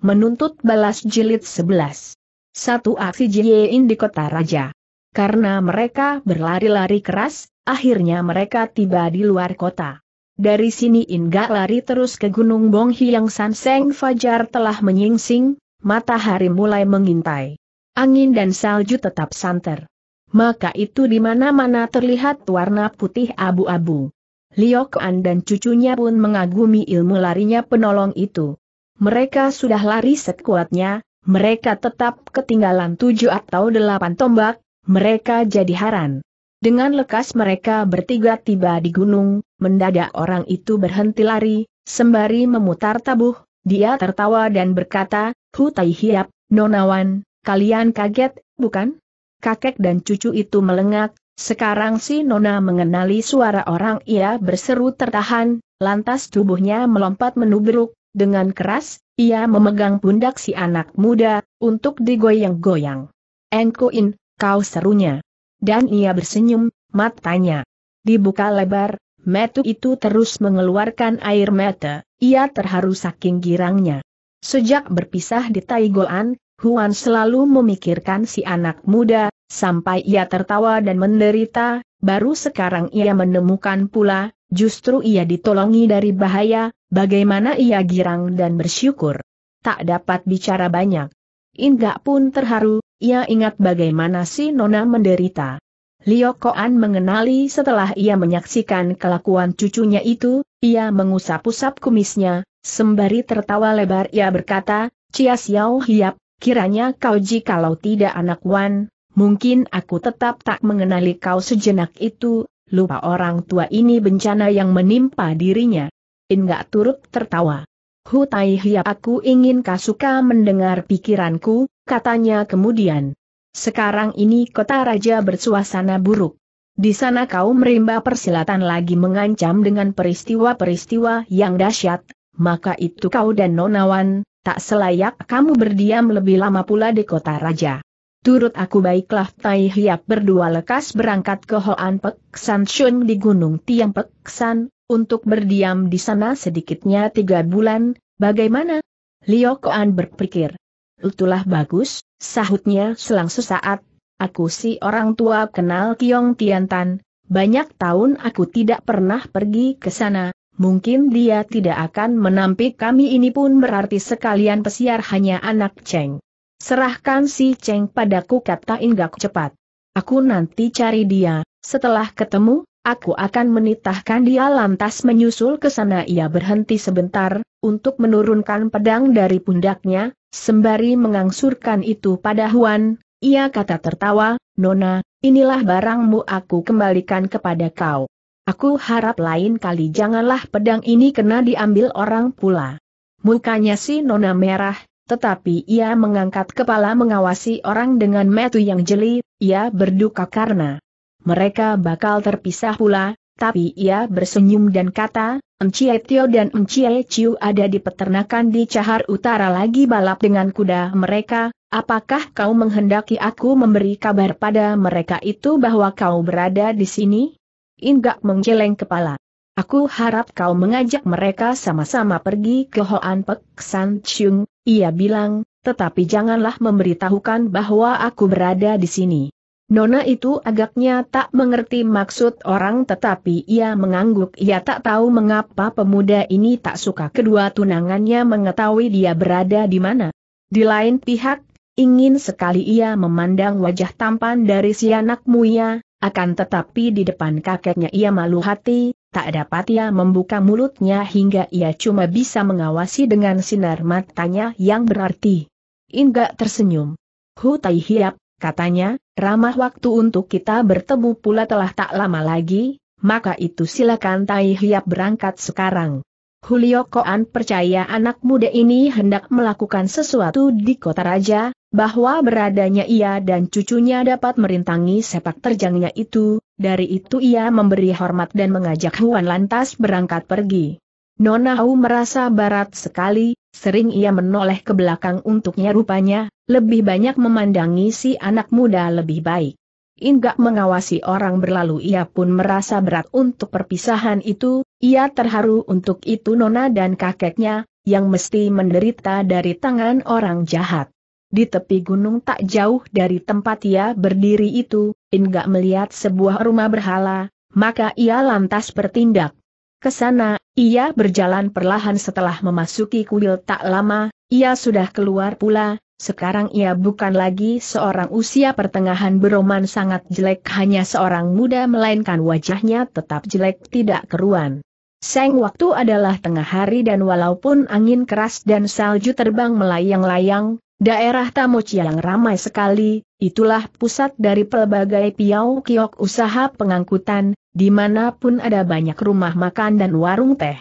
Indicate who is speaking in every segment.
Speaker 1: Menuntut balas jilid 11. Satu aksi Jiein di kota raja. Karena mereka berlari-lari keras, akhirnya mereka tiba di luar kota. Dari sini Inga lari terus ke Gunung Bonghi yang Sanseng Fajar telah menyingsing, matahari mulai mengintai. Angin dan salju tetap santer. Maka itu di mana-mana terlihat warna putih abu-abu. Liok An dan cucunya pun mengagumi ilmu larinya penolong itu mereka sudah lari sekuatnya, mereka tetap ketinggalan tujuh atau delapan tombak, mereka jadi haran. Dengan lekas mereka bertiga tiba di gunung, mendadak orang itu berhenti lari, sembari memutar tabuh, dia tertawa dan berkata, Hutai Hiap, Nonawan, kalian kaget, bukan? Kakek dan cucu itu melengak, sekarang si Nona mengenali suara orang ia berseru tertahan, lantas tubuhnya melompat menubruk, dengan keras, ia memegang pundak si anak muda, untuk digoyang-goyang. Engkuin, kau serunya. Dan ia bersenyum, matanya dibuka lebar, metu itu terus mengeluarkan air mata, ia terharu saking girangnya. Sejak berpisah di Taigoan, Huan selalu memikirkan si anak muda, sampai ia tertawa dan menderita, baru sekarang ia menemukan pula, justru ia ditolongi dari bahaya, bagaimana ia girang dan bersyukur. Tak dapat bicara banyak. Inggak pun terharu, ia ingat bagaimana si Nona menderita. Lio Koan mengenali setelah ia menyaksikan kelakuan cucunya itu, ia mengusap-usap kumisnya, sembari tertawa lebar ia berkata, Cia Xiao Hiap, kiranya kau kalau tidak anak Wan, mungkin aku tetap tak mengenali kau sejenak itu, lupa orang tua ini bencana yang menimpa dirinya. Enggak turut tertawa. Hutai hiap aku ingin Kasuka mendengar pikiranku, katanya kemudian. Sekarang ini kota raja bersuasana buruk. Di sana kau merimba persilatan lagi mengancam dengan peristiwa-peristiwa yang dahsyat, maka itu kau dan Nonawan, tak selayak kamu berdiam lebih lama pula di kota raja. Turut aku baiklah Tai Hiap berdua lekas berangkat ke Hoan Pek San Shun di Gunung Tiang Pek San, untuk berdiam di sana sedikitnya tiga bulan, bagaimana? Lio Koan berpikir. Itulah bagus, sahutnya selang sesaat. Aku si orang tua kenal Kiong Tiantan, banyak tahun aku tidak pernah pergi ke sana, mungkin dia tidak akan menampik kami ini pun berarti sekalian pesiar hanya anak Cheng. Serahkan si Cheng padaku kata Inggak cepat. Aku nanti cari dia, setelah ketemu, aku akan menitahkan dia lantas menyusul ke sana ia berhenti sebentar, untuk menurunkan pedang dari pundaknya, sembari mengangsurkan itu pada Huan, ia kata tertawa, Nona, inilah barangmu aku kembalikan kepada kau. Aku harap lain kali janganlah pedang ini kena diambil orang pula. Mukanya si Nona merah, tetapi ia mengangkat kepala mengawasi orang dengan metu yang jeli, ia berduka karena mereka bakal terpisah pula, tapi ia bersenyum dan kata, Encie Tio dan Encie Ciu ada di peternakan di Cahar Utara lagi balap dengan kuda mereka, apakah kau menghendaki aku memberi kabar pada mereka itu bahwa kau berada di sini? Inggak menggeleng kepala. Aku harap kau mengajak mereka sama-sama pergi ke Hoan Pek San Chung, ia bilang, tetapi janganlah memberitahukan bahwa aku berada di sini. Nona itu agaknya tak mengerti maksud orang tetapi ia mengangguk ia tak tahu mengapa pemuda ini tak suka kedua tunangannya mengetahui dia berada di mana. Di lain pihak, ingin sekali ia memandang wajah tampan dari si anak Muya, akan tetapi di depan kakeknya ia malu hati, tak dapat ia membuka mulutnya hingga ia cuma bisa mengawasi dengan sinar matanya yang berarti. Inga tersenyum. Hu Tai Hiap, katanya, ramah waktu untuk kita bertemu pula telah tak lama lagi, maka itu silakan Tai Hiap berangkat sekarang. Hulio Koan percaya anak muda ini hendak melakukan sesuatu di kota raja, bahwa beradanya ia dan cucunya dapat merintangi sepak terjangnya itu, dari itu ia memberi hormat dan mengajak Huan lantas berangkat pergi. Nona Hau merasa barat sekali, sering ia menoleh ke belakang untuknya rupanya, lebih banyak memandangi si anak muda lebih baik. Inggak mengawasi orang berlalu ia pun merasa berat untuk perpisahan itu, ia terharu untuk itu nona dan kakeknya, yang mesti menderita dari tangan orang jahat. Di tepi gunung tak jauh dari tempat ia berdiri itu, Inggak melihat sebuah rumah berhala, maka ia lantas bertindak. Kesana, ia berjalan perlahan setelah memasuki kuil tak lama, ia sudah keluar pula, sekarang ia bukan lagi seorang usia pertengahan beroman sangat jelek hanya seorang muda melainkan wajahnya tetap jelek tidak keruan. Seng waktu adalah tengah hari dan walaupun angin keras dan salju terbang melayang-layang, daerah Tamochi yang ramai sekali, itulah pusat dari pelbagai piau kiok usaha pengangkutan, dimanapun ada banyak rumah makan dan warung teh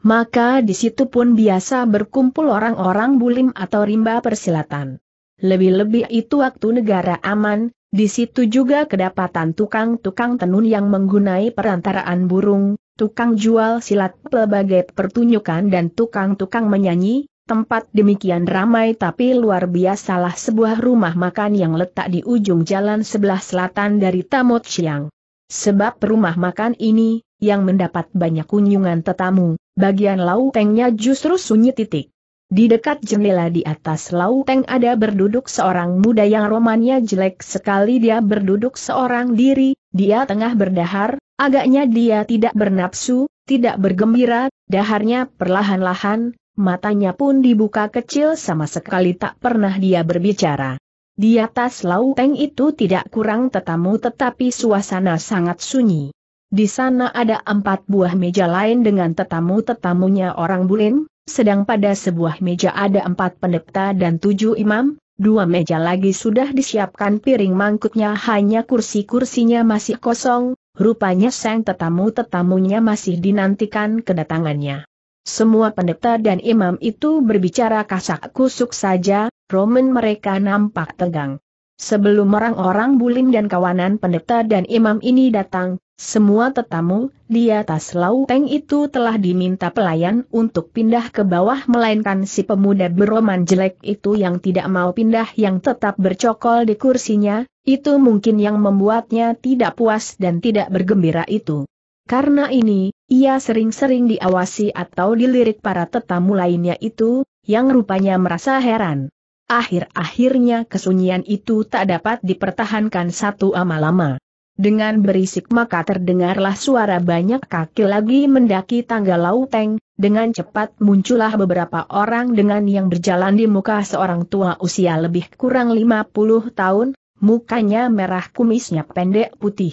Speaker 1: maka di situ pun biasa berkumpul orang-orang bulim atau rimba persilatan. Lebih-lebih itu waktu negara aman, di situ juga kedapatan tukang-tukang tenun yang menggunai perantaraan burung, tukang jual silat pelbagai pertunjukan dan tukang-tukang menyanyi, Tempat demikian ramai tapi luar biasalah sebuah rumah makan yang letak di ujung jalan sebelah selatan dari Tamot Siang. Sebab rumah makan ini, yang mendapat banyak kunjungan tetamu, bagian lautengnya justru sunyi titik. Di dekat jendela di atas lauteng ada berduduk seorang muda yang romannya jelek sekali dia berduduk seorang diri, dia tengah berdahar, agaknya dia tidak bernapsu, tidak bergembira, daharnya perlahan-lahan, matanya pun dibuka kecil sama sekali tak pernah dia berbicara. Di atas lauteng itu tidak kurang tetamu tetapi suasana sangat sunyi. Di sana ada empat buah meja lain dengan tetamu-tetamunya orang Bulin, sedang pada sebuah meja ada empat pendeta dan tujuh imam, dua meja lagi sudah disiapkan piring mangkuknya hanya kursi-kursinya masih kosong, rupanya sang tetamu-tetamunya masih dinantikan kedatangannya. Semua pendeta dan imam itu berbicara kasak kusuk saja, Roman mereka nampak tegang. Sebelum orang-orang bulim dan kawanan pendeta dan imam ini datang, semua tetamu di atas lauteng itu telah diminta pelayan untuk pindah ke bawah melainkan si pemuda beroman jelek itu yang tidak mau pindah yang tetap bercokol di kursinya, itu mungkin yang membuatnya tidak puas dan tidak bergembira itu. Karena ini, ia sering-sering diawasi atau dilirik para tetamu lainnya itu, yang rupanya merasa heran. Akhir-akhirnya kesunyian itu tak dapat dipertahankan satu amalama. lama dengan berisik maka terdengarlah suara banyak kaki lagi mendaki tangga lauteng, dengan cepat muncullah beberapa orang dengan yang berjalan di muka seorang tua usia lebih kurang 50 tahun, mukanya merah kumisnya pendek putih.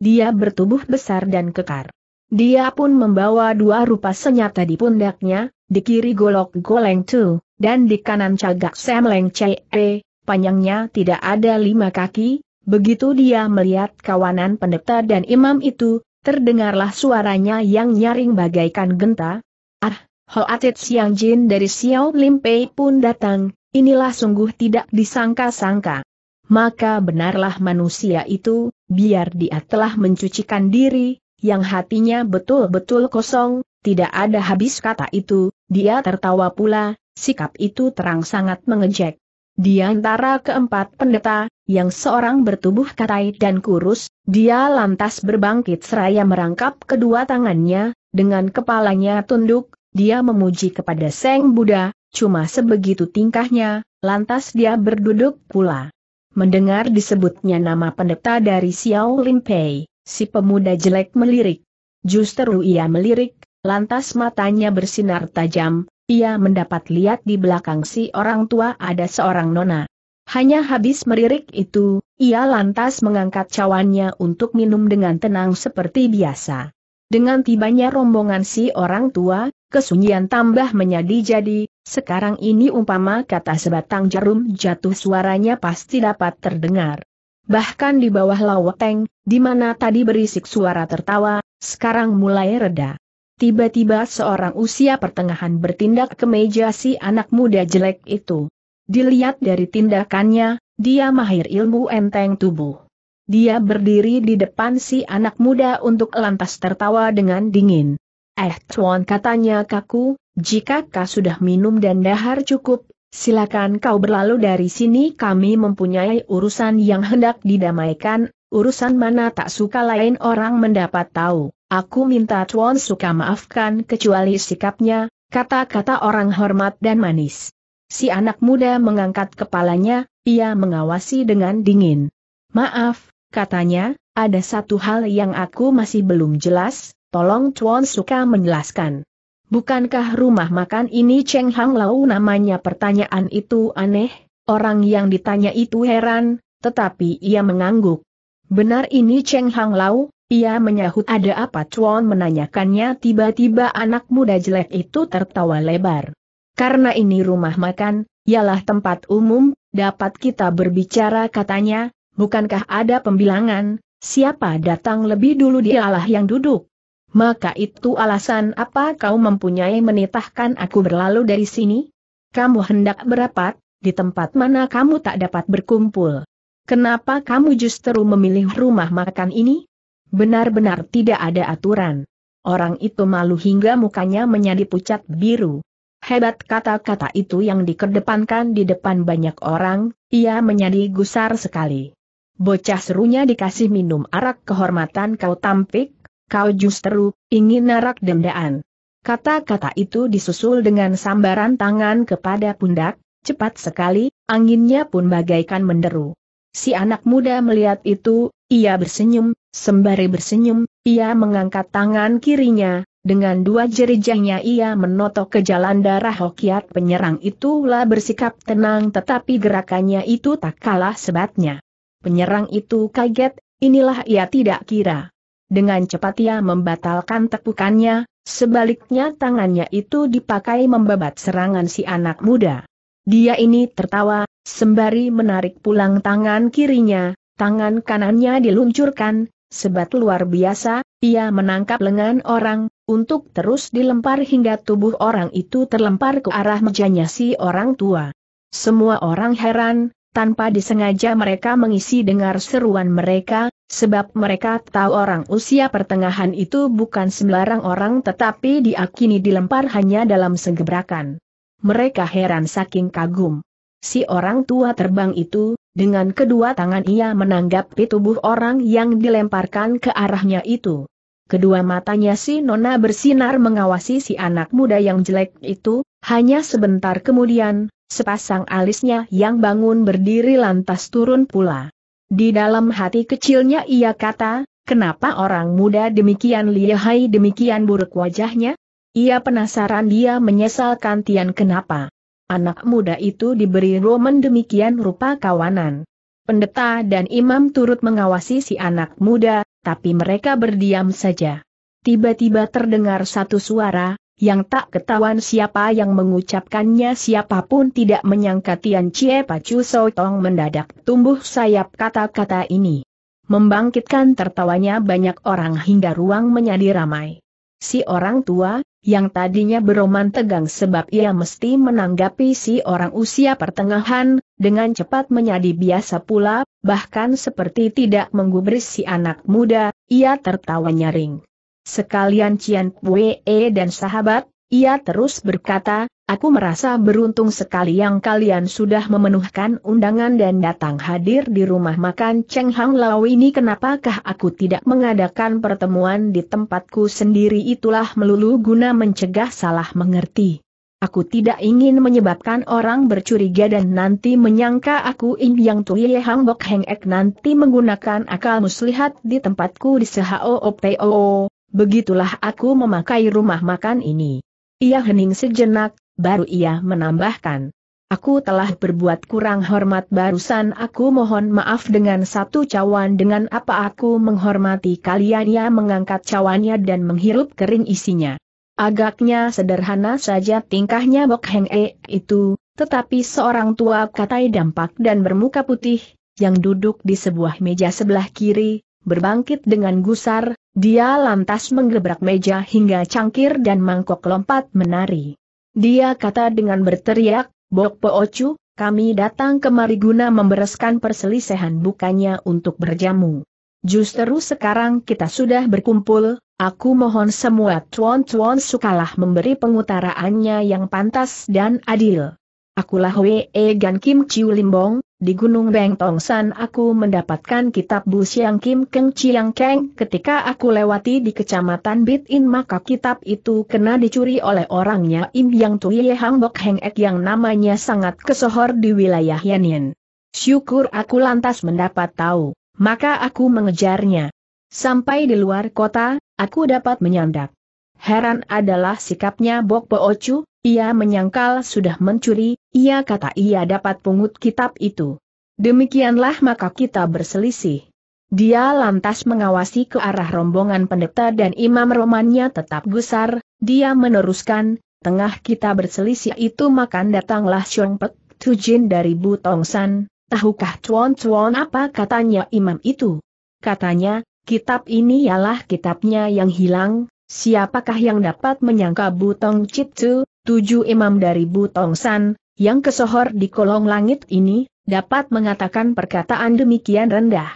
Speaker 1: Dia bertubuh besar dan kekar. Dia pun membawa dua rupa senyata di pundaknya, di kiri golok goleng tu, dan di kanan cagak semleng cee, panjangnya tidak ada lima kaki, Begitu dia melihat kawanan pendeta dan imam itu, terdengarlah suaranya yang nyaring bagaikan genta. Ah, Hoatit Siang Jin dari Xiao Limpei pun datang, inilah sungguh tidak disangka-sangka. Maka benarlah manusia itu, biar dia telah mencucikan diri, yang hatinya betul-betul kosong, tidak ada habis kata itu, dia tertawa pula, sikap itu terang sangat mengejek. Di antara keempat pendeta, yang seorang bertubuh katai dan kurus, dia lantas berbangkit seraya merangkap kedua tangannya, dengan kepalanya tunduk, dia memuji kepada Seng Buddha, cuma sebegitu tingkahnya, lantas dia berduduk pula. Mendengar disebutnya nama pendeta dari Xiao Limpei, si pemuda jelek melirik. Justru ia melirik, lantas matanya bersinar tajam, ia mendapat lihat di belakang si orang tua ada seorang nona. Hanya habis meririk itu, ia lantas mengangkat cawannya untuk minum dengan tenang seperti biasa. Dengan tibanya rombongan si orang tua, kesunyian tambah menjadi jadi, sekarang ini umpama kata sebatang jarum jatuh suaranya pasti dapat terdengar. Bahkan di bawah laweteng, di mana tadi berisik suara tertawa, sekarang mulai reda. Tiba-tiba seorang usia pertengahan bertindak ke meja si anak muda jelek itu. Dilihat dari tindakannya, dia mahir ilmu enteng tubuh. Dia berdiri di depan si anak muda untuk lantas tertawa dengan dingin. Eh tuan katanya kaku, jika kau sudah minum dan dahar cukup, silakan kau berlalu dari sini kami mempunyai urusan yang hendak didamaikan, urusan mana tak suka lain orang mendapat tahu. Aku minta tuan suka maafkan kecuali sikapnya, kata-kata orang hormat dan manis. Si anak muda mengangkat kepalanya, ia mengawasi dengan dingin. Maaf, katanya, ada satu hal yang aku masih belum jelas, tolong Chuan suka menjelaskan. Bukankah rumah makan ini Cheng Hang Lau namanya pertanyaan itu aneh, orang yang ditanya itu heran, tetapi ia mengangguk. Benar ini Cheng Hang Lau, ia menyahut ada apa Chuan menanyakannya tiba-tiba anak muda jelek itu tertawa lebar. Karena ini rumah makan, ialah tempat umum, dapat kita berbicara katanya, bukankah ada pembilangan, siapa datang lebih dulu dialah yang duduk. Maka itu alasan apa kau mempunyai menitahkan aku berlalu dari sini? Kamu hendak berapat, di tempat mana kamu tak dapat berkumpul. Kenapa kamu justru memilih rumah makan ini? Benar-benar tidak ada aturan. Orang itu malu hingga mukanya menjadi pucat biru. Hebat kata-kata itu yang dikedepankan di depan banyak orang, ia menjadi gusar sekali. Bocah serunya dikasih minum arak kehormatan kau tampik, kau justru ingin narak dendaan. Kata-kata itu disusul dengan sambaran tangan kepada pundak, cepat sekali, anginnya pun bagaikan menderu. Si anak muda melihat itu, ia bersenyum, sembari bersenyum, ia mengangkat tangan kirinya, dengan dua jerijahnya ia menotok ke jalan darah Hokiat penyerang itulah bersikap tenang tetapi gerakannya itu tak kalah sebatnya. Penyerang itu kaget, inilah ia tidak kira. Dengan cepat ia membatalkan tepukannya, sebaliknya tangannya itu dipakai membabat serangan si anak muda. Dia ini tertawa, sembari menarik pulang tangan kirinya, tangan kanannya diluncurkan, Sebat luar biasa, ia menangkap lengan orang, untuk terus dilempar hingga tubuh orang itu terlempar ke arah mejanya si orang tua. Semua orang heran, tanpa disengaja mereka mengisi dengar seruan mereka, sebab mereka tahu orang usia pertengahan itu bukan sembarang orang tetapi diakini dilempar hanya dalam segebrakan. Mereka heran saking kagum. Si orang tua terbang itu, dengan kedua tangan ia menanggapi tubuh orang yang dilemparkan ke arahnya itu. Kedua matanya si Nona bersinar mengawasi si anak muda yang jelek itu, hanya sebentar kemudian, sepasang alisnya yang bangun berdiri lantas turun pula. Di dalam hati kecilnya ia kata, kenapa orang muda demikian lihai demikian buruk wajahnya? Ia penasaran dia menyesalkan Tian kenapa. Anak muda itu diberi roman demikian rupa kawanan. Pendeta dan imam turut mengawasi si anak muda, tapi mereka berdiam saja. Tiba-tiba terdengar satu suara, yang tak ketahuan siapa yang mengucapkannya siapapun tidak menyangka Tian Chie Pacu Sotong mendadak tumbuh sayap kata-kata ini. Membangkitkan tertawanya banyak orang hingga ruang menjadi ramai. Si orang tua, yang tadinya beroman tegang sebab ia mesti menanggapi si orang usia pertengahan, dengan cepat menjadi biasa pula, bahkan seperti tidak menggubris si anak muda, ia tertawa nyaring. Sekalian Cian Pue dan sahabat, ia terus berkata, Aku merasa beruntung sekali yang kalian sudah memenuhkan undangan dan datang hadir di rumah makan Cheng Hang Lao ini kenapakah aku tidak mengadakan pertemuan di tempatku sendiri itulah melulu guna mencegah salah mengerti. Aku tidak ingin menyebabkan orang bercuriga dan nanti menyangka aku In Yang Tui Hang Bok Heng Ek nanti menggunakan akal muslihat di tempatku di SHOOPOO, begitulah aku memakai rumah makan ini. Ia hening sejenak, Baru ia menambahkan. Aku telah berbuat kurang hormat barusan aku mohon maaf dengan satu cawan dengan apa aku menghormati kalian ia mengangkat cawannya dan menghirup kering isinya. Agaknya sederhana saja tingkahnya Bok Heng E itu, tetapi seorang tua katai dampak dan bermuka putih, yang duduk di sebuah meja sebelah kiri, berbangkit dengan gusar, dia lantas menggebrak meja hingga cangkir dan mangkok lompat menari. Dia kata dengan berteriak, Bok Ocu, kami datang kemari guna membereskan perselisihan bukannya untuk berjamu. Justru sekarang kita sudah berkumpul, aku mohon semua tuan-tuan sukalah memberi pengutaraannya yang pantas dan adil. Akulah Wei e Gan Kim Chiu Limbong, di Gunung Beng Tong San aku mendapatkan kitab Bu Siang Kim Keng Chiang Keng ketika aku lewati di kecamatan Bit In maka kitab itu kena dicuri oleh orangnya Im Yang Tui Hang Bok Heng Ek yang namanya sangat kesohor di wilayah Yanin. Syukur aku lantas mendapat tahu, maka aku mengejarnya. Sampai di luar kota, aku dapat menyandak. Heran adalah sikapnya Bok Ocu, ia menyangkal sudah mencuri, ia kata ia dapat pungut kitab itu. Demikianlah maka kita berselisih. Dia lantas mengawasi ke arah rombongan pendeta dan imam romannya tetap gusar, dia meneruskan, tengah kita berselisih itu makan datanglah Xiong Pek Tujin dari Butongsan, tahukah Chuan Chuan apa katanya imam itu? Katanya, kitab ini ialah kitabnya yang hilang, siapakah yang dapat menyangka Butong tu tujuh imam dari Butongsan, yang kesohor di kolong langit ini, dapat mengatakan perkataan demikian rendah.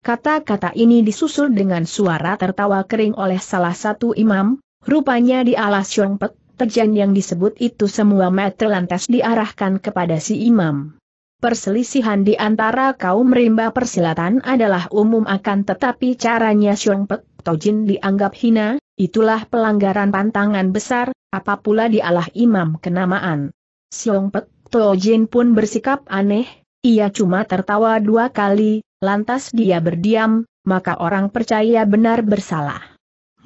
Speaker 1: Kata-kata ini disusul dengan suara tertawa kering oleh salah satu imam, rupanya di alas syongpek, terjan yang disebut itu semua mata lantas diarahkan kepada si imam. Perselisihan di antara kaum rimba persilatan adalah umum akan tetapi caranya syongpek, Tojin dianggap hina, itulah pelanggaran pantangan besar, apapula di dialah imam kenamaan. Siong Pek Tojin pun bersikap aneh, ia cuma tertawa dua kali, lantas dia berdiam, maka orang percaya benar bersalah.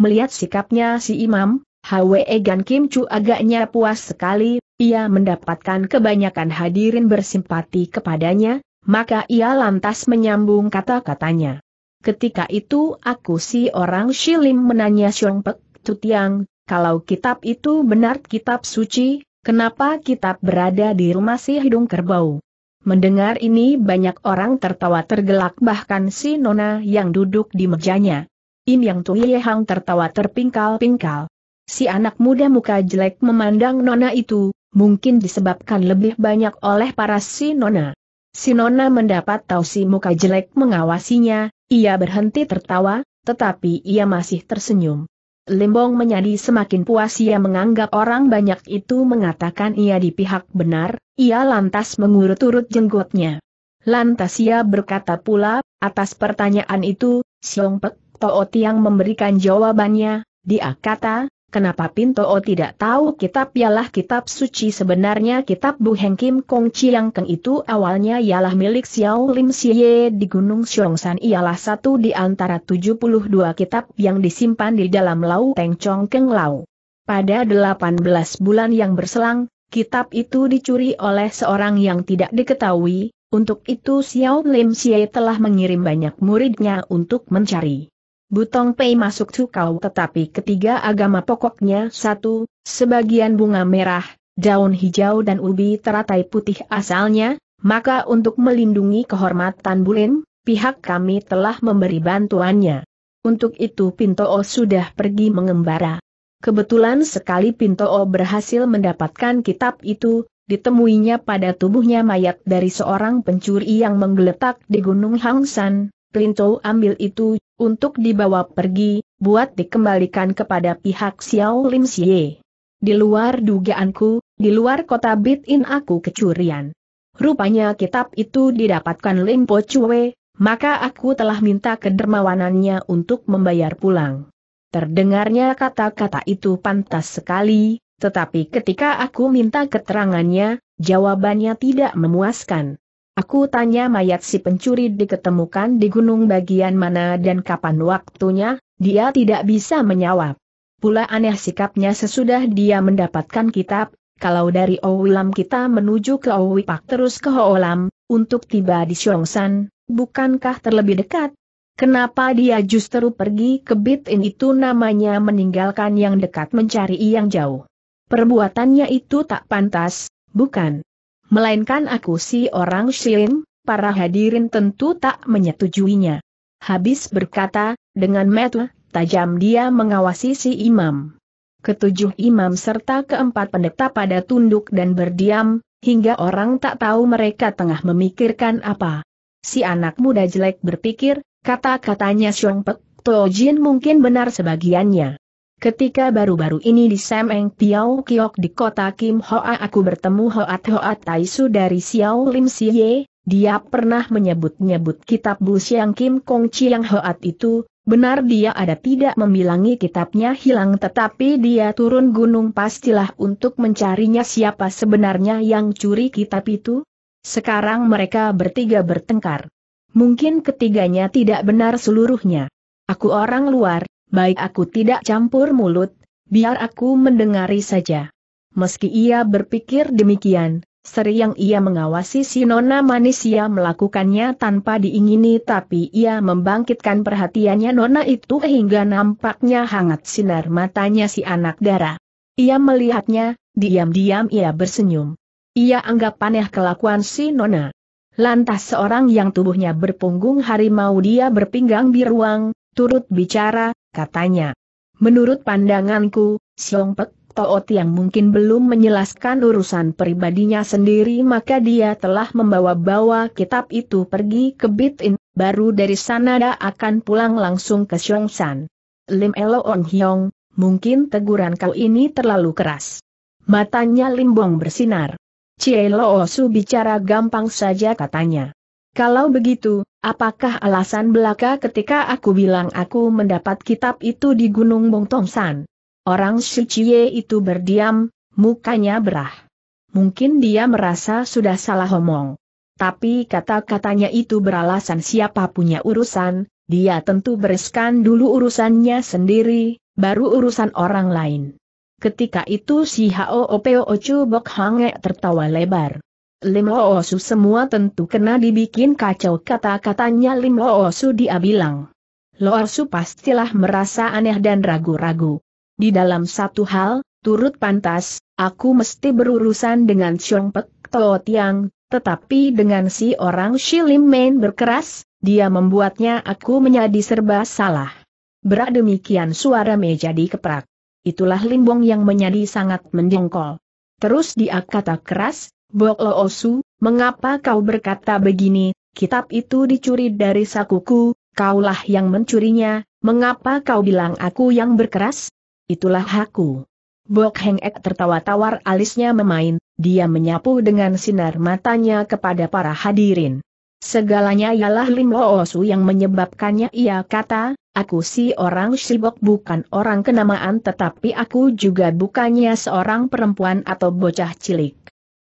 Speaker 1: Melihat sikapnya si imam, Hwe Gan Kim Chu agaknya puas sekali, ia mendapatkan kebanyakan hadirin bersimpati kepadanya, maka ia lantas menyambung kata-katanya. Ketika itu aku si orang Shilim menanya Siong Pek Tutiang, kalau kitab itu benar kitab suci, Kenapa kita berada di rumah si hidung kerbau? Mendengar ini banyak orang tertawa tergelak bahkan si Nona yang duduk di mejanya. Im Yang Tuhiyehang tertawa terpingkal-pingkal. Si anak muda muka jelek memandang Nona itu, mungkin disebabkan lebih banyak oleh para si Nona. Si Nona mendapat tahu si muka jelek mengawasinya, ia berhenti tertawa, tetapi ia masih tersenyum. Lembong menjadi semakin puas ia menganggap orang banyak itu mengatakan ia di pihak benar, ia lantas mengurut-urut jenggotnya. Lantas ia berkata pula, atas pertanyaan itu, Siong Pek Toot yang memberikan jawabannya, dia kata, Kenapa Pinto tidak tahu kitab ialah kitab suci sebenarnya kitab Bu Heng Kim Kong Chiang Keng itu awalnya ialah milik Xiao Lim Siye di Gunung Xiongsan ialah satu di antara 72 kitab yang disimpan di dalam Lau Teng Chong Keng Lau. Pada 18 bulan yang berselang, kitab itu dicuri oleh seorang yang tidak diketahui, untuk itu Xiao Lim Siye telah mengirim banyak muridnya untuk mencari. Butong Pei masuk cukau tetapi ketiga agama pokoknya satu, sebagian bunga merah, daun hijau dan ubi teratai putih asalnya, maka untuk melindungi kehormatan Bulin, pihak kami telah memberi bantuannya. Untuk itu Pinto O sudah pergi mengembara. Kebetulan sekali Pinto O berhasil mendapatkan kitab itu, ditemuinya pada tubuhnya mayat dari seorang pencuri yang menggeletak di Gunung Hangsan, Plinto ambil itu, untuk dibawa pergi, buat dikembalikan kepada pihak Xiao Lim Xie. Di luar dugaanku, di luar kota Bitin aku kecurian. Rupanya kitab itu didapatkan Lim Po Chue, maka aku telah minta kedermawanannya untuk membayar pulang. Terdengarnya kata-kata itu pantas sekali, tetapi ketika aku minta keterangannya, jawabannya tidak memuaskan. Aku tanya mayat si pencuri diketemukan di gunung bagian mana dan kapan waktunya, dia tidak bisa menjawab. Pula aneh sikapnya sesudah dia mendapatkan kitab, kalau dari Owilam kita menuju ke Owipak terus ke Hoolam, untuk tiba di Siongsan, bukankah terlebih dekat? Kenapa dia justru pergi ke Bitin itu namanya meninggalkan yang dekat mencari yang jauh? Perbuatannya itu tak pantas, bukan? melainkan aku si orang Shilin, para hadirin tentu tak menyetujuinya. Habis berkata, dengan metu, tajam dia mengawasi si imam. Ketujuh imam serta keempat pendeta pada tunduk dan berdiam, hingga orang tak tahu mereka tengah memikirkan apa. Si anak muda jelek berpikir, kata-katanya Xiong Pek Tojin mungkin benar sebagiannya. Ketika baru-baru ini di Semeng Tiao Kiok di kota Kim Hoa aku bertemu Hoat Hoat Taisu dari Xiao Lim Siye, dia pernah menyebut-nyebut kitab Bu Siang Kim Kong Chiang Hoat itu, benar dia ada tidak membilangi kitabnya hilang tetapi dia turun gunung pastilah untuk mencarinya siapa sebenarnya yang curi kitab itu? Sekarang mereka bertiga bertengkar. Mungkin ketiganya tidak benar seluruhnya. Aku orang luar, baik aku tidak campur mulut, biar aku mendengari saja. Meski ia berpikir demikian, sering yang ia mengawasi si Nona Manis ia melakukannya tanpa diingini tapi ia membangkitkan perhatiannya Nona itu hingga nampaknya hangat sinar matanya si anak darah. Ia melihatnya, diam-diam ia bersenyum. Ia anggap aneh kelakuan si Nona. Lantas seorang yang tubuhnya berpunggung harimau dia berpinggang di ruang, turut bicara, katanya. Menurut pandanganku, Siong Pek Toot yang mungkin belum menjelaskan urusan pribadinya sendiri maka dia telah membawa-bawa kitab itu pergi ke Bitin, baru dari sana dia akan pulang langsung ke San. Lim Elo On Hyong, mungkin teguran kau ini terlalu keras. Matanya Lim Bong bersinar. Cie Loosu bicara gampang saja katanya. Kalau begitu, apakah alasan belaka ketika aku bilang aku mendapat kitab itu di Gunung Bongtongsan? Orang Suciye itu berdiam, mukanya berah. Mungkin dia merasa sudah salah omong. Tapi kata-katanya itu beralasan siapa punya urusan, dia tentu bereskan dulu urusannya sendiri, baru urusan orang lain. Ketika itu si Hao Opeo Ocu Bok Hange tertawa lebar. Lim Loosu oh semua tentu kena dibikin kacau kata-katanya Lim Loosu oh dia bilang. Loosu oh pastilah merasa aneh dan ragu-ragu. Di dalam satu hal, turut pantas, aku mesti berurusan dengan Siong Pek Toh Tiang, tetapi dengan si orang Shilim Main berkeras, dia membuatnya aku menjadi serba salah. Berat demikian suara meja dikeprak. Itulah Limbong yang menjadi sangat mendengkol. Terus dia kata keras, Bok Loosu, mengapa kau berkata begini, kitab itu dicuri dari sakuku, kaulah yang mencurinya, mengapa kau bilang aku yang berkeras? Itulah hakku. Bok Heng Ek tertawa tawar alisnya memain, dia menyapu dengan sinar matanya kepada para hadirin. Segalanya ialah Lim Loosu yang menyebabkannya ia kata, aku si orang Shibok bukan orang kenamaan tetapi aku juga bukannya seorang perempuan atau bocah cilik.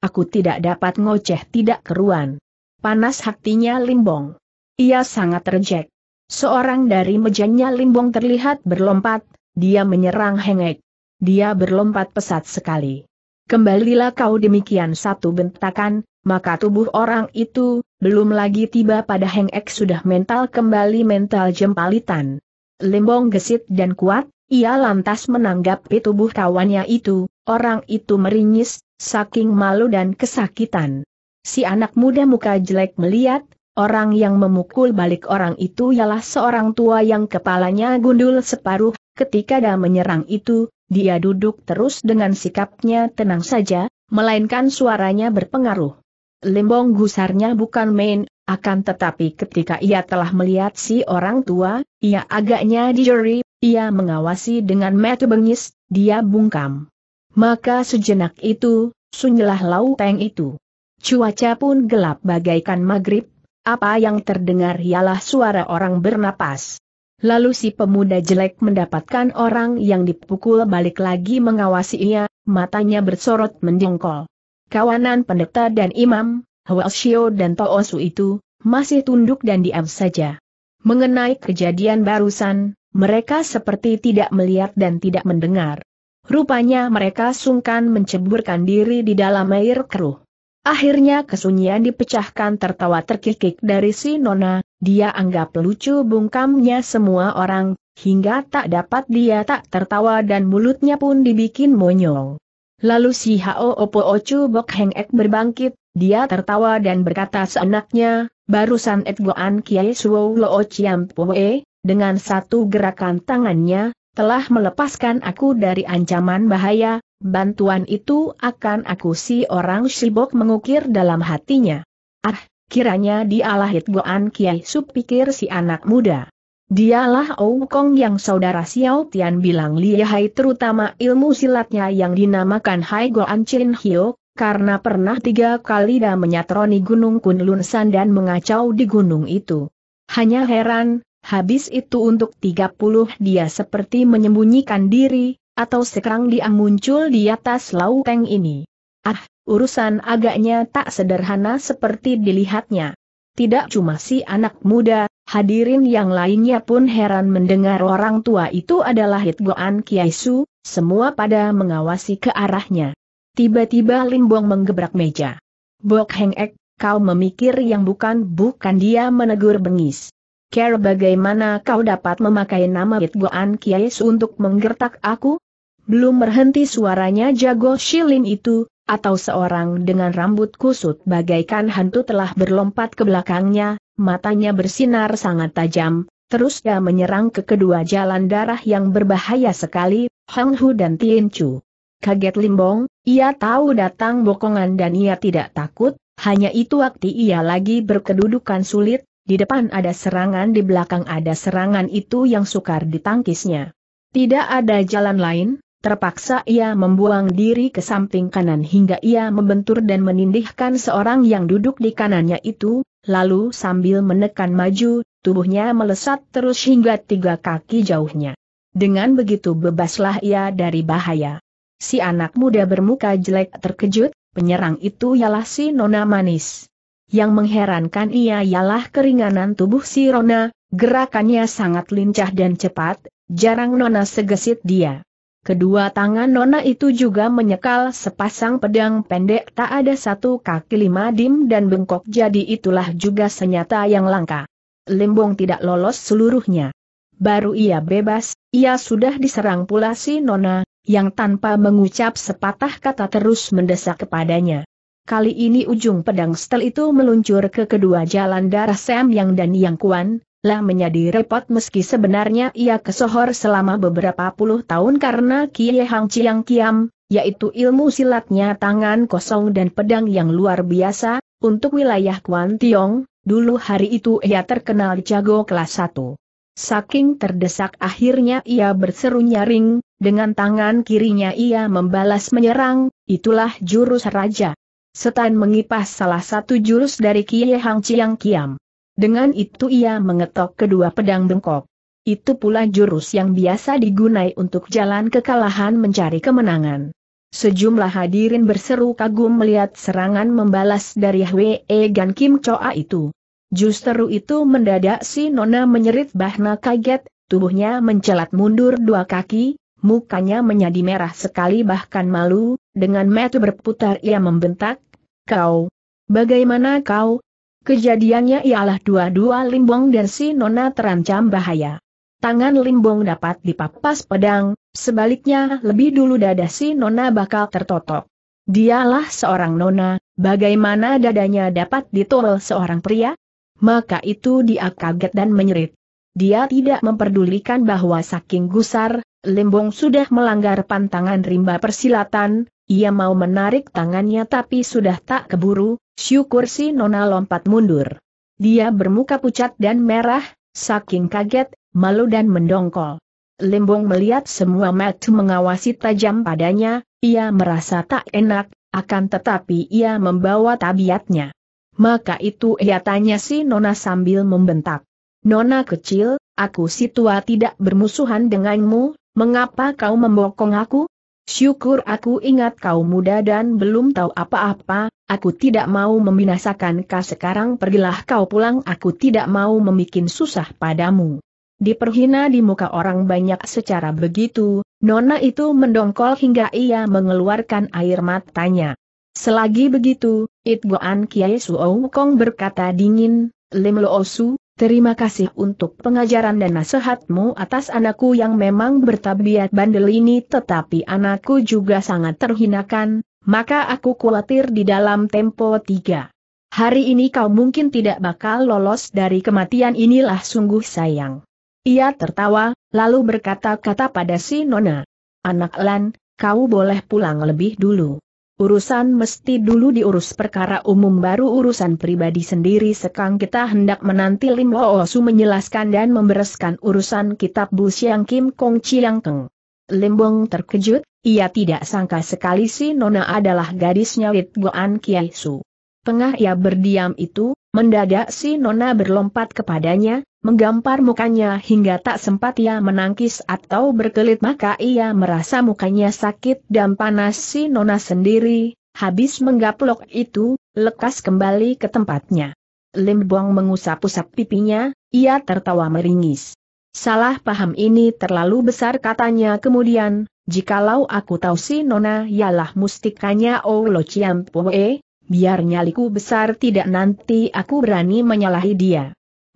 Speaker 1: Aku tidak dapat ngoceh tidak keruan. Panas hatinya limbong. Ia sangat terjek. Seorang dari mejanya limbong terlihat berlompat, dia menyerang hengek. Dia berlompat pesat sekali. Kembalilah kau demikian satu bentakan, maka tubuh orang itu, belum lagi tiba pada hengek sudah mental kembali mental jempalitan. Limbong gesit dan kuat, ia lantas menanggapi tubuh kawannya itu, orang itu meringis, saking malu dan kesakitan. Si anak muda muka jelek melihat, orang yang memukul balik orang itu ialah seorang tua yang kepalanya gundul separuh, ketika dia menyerang itu, dia duduk terus dengan sikapnya tenang saja, melainkan suaranya berpengaruh. Lembong gusarnya bukan main, akan tetapi ketika ia telah melihat si orang tua, ia agaknya dijeri, ia mengawasi dengan mata bengis, dia bungkam. Maka sejenak itu, sunyilah peng itu. Cuaca pun gelap bagaikan maghrib, apa yang terdengar ialah suara orang bernapas. Lalu si pemuda jelek mendapatkan orang yang dipukul balik lagi mengawasi ia, matanya bersorot mendongkol. Kawanan pendeta dan imam, Hwasyo dan Toosu itu, masih tunduk dan diam saja. Mengenai kejadian barusan, mereka seperti tidak melihat dan tidak mendengar. Rupanya mereka sungkan menceburkan diri di dalam air keruh. Akhirnya kesunyian dipecahkan tertawa terkikik dari si Nona, dia anggap lucu bungkamnya semua orang, hingga tak dapat dia tak tertawa dan mulutnya pun dibikin monyong. Lalu si Hao Opo Ocu Bok Heng Ek berbangkit, dia tertawa dan berkata seenaknya, barusan Et Goan Kiai Suo Lo Ociam poe dengan satu gerakan tangannya, telah melepaskan aku dari ancaman bahaya, bantuan itu akan aku si orang sibok mengukir dalam hatinya. Ah, kiranya dialah Hitgoan Kiai Sub pikir si anak muda. Dialah Ou Kong yang saudara Xiao Tian bilang lihai terutama ilmu silatnya yang dinamakan Hai Goan Chin Hyo, karena pernah tiga kali dah menyatroni Gunung Kunlun San dan mengacau di gunung itu. Hanya heran, habis itu untuk 30 dia seperti menyembunyikan diri, atau sekarang dia muncul di atas lauteng ini. Ah, urusan agaknya tak sederhana seperti dilihatnya. Tidak cuma si anak muda, hadirin yang lainnya pun heran mendengar orang tua itu adalah Hitgoan Kiaisu, semua pada mengawasi ke arahnya. Tiba-tiba Limbong menggebrak meja. Bok Heng Ek, kau memikir yang bukan-bukan dia menegur bengis. Care bagaimana kau dapat memakai nama Itgoan Kies untuk menggertak aku? Belum berhenti suaranya jago Shilin itu, atau seorang dengan rambut kusut bagaikan hantu telah berlompat ke belakangnya, matanya bersinar sangat tajam, terus dia menyerang ke kedua jalan darah yang berbahaya sekali, Hang Hu dan Tien Chu. Kaget Limbong, ia tahu datang bokongan dan ia tidak takut, hanya itu waktu ia lagi berkedudukan sulit, di depan ada serangan di belakang ada serangan itu yang sukar ditangkisnya. Tidak ada jalan lain, terpaksa ia membuang diri ke samping kanan hingga ia membentur dan menindihkan seorang yang duduk di kanannya itu, lalu sambil menekan maju, tubuhnya melesat terus hingga tiga kaki jauhnya. Dengan begitu bebaslah ia dari bahaya. Si anak muda bermuka jelek terkejut, penyerang itu ialah si Nona Manis. Yang mengherankan ia ialah keringanan tubuh si Rona, gerakannya sangat lincah dan cepat, jarang Nona segesit dia. Kedua tangan Nona itu juga menyekal sepasang pedang pendek tak ada satu kaki lima dim dan bengkok jadi itulah juga senyata yang langka. Limbong tidak lolos seluruhnya. Baru ia bebas, ia sudah diserang pula si Nona, yang tanpa mengucap sepatah kata terus mendesak kepadanya. Kali ini ujung pedang stel itu meluncur ke kedua jalan darah Sam Yang dan Yang Kuan, lah menjadi repot meski sebenarnya ia kesohor selama beberapa puluh tahun karena Kie Hang Chiang Kiam, yaitu ilmu silatnya tangan kosong dan pedang yang luar biasa, untuk wilayah Kuan Tiong, dulu hari itu ia terkenal jago kelas 1. Saking terdesak akhirnya ia berseru nyaring, dengan tangan kirinya ia membalas menyerang, itulah jurus raja. Setan mengipas salah satu jurus dari Kie Hang Chiang Kiam. Dengan itu ia mengetok kedua pedang bengkok. Itu pula jurus yang biasa digunai untuk jalan kekalahan mencari kemenangan. Sejumlah hadirin berseru kagum melihat serangan membalas dari Hwee Gan Kim Choa itu. Justru itu mendadak si Nona menyerit bahna kaget, tubuhnya mencelat mundur dua kaki, mukanya menjadi merah sekali bahkan malu, dengan metu berputar ia membentak, Kau, bagaimana kau? Kejadiannya ialah dua-dua Limbong dan si Nona terancam bahaya. Tangan Limbong dapat dipapas pedang, sebaliknya lebih dulu dada si Nona bakal tertotok. Dialah seorang nona, bagaimana dadanya dapat ditolol seorang pria? Maka itu dia kaget dan menyerit. Dia tidak memperdulikan bahwa saking gusar, Limbong sudah melanggar pantangan rimba persilatan, ia mau menarik tangannya tapi sudah tak keburu, syukur si Nona lompat mundur. Dia bermuka pucat dan merah, saking kaget, malu dan mendongkol. Limbong melihat semua mata mengawasi tajam padanya, ia merasa tak enak, akan tetapi ia membawa tabiatnya. Maka itu ia tanya si Nona sambil membentak. Nona kecil, aku si tua tidak bermusuhan denganmu, mengapa kau membokong aku? Syukur aku ingat kau muda dan belum tahu apa-apa, aku tidak mau membinasakan kau sekarang pergilah kau pulang aku tidak mau memikin susah padamu. Diperhina di muka orang banyak secara begitu, Nona itu mendongkol hingga ia mengeluarkan air matanya. Selagi begitu, It Kiai Suo Kong berkata dingin, Lim Loosu, Terima kasih untuk pengajaran dan nasihatmu atas anakku yang memang bertabiat bandel ini tetapi anakku juga sangat terhinakan, maka aku khawatir di dalam tempo tiga. Hari ini kau mungkin tidak bakal lolos dari kematian inilah sungguh sayang. Ia tertawa, lalu berkata-kata pada si Nona. Anak Lan, kau boleh pulang lebih dulu. Urusan mesti dulu diurus perkara umum baru urusan pribadi sendiri sekarang kita hendak menanti Lim Wo Su menjelaskan dan membereskan urusan kitab Bu Siang Kim Kong Chiang Keng. Limbong terkejut, ia tidak sangka sekali si Nona adalah gadisnya Wit Goan Kiai Su. Tengah ia berdiam itu, mendadak si Nona berlompat kepadanya, menggampar mukanya hingga tak sempat ia menangkis atau berkelit maka ia merasa mukanya sakit dan panas si Nona sendiri, habis menggaplok itu, lekas kembali ke tempatnya. Lim Buang mengusap-usap pipinya, ia tertawa meringis. Salah paham ini terlalu besar katanya kemudian, jikalau aku tahu si Nona ialah mustikanya oh Olo Chiampoe, Biar nyaliku besar tidak nanti aku berani menyalahi dia.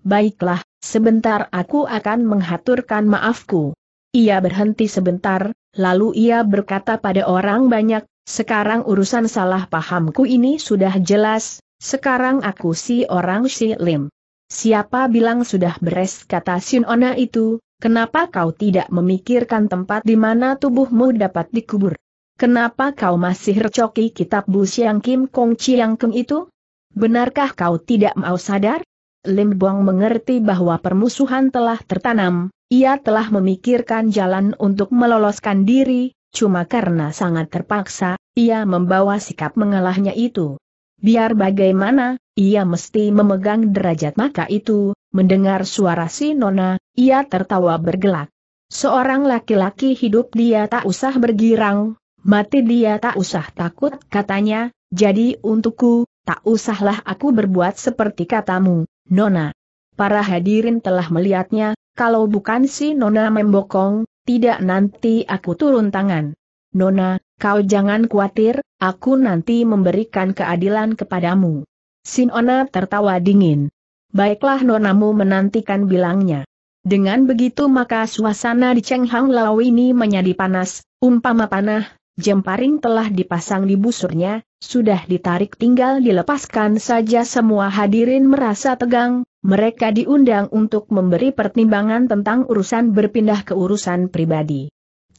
Speaker 1: Baiklah, sebentar aku akan menghaturkan maafku. Ia berhenti sebentar, lalu ia berkata pada orang banyak, sekarang urusan salah pahamku ini sudah jelas, sekarang aku si orang si Lim. Siapa bilang sudah beres kata Ona itu, kenapa kau tidak memikirkan tempat di mana tubuhmu dapat dikubur? Kenapa kau masih recoki kitab Bu Siang Kim Kong Chiang Keng itu? Benarkah kau tidak mau sadar? Lim Bong mengerti bahwa permusuhan telah tertanam, ia telah memikirkan jalan untuk meloloskan diri, cuma karena sangat terpaksa, ia membawa sikap mengalahnya itu. Biar bagaimana, ia mesti memegang derajat maka itu, mendengar suara si Nona, ia tertawa bergelak. Seorang laki-laki hidup dia tak usah bergirang, Mati dia tak usah takut, katanya, jadi untukku, tak usahlah aku berbuat seperti katamu, Nona. Para hadirin telah melihatnya, kalau bukan si Nona membokong, tidak nanti aku turun tangan. Nona, kau jangan khawatir, aku nanti memberikan keadilan kepadamu. Nona tertawa dingin. Baiklah nonamu menantikan bilangnya. Dengan begitu maka suasana di Cheng Hang Lau ini menjadi panas, umpama panah, jemparing telah dipasang di busurnya, sudah ditarik tinggal dilepaskan saja semua hadirin merasa tegang, mereka diundang untuk memberi pertimbangan tentang urusan berpindah ke urusan pribadi.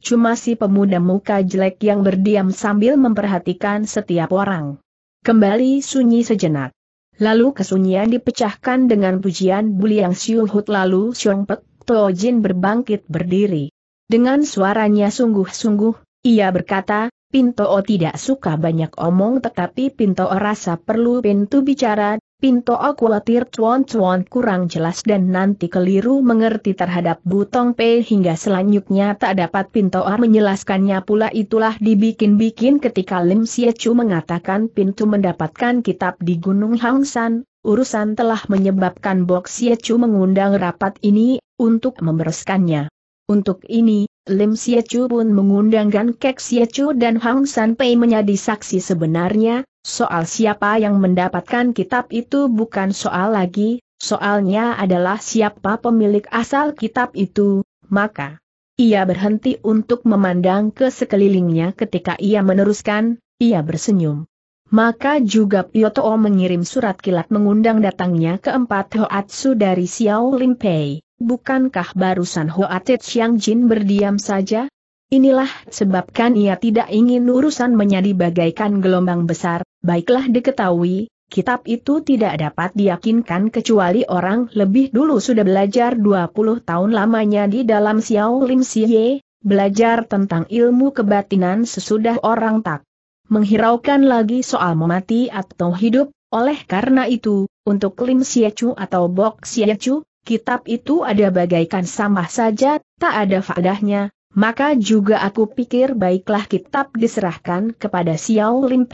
Speaker 1: Cuma si pemuda muka jelek yang berdiam sambil memperhatikan setiap orang. Kembali sunyi sejenak. Lalu kesunyian dipecahkan dengan pujian buli Buliang Siuhut lalu Xiong Pek Tojin berbangkit berdiri. Dengan suaranya sungguh-sungguh, ia berkata, Pinto O tidak suka banyak omong tetapi Pinto O rasa perlu pintu bicara, Pinto O khawatir cuan-cuan kurang jelas dan nanti keliru mengerti terhadap Butong Pei hingga selanjutnya tak dapat Pinto O menjelaskannya pula itulah dibikin-bikin ketika Lim Siechu mengatakan Pintu mendapatkan kitab di Gunung San, urusan telah menyebabkan Bok Siechu mengundang rapat ini, untuk membereskannya. Untuk ini, Lim Chu pun mengundang Gan Kek Chu dan Hang Sanpei Pei menjadi saksi sebenarnya, soal siapa yang mendapatkan kitab itu bukan soal lagi, soalnya adalah siapa pemilik asal kitab itu, maka ia berhenti untuk memandang ke sekelilingnya ketika ia meneruskan, ia bersenyum. Maka juga Pioto mengirim surat kilat mengundang datangnya keempat Hoatsu dari Xiao Limpei. Bukankah barusan Hoa Tse Siang Jin berdiam saja? Inilah sebabkan ia tidak ingin urusan menjadi bagaikan gelombang besar, baiklah diketahui, kitab itu tidak dapat diyakinkan kecuali orang lebih dulu sudah belajar 20 tahun lamanya di dalam Xiao Lim Siye, belajar tentang ilmu kebatinan sesudah orang tak menghiraukan lagi soal memati atau hidup, oleh karena itu, untuk Lim Chu atau Bok Chu? kitab itu ada bagaikan sama saja, tak ada faedahnya, maka juga aku pikir baiklah kitab diserahkan kepada Xiao Lim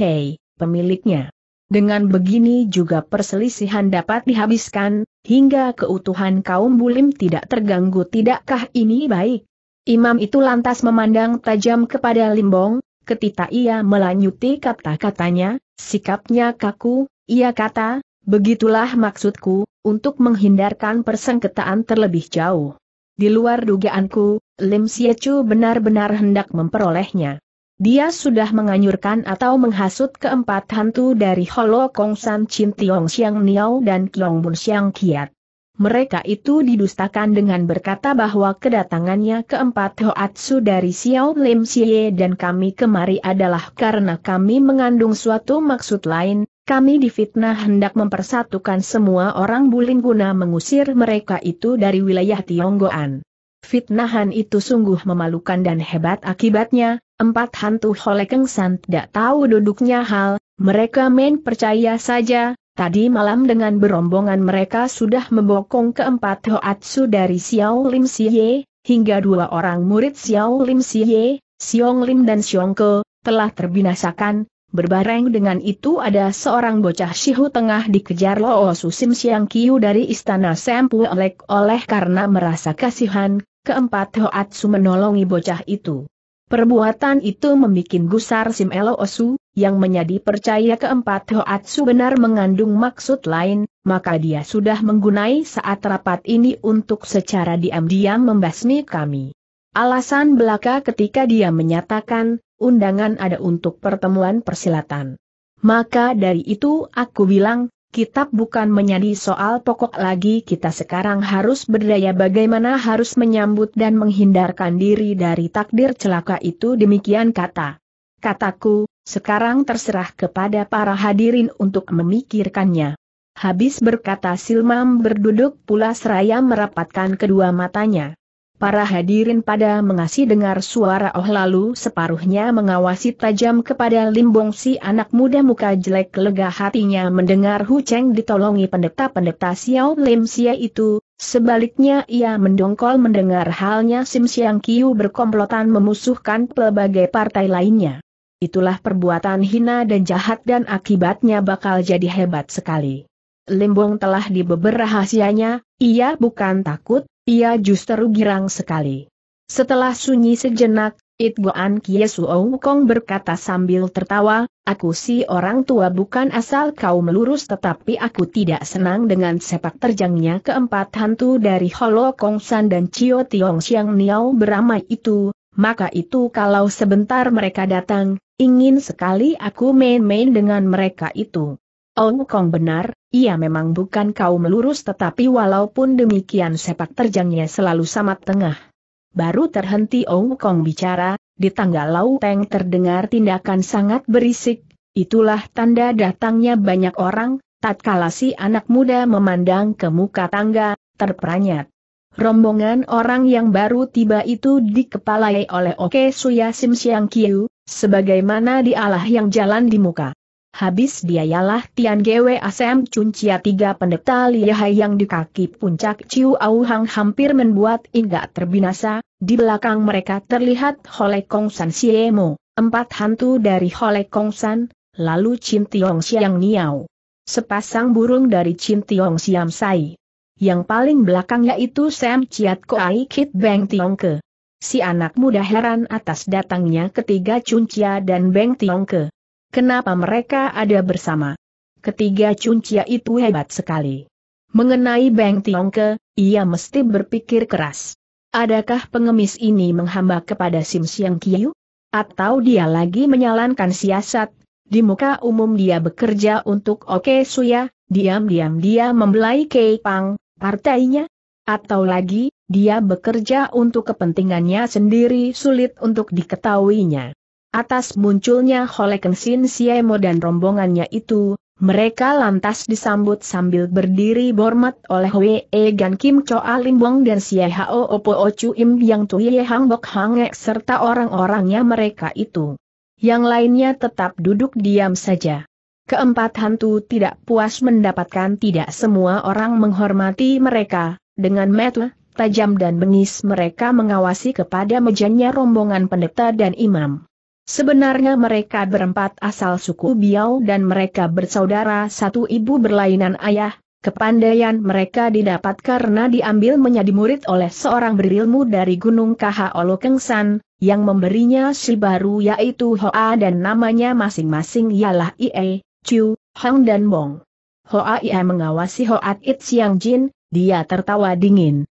Speaker 1: pemiliknya. Dengan begini juga perselisihan dapat dihabiskan, hingga keutuhan kaum bulim tidak terganggu tidakkah ini baik? Imam itu lantas memandang tajam kepada Limbong, ketika ia melanjuti kata-katanya, sikapnya kaku, ia kata, begitulah maksudku, untuk menghindarkan persengketaan terlebih jauh. Di luar dugaanku, Lim Siechu benar-benar hendak memperolehnya. Dia sudah menganyurkan atau menghasut keempat hantu dari Holo Kong San Chin Tiong Xiang Niao dan Kiong Bun Xiang Kiat. Mereka itu didustakan dengan berkata bahwa kedatangannya keempat Hoatsu dari Xiao Lim Xie dan kami kemari adalah karena kami mengandung suatu maksud lain, kami difitnah hendak mempersatukan semua orang Buling guna mengusir mereka itu dari wilayah Tionggoan. Fitnahan itu sungguh memalukan dan hebat akibatnya, empat hantu Holekeng San tidak tahu duduknya hal, mereka main percaya saja, Tadi malam dengan berombongan mereka sudah membokong keempat Hoatsu dari Xiao Lim Siye, hingga dua orang murid Xiao Lim Siye, Xiong Lim dan Xiong Ke, telah terbinasakan, Berbareng dengan itu ada seorang bocah Shihu tengah dikejar Loo oh Susim Siang Kiu dari istana Sempu Elek oleh karena merasa kasihan, keempat Hoatsu menolongi bocah itu. Perbuatan itu membuat gusar Sim Osu, oh yang menjadi percaya keempat Hoatsu benar mengandung maksud lain, maka dia sudah menggunai saat rapat ini untuk secara diam-diam membasmi kami. Alasan belaka ketika dia menyatakan, undangan ada untuk pertemuan persilatan. Maka dari itu aku bilang, kitab bukan menjadi soal pokok lagi kita sekarang harus berdaya bagaimana harus menyambut dan menghindarkan diri dari takdir celaka itu demikian kata. Kataku, sekarang terserah kepada para hadirin untuk memikirkannya. Habis berkata Silmam berduduk pula seraya merapatkan kedua matanya. Para hadirin pada mengasih dengar suara Oh lalu separuhnya mengawasi tajam kepada Limbong si anak muda muka jelek lega hatinya mendengar Hu Cheng ditolongi pendeta-pendeta Xiao Lim Xia itu, sebaliknya ia mendongkol mendengar halnya Sim Siang Kiu berkomplotan memusuhkan pelbagai partai lainnya. Itulah perbuatan hina dan jahat dan akibatnya bakal jadi hebat sekali. Limbong telah dibeber rahasianya, ia bukan takut, ia justru girang sekali. Setelah sunyi sejenak, Itgoan Kiesu Kong berkata sambil tertawa, aku si orang tua bukan asal kau melurus tetapi aku tidak senang dengan sepak terjangnya keempat hantu dari Holo Kong San dan Chio Tiong Siang Niao beramai itu, maka itu kalau sebentar mereka datang, ingin sekali aku main-main dengan mereka itu. Ong Kong benar, ia memang bukan kaum lurus tetapi walaupun demikian sepak terjangnya selalu sama tengah. Baru terhenti Ong Kong bicara, di tangga Lau Peng terdengar tindakan sangat berisik, itulah tanda datangnya banyak orang, tatkala si anak muda memandang ke muka tangga, terperanyat. Rombongan orang yang baru tiba itu dikepalai oleh Oke Suya Sim Siang Kiu, sebagaimana dialah yang jalan di muka habis dialah Tian Gwe Asem Cuncia tiga pendeta lihai yang di kaki puncak Ciu Au Hang hampir membuat Inggak terbinasa, di belakang mereka terlihat Hole Kong San Siemo, empat hantu dari Hole Kong San, lalu Chin Tiong Siang Niau, Sepasang burung dari Chin Tiong Siam Sai. Yang paling belakang yaitu Sam Chiat Koai Kit Beng Tiong Ke. Si anak muda heran atas datangnya ketiga Cuncia dan Beng Tiong Ke. Kenapa mereka ada bersama? Ketiga cuncia itu hebat sekali. Mengenai Beng Tiongke, ia mesti berpikir keras. Adakah pengemis ini menghamba kepada Sim Siang Kiyu? Atau dia lagi menyalankan siasat, di muka umum dia bekerja untuk Oke Suya, diam-diam dia membelai Kei Pang, partainya? Atau lagi, dia bekerja untuk kepentingannya sendiri sulit untuk diketahuinya. Atas munculnya Holekensin Siemo dan rombongannya itu, mereka lantas disambut sambil berdiri bormat oleh Wee Gan Kim Choa Lim dan Xie Opo Ocu Im Yang Tuye Hang Bok Hang serta orang-orangnya mereka itu. Yang lainnya tetap duduk diam saja. Keempat hantu tidak puas mendapatkan tidak semua orang menghormati mereka, dengan metu, tajam dan bengis mereka mengawasi kepada mejanya rombongan pendeta dan imam. Sebenarnya mereka berempat asal suku Biau dan mereka bersaudara satu ibu berlainan ayah, kepandaian mereka didapat karena diambil menjadi murid oleh seorang berilmu dari Gunung Kahaolo Kengsan, yang memberinya si baru yaitu Hoa dan namanya masing-masing ialah Ie, Chu, Hong dan Bong. Hoa Ie mengawasi Hoa It Siang Jin, dia tertawa dingin.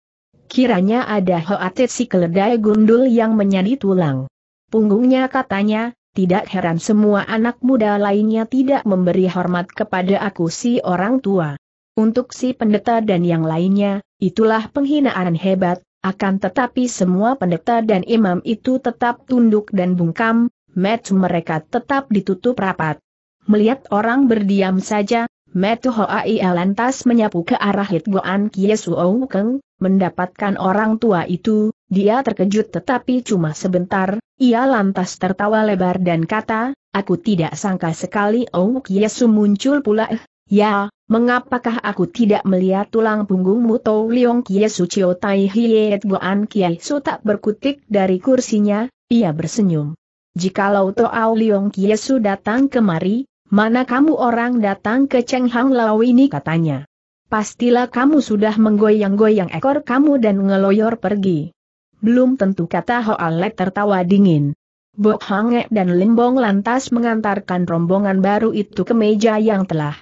Speaker 1: Kiranya ada Hoa It si keledai gundul yang menjadi tulang punggungnya katanya, tidak heran semua anak muda lainnya tidak memberi hormat kepada aku si orang tua. Untuk si pendeta dan yang lainnya, itulah penghinaan hebat, akan tetapi semua pendeta dan imam itu tetap tunduk dan bungkam, metu mereka tetap ditutup rapat. Melihat orang berdiam saja, metu Hoai lantas menyapu ke arah Hitgoan kiesu oukeng, mendapatkan orang tua itu, dia terkejut tetapi cuma sebentar, ia lantas tertawa lebar dan kata, aku tidak sangka sekali Oh Yesu muncul pula eh, ya, mengapakah aku tidak melihat tulang punggungmu Tau Leong Kiesu Chiu Tai Hiet Goan Kiesu tak berkutik dari kursinya, ia bersenyum. Jikalau Tau Leong Kiesu datang kemari, mana kamu orang datang ke Cheng Hang Lau ini katanya. Pastilah kamu sudah menggoyang-goyang ekor kamu dan ngeloyor pergi. Belum tentu kata Hoalek tertawa dingin. Bok Hange dan Limbong lantas mengantarkan rombongan baru itu ke meja yang telah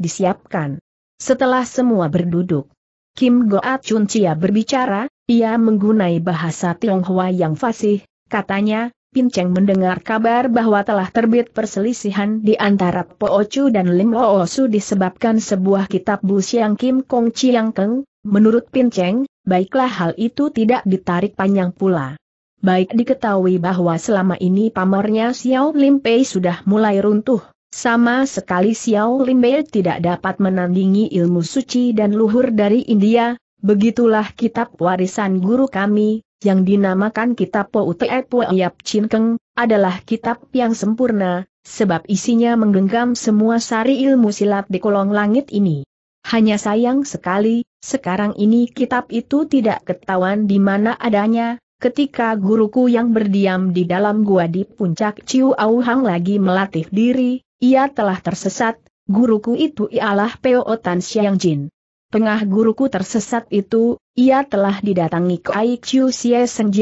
Speaker 1: disiapkan. Setelah semua berduduk, Kim Goat Chun Cia berbicara, ia menggunai bahasa Tionghoa yang fasih, katanya, Pinceng mendengar kabar bahwa telah terbit perselisihan di antara Po Ocu dan Lim Loosu disebabkan sebuah kitab Bu Siang Kim Kong Chiang Keng, menurut Pinceng, baiklah hal itu tidak ditarik panjang pula. Baik diketahui bahwa selama ini pamornya Xiao Lim Pei sudah mulai runtuh, sama sekali Xiao Lim Pei tidak dapat menandingi ilmu suci dan luhur dari India, begitulah kitab warisan guru kami, yang dinamakan Kitab Po Ute Yap Chin Keng, adalah kitab yang sempurna, sebab isinya menggenggam semua sari ilmu silat di kolong langit ini. Hanya sayang sekali, sekarang ini kitab itu tidak ketahuan di mana adanya, ketika guruku yang berdiam di dalam gua di puncak Ciu Au Hang lagi melatih diri, ia telah tersesat, guruku itu ialah Peo Tan Xiang Jin. Tengah guruku tersesat itu, ia telah didatangi ke Aikiu Xie Seng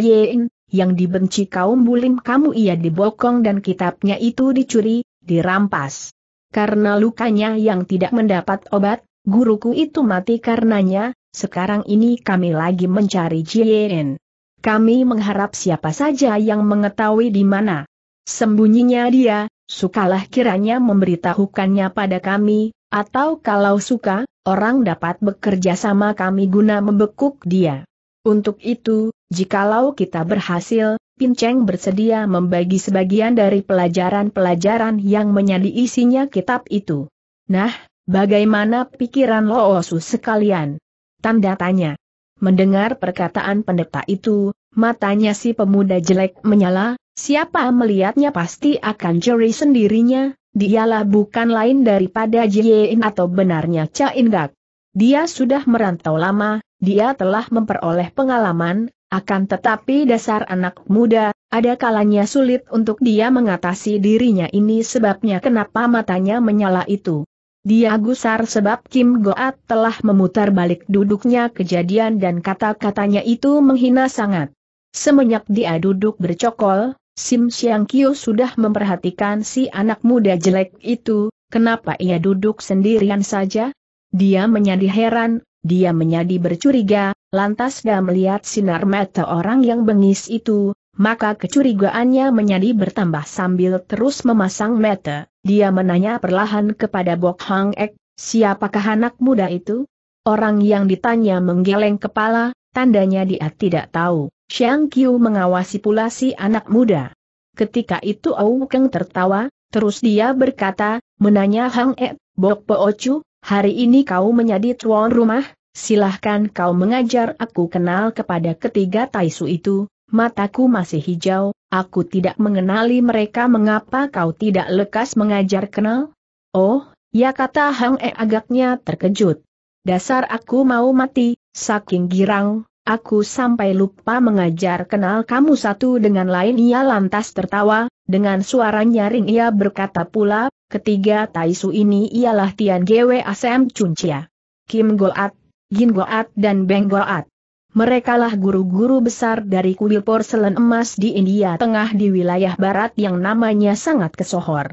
Speaker 1: yang dibenci kaum bulim kamu ia dibokong dan kitabnya itu dicuri, dirampas. Karena lukanya yang tidak mendapat obat, guruku itu mati karenanya, sekarang ini kami lagi mencari Jiein. Kami mengharap siapa saja yang mengetahui di mana sembunyinya dia, sukalah kiranya memberitahukannya pada kami, atau kalau suka, orang dapat bekerja sama kami guna membekuk dia. Untuk itu, jikalau kita berhasil, Pinceng bersedia membagi sebagian dari pelajaran-pelajaran yang menjadi isinya kitab itu. Nah, bagaimana pikiran Loosu sekalian? Tanda tanya. Mendengar perkataan pendeta itu, matanya si pemuda jelek menyala, siapa melihatnya pasti akan jeri sendirinya, Dialah bukan lain daripada Jiein atau benarnya Cain Gak. Dia sudah merantau lama, dia telah memperoleh pengalaman, akan tetapi dasar anak muda, ada kalanya sulit untuk dia mengatasi dirinya ini sebabnya kenapa matanya menyala itu. Dia gusar sebab Kim Goat telah memutar balik duduknya kejadian dan kata-katanya itu menghina sangat. Semenyak dia duduk bercokol, Sim Siang Kyo sudah memperhatikan si anak muda jelek itu, kenapa ia duduk sendirian saja? Dia menjadi heran, dia menjadi bercuriga, lantas dia melihat sinar mata orang yang bengis itu, maka kecurigaannya menjadi bertambah sambil terus memasang mata. Dia menanya perlahan kepada Bok Hang Ek, siapakah anak muda itu? Orang yang ditanya menggeleng kepala, tandanya dia tidak tahu. Xiang Qiu mengawasi pula si anak muda. Ketika itu Au Keng tertawa, terus dia berkata, menanya Hang E, Bok Po Ocu, hari ini kau menjadi tuan rumah, silahkan kau mengajar aku kenal kepada ketiga Taisu itu, mataku masih hijau, aku tidak mengenali mereka mengapa kau tidak lekas mengajar kenal? Oh, ya kata Hang E agaknya terkejut. Dasar aku mau mati, saking girang, Aku sampai lupa mengajar kenal kamu satu dengan lain ia lantas tertawa, dengan suara nyaring ia berkata pula, ketiga Taisu ini ialah Tian Gwe Asem Chuncia. Kim Goat, Gin Goat dan Beng Goat. Merekalah guru-guru besar dari kuil porselen emas di India Tengah di wilayah barat yang namanya sangat kesohor.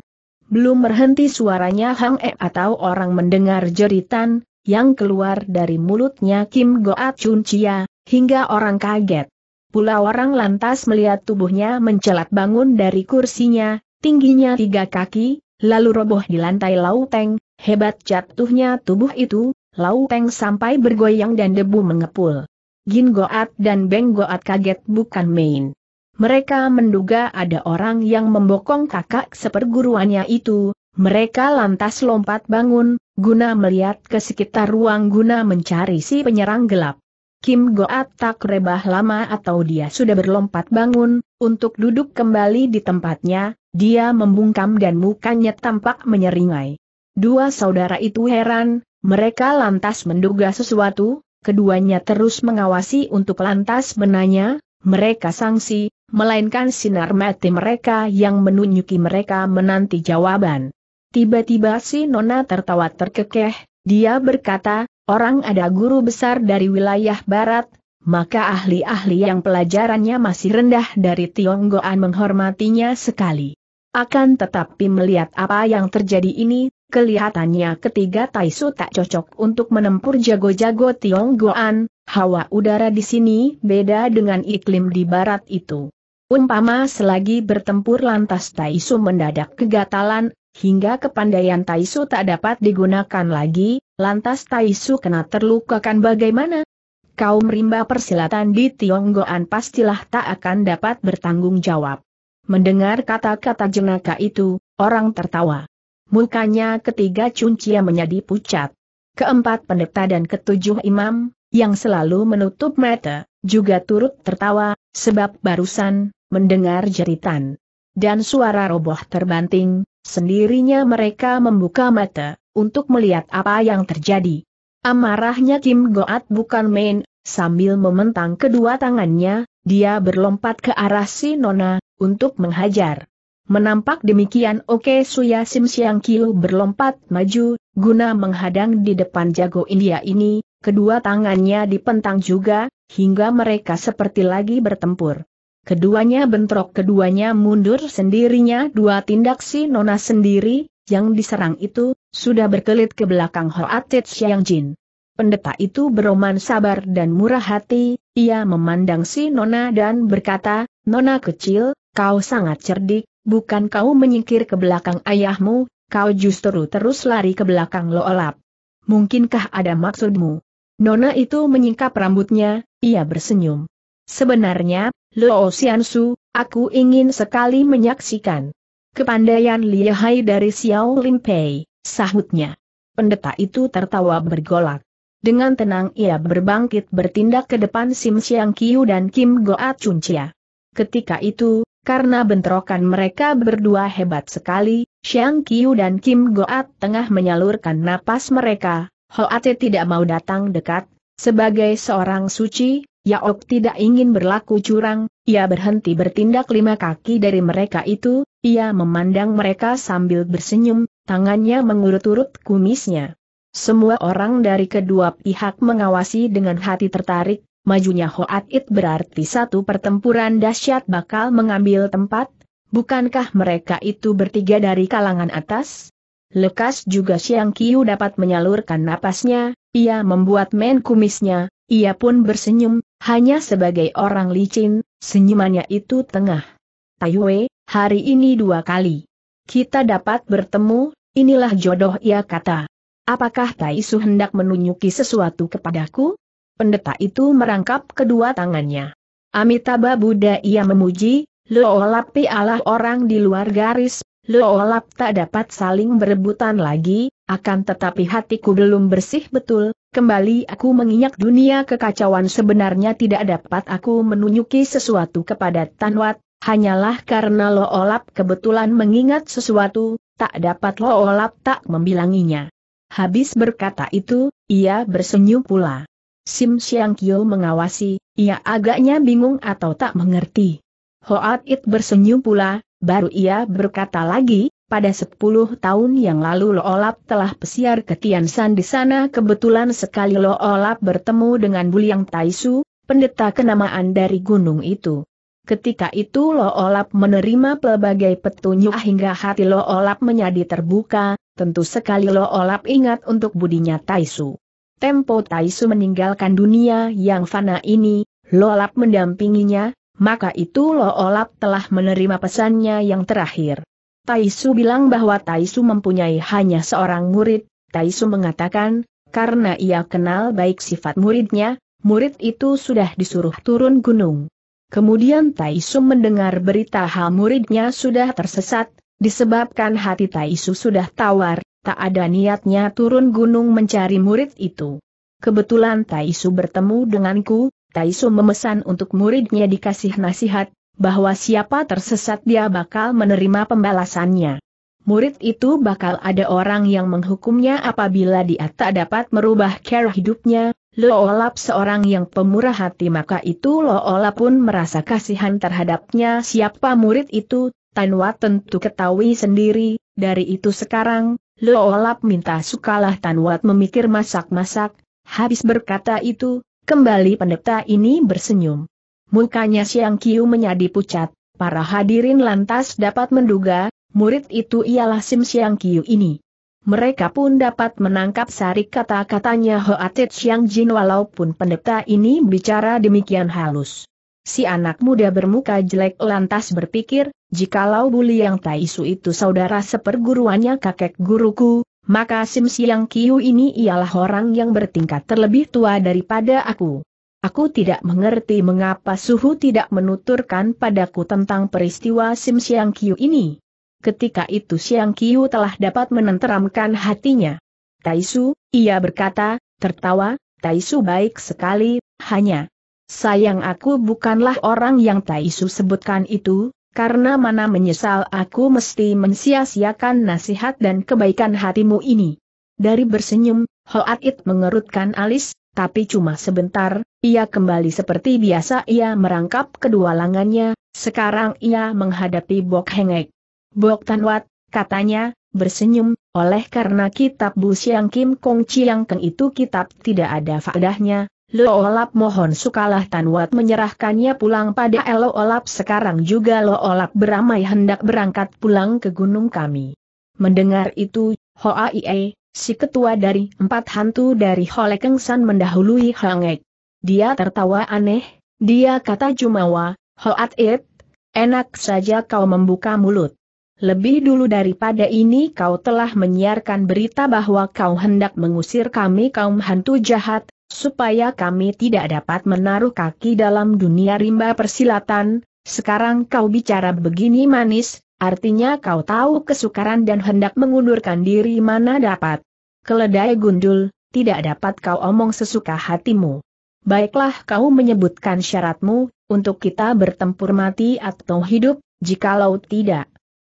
Speaker 1: Belum berhenti suaranya Hang E atau orang mendengar jeritan, yang keluar dari mulutnya Kim Goat Chun Chia, Hingga orang kaget. Pula orang lantas melihat tubuhnya mencelat bangun dari kursinya, tingginya tiga kaki, lalu roboh di lantai lauteng, hebat jatuhnya tubuh itu, lauteng sampai bergoyang dan debu mengepul. Gin Goat dan Beng Goat kaget bukan main. Mereka menduga ada orang yang membokong kakak seperguruannya itu, mereka lantas lompat bangun, guna melihat ke sekitar ruang guna mencari si penyerang gelap. Kim Goat tak rebah lama atau dia sudah berlompat bangun, untuk duduk kembali di tempatnya, dia membungkam dan mukanya tampak menyeringai. Dua saudara itu heran, mereka lantas menduga sesuatu, keduanya terus mengawasi untuk lantas menanya, mereka sangsi, melainkan sinar mati mereka yang menunjuki mereka menanti jawaban. Tiba-tiba si Nona tertawa terkekeh, dia berkata, orang ada guru besar dari wilayah barat, maka ahli-ahli yang pelajarannya masih rendah dari Tionggoan menghormatinya sekali. Akan tetapi melihat apa yang terjadi ini, kelihatannya ketiga Taisu tak cocok untuk menempur jago-jago Tionggoan, hawa udara di sini beda dengan iklim di barat itu. Umpama selagi bertempur lantas Taisu mendadak kegatalan, hingga kepandaian Taisu tak dapat digunakan lagi, Lantas Taisu kena terluka kan bagaimana? Kaum rimba persilatan di Tionggoan pastilah tak akan dapat bertanggung jawab. Mendengar kata-kata jenaka itu, orang tertawa. Mukanya ketiga cuncia menjadi pucat. Keempat pendeta dan ketujuh imam, yang selalu menutup mata, juga turut tertawa, sebab barusan, mendengar jeritan. Dan suara roboh terbanting, sendirinya mereka membuka mata, untuk melihat apa yang terjadi. Amarahnya Kim Goat bukan main, sambil mementang kedua tangannya, dia berlompat ke arah si Nona, untuk menghajar. Menampak demikian Oke Suya Sim Siang Kiu berlompat maju, guna menghadang di depan jago India ini, kedua tangannya dipentang juga, hingga mereka seperti lagi bertempur. Keduanya bentrok keduanya mundur sendirinya dua tindak si Nona sendiri, yang diserang itu, sudah berkelit ke belakang Hoatit Siang Jin. Pendeta itu beroman sabar dan murah hati, ia memandang si Nona dan berkata, Nona kecil, kau sangat cerdik, bukan kau menyingkir ke belakang ayahmu, kau justru terus lari ke belakang loolap. Mungkinkah ada maksudmu? Nona itu menyingkap rambutnya, ia bersenyum. Sebenarnya, Luo Xiansu, aku ingin sekali menyaksikan kepandaian lihai dari Xiao Limpei. Sahutnya. Pendeta itu tertawa bergolak. Dengan tenang ia berbangkit bertindak ke depan Sim Siang Kiu dan Kim Goat Chuncia. Ketika itu, karena bentrokan mereka berdua hebat sekali, Siang Kiu dan Kim Goat tengah menyalurkan napas mereka, Hoate tidak mau datang dekat, sebagai seorang suci, Yaok tidak ingin berlaku curang, ia berhenti bertindak lima kaki dari mereka itu, ia memandang mereka sambil bersenyum, tangannya mengurut-urut kumisnya. Semua orang dari kedua pihak mengawasi dengan hati tertarik, majunya Hoat It berarti satu pertempuran dahsyat bakal mengambil tempat, bukankah mereka itu bertiga dari kalangan atas? Lekas juga Siang Kiu dapat menyalurkan napasnya, ia membuat men kumisnya, ia pun bersenyum, hanya sebagai orang licin, senyumannya itu tengah. Taiwe, hari ini dua kali. Kita dapat bertemu, inilah jodoh ia kata. Apakah Tai Su hendak menunjuki sesuatu kepadaku? Pendeta itu merangkap kedua tangannya. Amitabha Buddha ia memuji, Leolap Allah orang di luar garis, Leolap tak dapat saling berebutan lagi, akan tetapi hatiku belum bersih betul, Kembali aku mengingat dunia kekacauan sebenarnya tidak dapat aku menunjuki sesuatu kepada Tanwat, hanyalah karena Lo Olap kebetulan mengingat sesuatu, tak dapat Lo Olap tak membilanginya. Habis berkata itu, ia bersenyum pula. Sim Siang Kyo mengawasi, ia agaknya bingung atau tak mengerti. Hoat It bersenyum pula, baru ia berkata lagi, pada sepuluh tahun yang lalu Loolap telah pesiar ke Tiansan di sana kebetulan sekali Loolap bertemu dengan Buliang Taisu, pendeta kenamaan dari gunung itu. Ketika itu Loolap menerima pelbagai petunjuk hingga hati Loolap menjadi terbuka, tentu sekali Loolap ingat untuk budinya Taisu. Tempo Taisu meninggalkan dunia yang fana ini, Loolap mendampinginya, maka itu Loolap telah menerima pesannya yang terakhir. Taisu bilang bahwa Taisu mempunyai hanya seorang murid, Taisu mengatakan, karena ia kenal baik sifat muridnya, murid itu sudah disuruh turun gunung. Kemudian Taisu mendengar berita hal muridnya sudah tersesat, disebabkan hati Taisu sudah tawar, tak ada niatnya turun gunung mencari murid itu. Kebetulan Taisu bertemu denganku, Taisu memesan untuk muridnya dikasih nasihat, bahwa siapa tersesat dia bakal menerima pembalasannya. Murid itu bakal ada orang yang menghukumnya apabila dia tak dapat merubah cara hidupnya, Loolap seorang yang pemurah hati maka itu Loolap pun merasa kasihan terhadapnya siapa murid itu, Tanwa tentu ketahui sendiri, dari itu sekarang, Loolap minta sukalah Tanwat memikir masak-masak, habis berkata itu, kembali pendeta ini bersenyum. Mukanya Siang Kiu menjadi pucat, para hadirin lantas dapat menduga, murid itu ialah Sim Siang Kiu ini. Mereka pun dapat menangkap sari kata-katanya Hoatit Siang Jin walaupun pendeta ini bicara demikian halus. Si anak muda bermuka jelek lantas berpikir, jikalau Buli yang Taisu itu saudara seperguruannya kakek guruku, maka Sim Siang Kiu ini ialah orang yang bertingkat terlebih tua daripada aku. Aku tidak mengerti mengapa Suhu tidak menuturkan padaku tentang peristiwa Sim Siang Kiu ini. Ketika itu Siang Kiu telah dapat menenteramkan hatinya. Taisu, ia berkata, tertawa, Taisu baik sekali, hanya. Sayang aku bukanlah orang yang Taisu sebutkan itu, karena mana menyesal aku mesti mensia-siakan nasihat dan kebaikan hatimu ini. Dari bersenyum, Hoat It mengerutkan alis, tapi cuma sebentar, ia kembali seperti biasa ia merangkap kedua lengannya, sekarang ia menghadapi Bok Hengek. Bok Tanwat, katanya, bersenyum, oleh karena kitab Bu Siang Kim Kong Chiang Keng itu kitab tidak ada faedahnya, Lo Olap mohon sukalah Tanwat menyerahkannya pulang pada Lo Olap sekarang juga Lo Olap beramai hendak berangkat pulang ke gunung kami. Mendengar itu, Hoa Ie, Si ketua dari empat hantu dari Holekeng San mendahului Hangek. Dia tertawa aneh, dia kata Jumawa, Hoat It, enak saja kau membuka mulut. Lebih dulu daripada ini kau telah menyiarkan berita bahwa kau hendak mengusir kami kaum hantu jahat, supaya kami tidak dapat menaruh kaki dalam dunia rimba persilatan, sekarang kau bicara begini manis, Artinya kau tahu kesukaran dan hendak mengundurkan diri mana dapat. Keledai gundul, tidak dapat kau omong sesuka hatimu. Baiklah kau menyebutkan syaratmu, untuk kita bertempur mati atau hidup, jikalau tidak.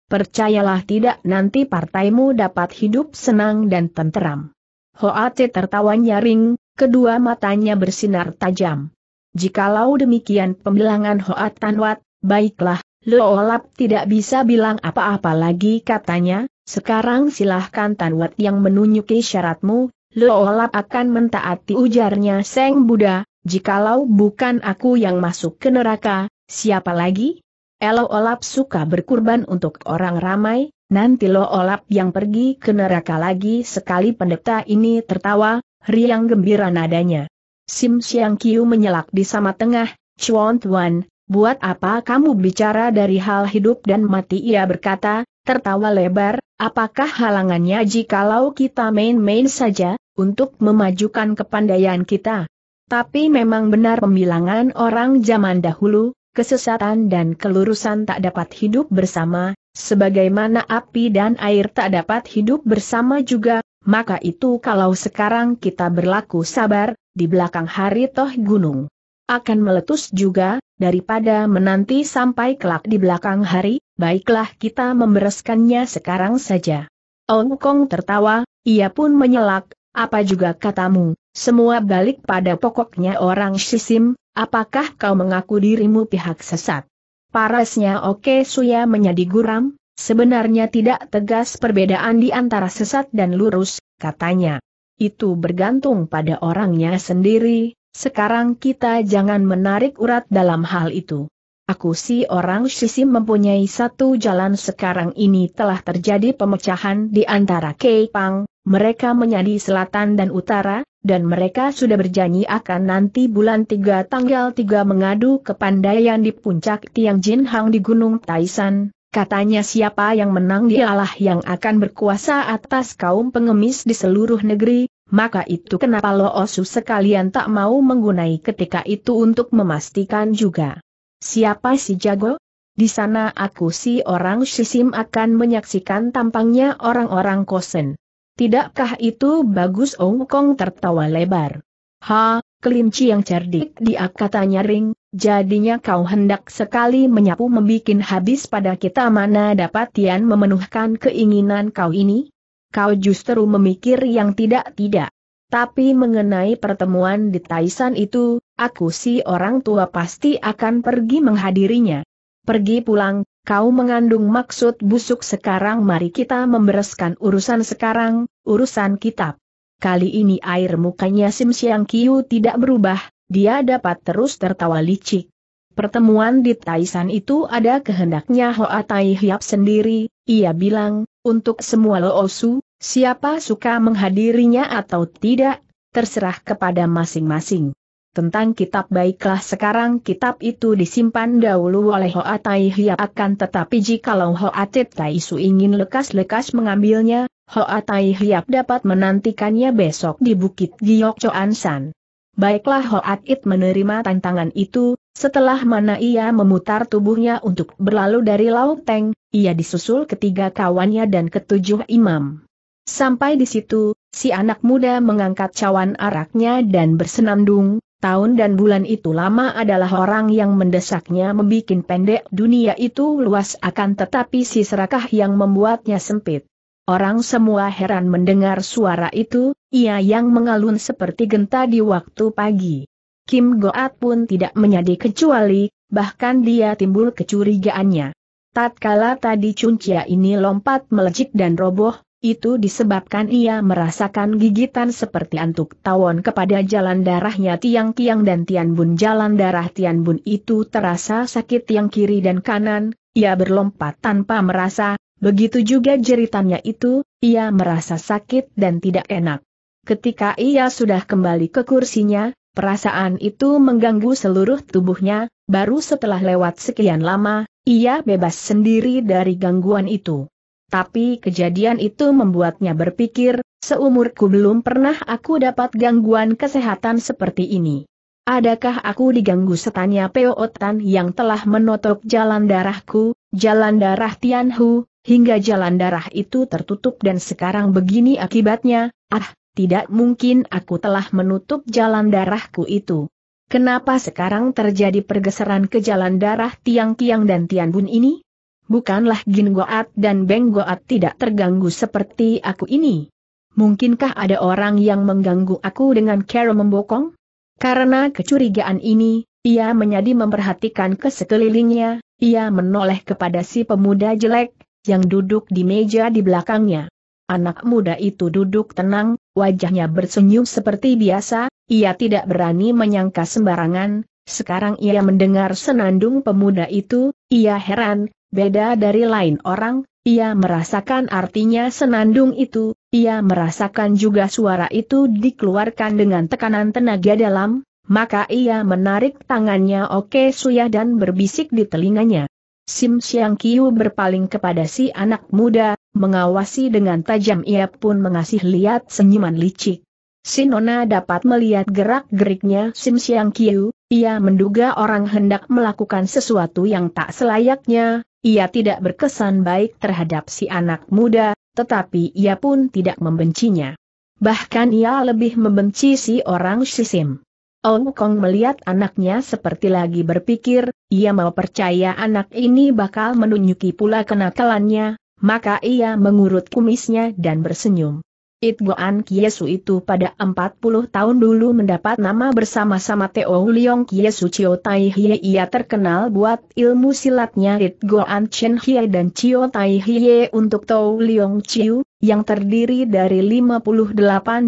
Speaker 1: Percayalah tidak nanti partaimu dapat hidup senang dan tenteram. Hoate tertawa nyaring, kedua matanya bersinar tajam. Jikalau demikian pembilangan Hoat Tanwat, baiklah, Lo Loolap tidak bisa bilang apa-apa lagi katanya, sekarang silahkan Tan Wat yang menunjuki syaratmu, Lo Loolap akan mentaati ujarnya Seng Buddha, jikalau bukan aku yang masuk ke neraka, siapa lagi? Loolap suka berkurban untuk orang ramai, nanti lo Loolap yang pergi ke neraka lagi sekali pendeta ini tertawa, riang gembira nadanya. Sim Siang Kiu menyelak di sama tengah, Chuan Tuan, buat apa kamu bicara dari hal hidup dan mati ia berkata, tertawa lebar, apakah halangannya jikalau kita main-main saja, untuk memajukan kepandaian kita. Tapi memang benar pembilangan orang zaman dahulu, kesesatan dan kelurusan tak dapat hidup bersama, sebagaimana api dan air tak dapat hidup bersama juga, maka itu kalau sekarang kita berlaku sabar, di belakang hari toh gunung akan meletus juga, daripada menanti sampai kelak di belakang hari, baiklah kita membereskannya sekarang saja. Ong Kong tertawa, ia pun menyelak, apa juga katamu, semua balik pada pokoknya orang sisim, apakah kau mengaku dirimu pihak sesat? Parasnya Oke Suya menjadi guram, sebenarnya tidak tegas perbedaan di antara sesat dan lurus, katanya. Itu bergantung pada orangnya sendiri, sekarang kita jangan menarik urat dalam hal itu. Aku si orang sisi mempunyai satu jalan sekarang ini telah terjadi pemecahan di antara Keipang, mereka menjadi selatan dan utara, dan mereka sudah berjanji akan nanti bulan 3 tanggal 3 mengadu ke kepandaian di puncak Tianjin Hang di Gunung Taisan, katanya siapa yang menang dialah yang akan berkuasa atas kaum pengemis di seluruh negeri, maka itu kenapa Lo Osu sekalian tak mau menggunai ketika itu untuk memastikan juga. Siapa si jago? Di sana aku si orang sisim akan menyaksikan tampangnya orang-orang kosen. Tidakkah itu bagus Ong Kong tertawa lebar. Ha, kelinci yang cerdik dia katanya nyaring, jadinya kau hendak sekali menyapu membikin habis pada kita mana dapat Tian memenuhkan keinginan kau ini? kau justru memikir yang tidak-tidak. Tapi mengenai pertemuan di Taisan itu, aku si orang tua pasti akan pergi menghadirinya. Pergi pulang, kau mengandung maksud busuk sekarang mari kita membereskan urusan sekarang, urusan kitab. Kali ini air mukanya Sim Siang Kiu tidak berubah, dia dapat terus tertawa licik. Pertemuan di Taisan itu ada kehendaknya Hoa Tai Hiap sendiri, ia bilang, untuk semua Loosu, Siapa suka menghadirinya atau tidak, terserah kepada masing-masing. Tentang kitab baiklah sekarang kitab itu disimpan dahulu oleh Hoa Tai Hiap akan tetapi jikalau Hoa Tit Tai Su ingin lekas-lekas mengambilnya, Hoa Tai Hiap dapat menantikannya besok di Bukit Giyok Choan San. Baiklah Hoa Tit menerima tantangan itu, setelah mana ia memutar tubuhnya untuk berlalu dari Lauk Teng, ia disusul ketiga kawannya dan ketujuh imam. Sampai di situ, si anak muda mengangkat cawan araknya dan bersenandung, tahun dan bulan itu lama adalah orang yang mendesaknya membuat pendek dunia itu luas akan tetapi si serakah yang membuatnya sempit. Orang semua heran mendengar suara itu, ia yang mengalun seperti genta di waktu pagi. Kim Goat pun tidak menyadari kecuali, bahkan dia timbul kecurigaannya. Tatkala tadi cuncia ini lompat melejit dan roboh, itu disebabkan ia merasakan gigitan seperti antuk tawon kepada jalan darahnya Tiang Kiang dan Tian Bun. Jalan darah Tian Bun itu terasa sakit yang kiri dan kanan, ia berlompat tanpa merasa, begitu juga jeritannya itu, ia merasa sakit dan tidak enak. Ketika ia sudah kembali ke kursinya, perasaan itu mengganggu seluruh tubuhnya, baru setelah lewat sekian lama, ia bebas sendiri dari gangguan itu tapi kejadian itu membuatnya berpikir, seumurku belum pernah aku dapat gangguan kesehatan seperti ini. Adakah aku diganggu setannya Peootan yang telah menotok jalan darahku, jalan darah Tianhu, hingga jalan darah itu tertutup dan sekarang begini akibatnya, ah, tidak mungkin aku telah menutup jalan darahku itu. Kenapa sekarang terjadi pergeseran ke jalan darah tiang-tiang dan tianbun ini? bukanlah Gin Goat dan Beng Goat tidak terganggu seperti aku ini. Mungkinkah ada orang yang mengganggu aku dengan cara membokong? Karena kecurigaan ini, ia menjadi memperhatikan ke sekelilingnya, ia menoleh kepada si pemuda jelek, yang duduk di meja di belakangnya. Anak muda itu duduk tenang, wajahnya bersenyum seperti biasa, ia tidak berani menyangka sembarangan, sekarang ia mendengar senandung pemuda itu, ia heran, Beda dari lain orang, ia merasakan artinya senandung itu, ia merasakan juga suara itu dikeluarkan dengan tekanan tenaga dalam, maka ia menarik tangannya Oke Suya dan berbisik di telinganya. Sim Siang Kiu berpaling kepada si anak muda, mengawasi dengan tajam ia pun mengasih lihat senyuman licik. Si Nona dapat melihat gerak-geriknya Sim Siang Kiu, ia menduga orang hendak melakukan sesuatu yang tak selayaknya, ia tidak berkesan baik terhadap si anak muda, tetapi ia pun tidak membencinya. Bahkan ia lebih membenci si orang Sisim. Ong Kong melihat anaknya seperti lagi berpikir, ia mau percaya anak ini bakal menunjuki pula kenakalannya, maka ia mengurut kumisnya dan bersenyum. It Goan Kiesu itu pada 40 tahun dulu mendapat nama bersama-sama Teo Liong Kiesu Chio Tai Hie. Ia terkenal buat ilmu silatnya It Goan Chen Hie dan Chio Tai Hie untuk Teo Liong Chiu, yang terdiri dari 58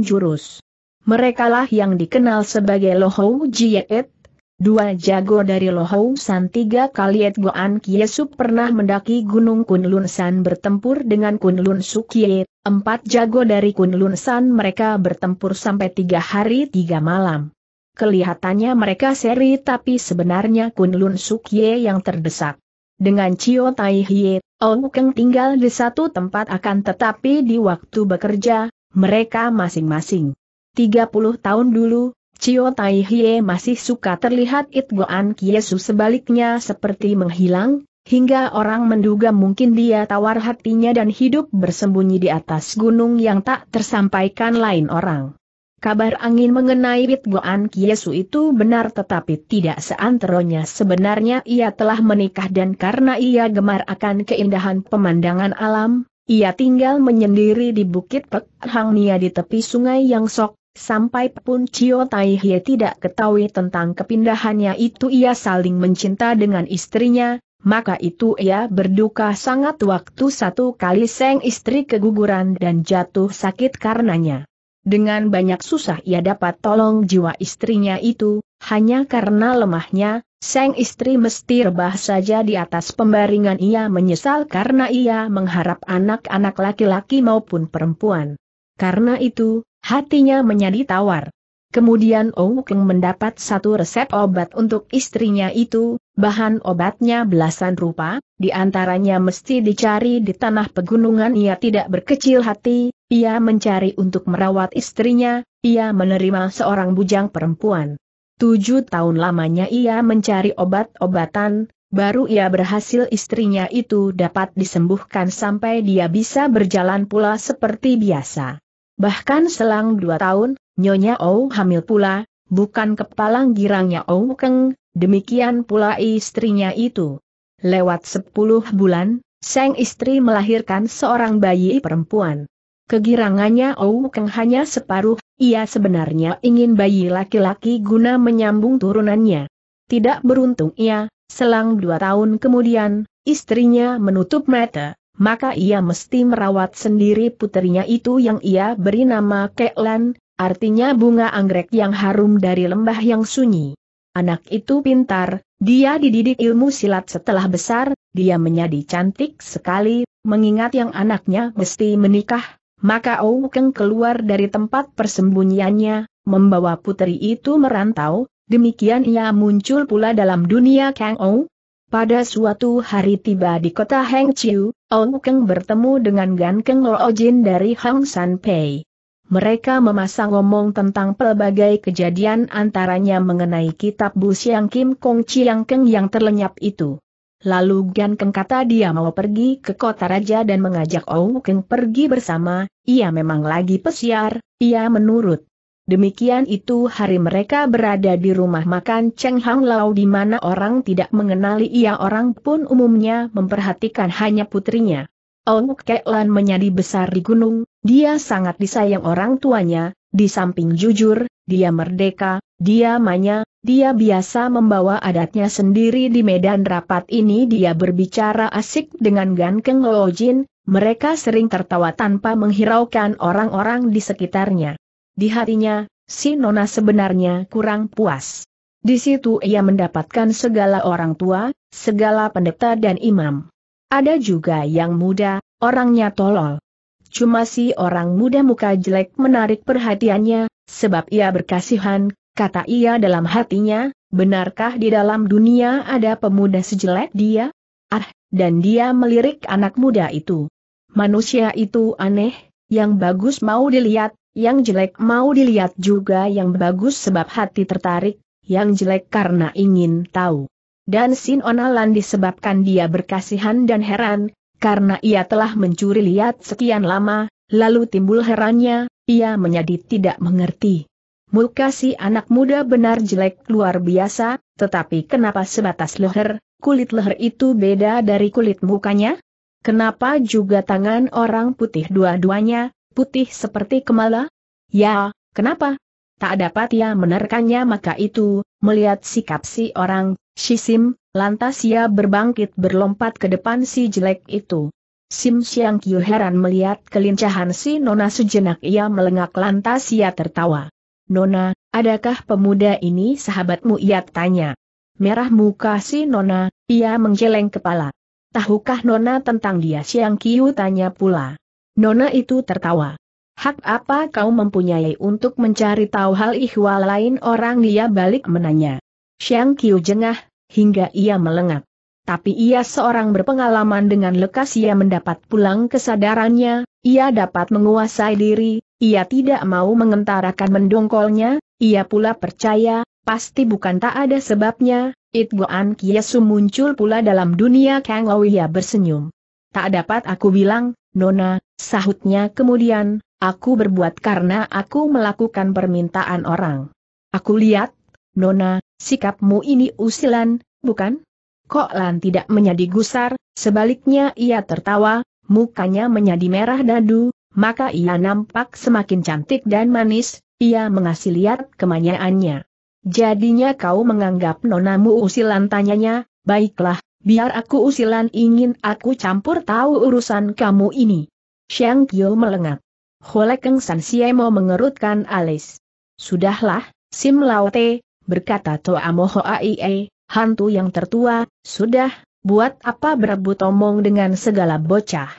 Speaker 1: jurus. Merekalah yang dikenal sebagai Lohou Jiet, Dua jago dari Lohou San tiga kali Et Goan Kiesup pernah mendaki Gunung Kunlun San bertempur dengan Kunlun Sukie, empat jago dari Kunlun San mereka bertempur sampai tiga hari tiga malam. Kelihatannya mereka seri tapi sebenarnya Kunlun Sukie yang terdesak. Dengan Cio Tai Hie, Keng tinggal di satu tempat akan tetapi di waktu bekerja, mereka masing-masing. 30 tahun dulu, Cio Tai Hie masih suka terlihat It Goan Kiesu sebaliknya seperti menghilang, hingga orang menduga mungkin dia tawar hatinya dan hidup bersembunyi di atas gunung yang tak tersampaikan lain orang. Kabar angin mengenai It Goan Kiesu itu benar tetapi tidak seanteronya sebenarnya ia telah menikah dan karena ia gemar akan keindahan pemandangan alam, ia tinggal menyendiri di Bukit Pek Hang di tepi sungai yang sok, Sampai pun Cio Tai Hie tidak ketahui tentang kepindahannya itu ia saling mencinta dengan istrinya, maka itu ia berduka sangat waktu satu kali seng istri keguguran dan jatuh sakit karenanya. Dengan banyak susah ia dapat tolong jiwa istrinya itu, hanya karena lemahnya, seng istri mesti rebah saja di atas pembaringan ia menyesal karena ia mengharap anak-anak laki-laki maupun perempuan. Karena itu, Hatinya menjadi tawar. Kemudian Ong Keng mendapat satu resep obat untuk istrinya itu, bahan obatnya belasan rupa, di antaranya mesti dicari di tanah pegunungan ia tidak berkecil hati, ia mencari untuk merawat istrinya, ia menerima seorang bujang perempuan. Tujuh tahun lamanya ia mencari obat-obatan, baru ia berhasil istrinya itu dapat disembuhkan sampai dia bisa berjalan pula seperti biasa. Bahkan selang dua tahun, Nyonya Ou hamil pula, bukan kepalang girangnya Ou Keng, demikian pula istrinya itu. Lewat sepuluh bulan, sang istri melahirkan seorang bayi perempuan. Kegirangannya Ou Keng hanya separuh, ia sebenarnya ingin bayi laki-laki guna menyambung turunannya. Tidak beruntung ia, selang dua tahun kemudian, istrinya menutup mata maka ia mesti merawat sendiri putrinya itu yang ia beri nama Keklan, artinya bunga anggrek yang harum dari lembah yang sunyi. Anak itu pintar, dia dididik ilmu silat setelah besar, dia menjadi cantik sekali, mengingat yang anaknya mesti menikah, maka Oukeng keluar dari tempat persembunyiannya, membawa putri itu merantau, demikian ia muncul pula dalam dunia Kang Ou. Pada suatu hari tiba di kota Hengqiu, Ong Keng bertemu dengan Gan Keng Lo Jin dari Hong San Pei. Mereka memasang ngomong tentang pelbagai kejadian antaranya mengenai kitab Bu Siang Kim Kong Chiang Keng yang terlenyap itu. Lalu Gan Keng kata dia mau pergi ke kota raja dan mengajak Ong Keng pergi bersama, ia memang lagi pesiar, ia menurut. Demikian itu hari mereka berada di rumah makan Cheng Hang Lao di mana orang tidak mengenali ia orang pun umumnya memperhatikan hanya putrinya. Ong Kek Lan menjadi besar di gunung, dia sangat disayang orang tuanya, di samping jujur, dia merdeka, dia manya, dia biasa membawa adatnya sendiri di medan rapat ini dia berbicara asik dengan Gan Keng Lo Jin, mereka sering tertawa tanpa menghiraukan orang-orang di sekitarnya. Di hatinya, si Nona sebenarnya kurang puas. Di situ ia mendapatkan segala orang tua, segala pendeta dan imam. Ada juga yang muda, orangnya tolol. Cuma si orang muda muka jelek menarik perhatiannya, sebab ia berkasihan, kata ia dalam hatinya, benarkah di dalam dunia ada pemuda sejelek dia? Ah, dan dia melirik anak muda itu. Manusia itu aneh, yang bagus mau dilihat, yang jelek mau dilihat juga yang bagus sebab hati tertarik, yang jelek karena ingin tahu. Dan Sin Onalan disebabkan dia berkasihan dan heran, karena ia telah mencuri lihat sekian lama, lalu timbul herannya, ia menjadi tidak mengerti. Muka si anak muda benar jelek luar biasa, tetapi kenapa sebatas leher, kulit leher itu beda dari kulit mukanya? Kenapa juga tangan orang putih dua-duanya, Putih seperti kemala? Ya, kenapa? Tak dapat ia menerkannya maka itu, melihat sikap si orang, Shisim, lantas ia berbangkit berlompat ke depan si jelek itu. Sim Siang Kyu heran melihat kelincahan si Nona sejenak ia melengak lantas ia tertawa. Nona, adakah pemuda ini sahabatmu ia tanya. Merah muka si Nona, ia menggeleng kepala. Tahukah Nona tentang dia Siang Kiu tanya pula. Nona itu tertawa. Hak apa kau mempunyai untuk mencari tahu hal ihwal lain orang dia balik menanya. Xiang Qiu jengah, hingga ia melengak. Tapi ia seorang berpengalaman dengan lekas ia mendapat pulang kesadarannya, ia dapat menguasai diri, ia tidak mau mengentarakan mendongkolnya, ia pula percaya, pasti bukan tak ada sebabnya, It Goan Kiesu muncul pula dalam dunia Kang Ia bersenyum. Tak dapat aku bilang, Nona, Sahutnya kemudian, aku berbuat karena aku melakukan permintaan orang. Aku lihat, Nona, sikapmu ini usilan, bukan? Kok Lan tidak menjadi gusar, sebaliknya ia tertawa, mukanya menjadi merah dadu, maka ia nampak semakin cantik dan manis, ia mengasih lihat kemanyaannya. Jadinya kau menganggap nonamu usilan tanyanya, baiklah, biar aku usilan ingin aku campur tahu urusan kamu ini. Xiang Qiu melengak. Hole Keng San Siemo mengerutkan alis. Sudahlah, Sim Lao Te, berkata Toa Moho Aie, hantu yang tertua, sudah, buat apa berebut omong dengan segala bocah.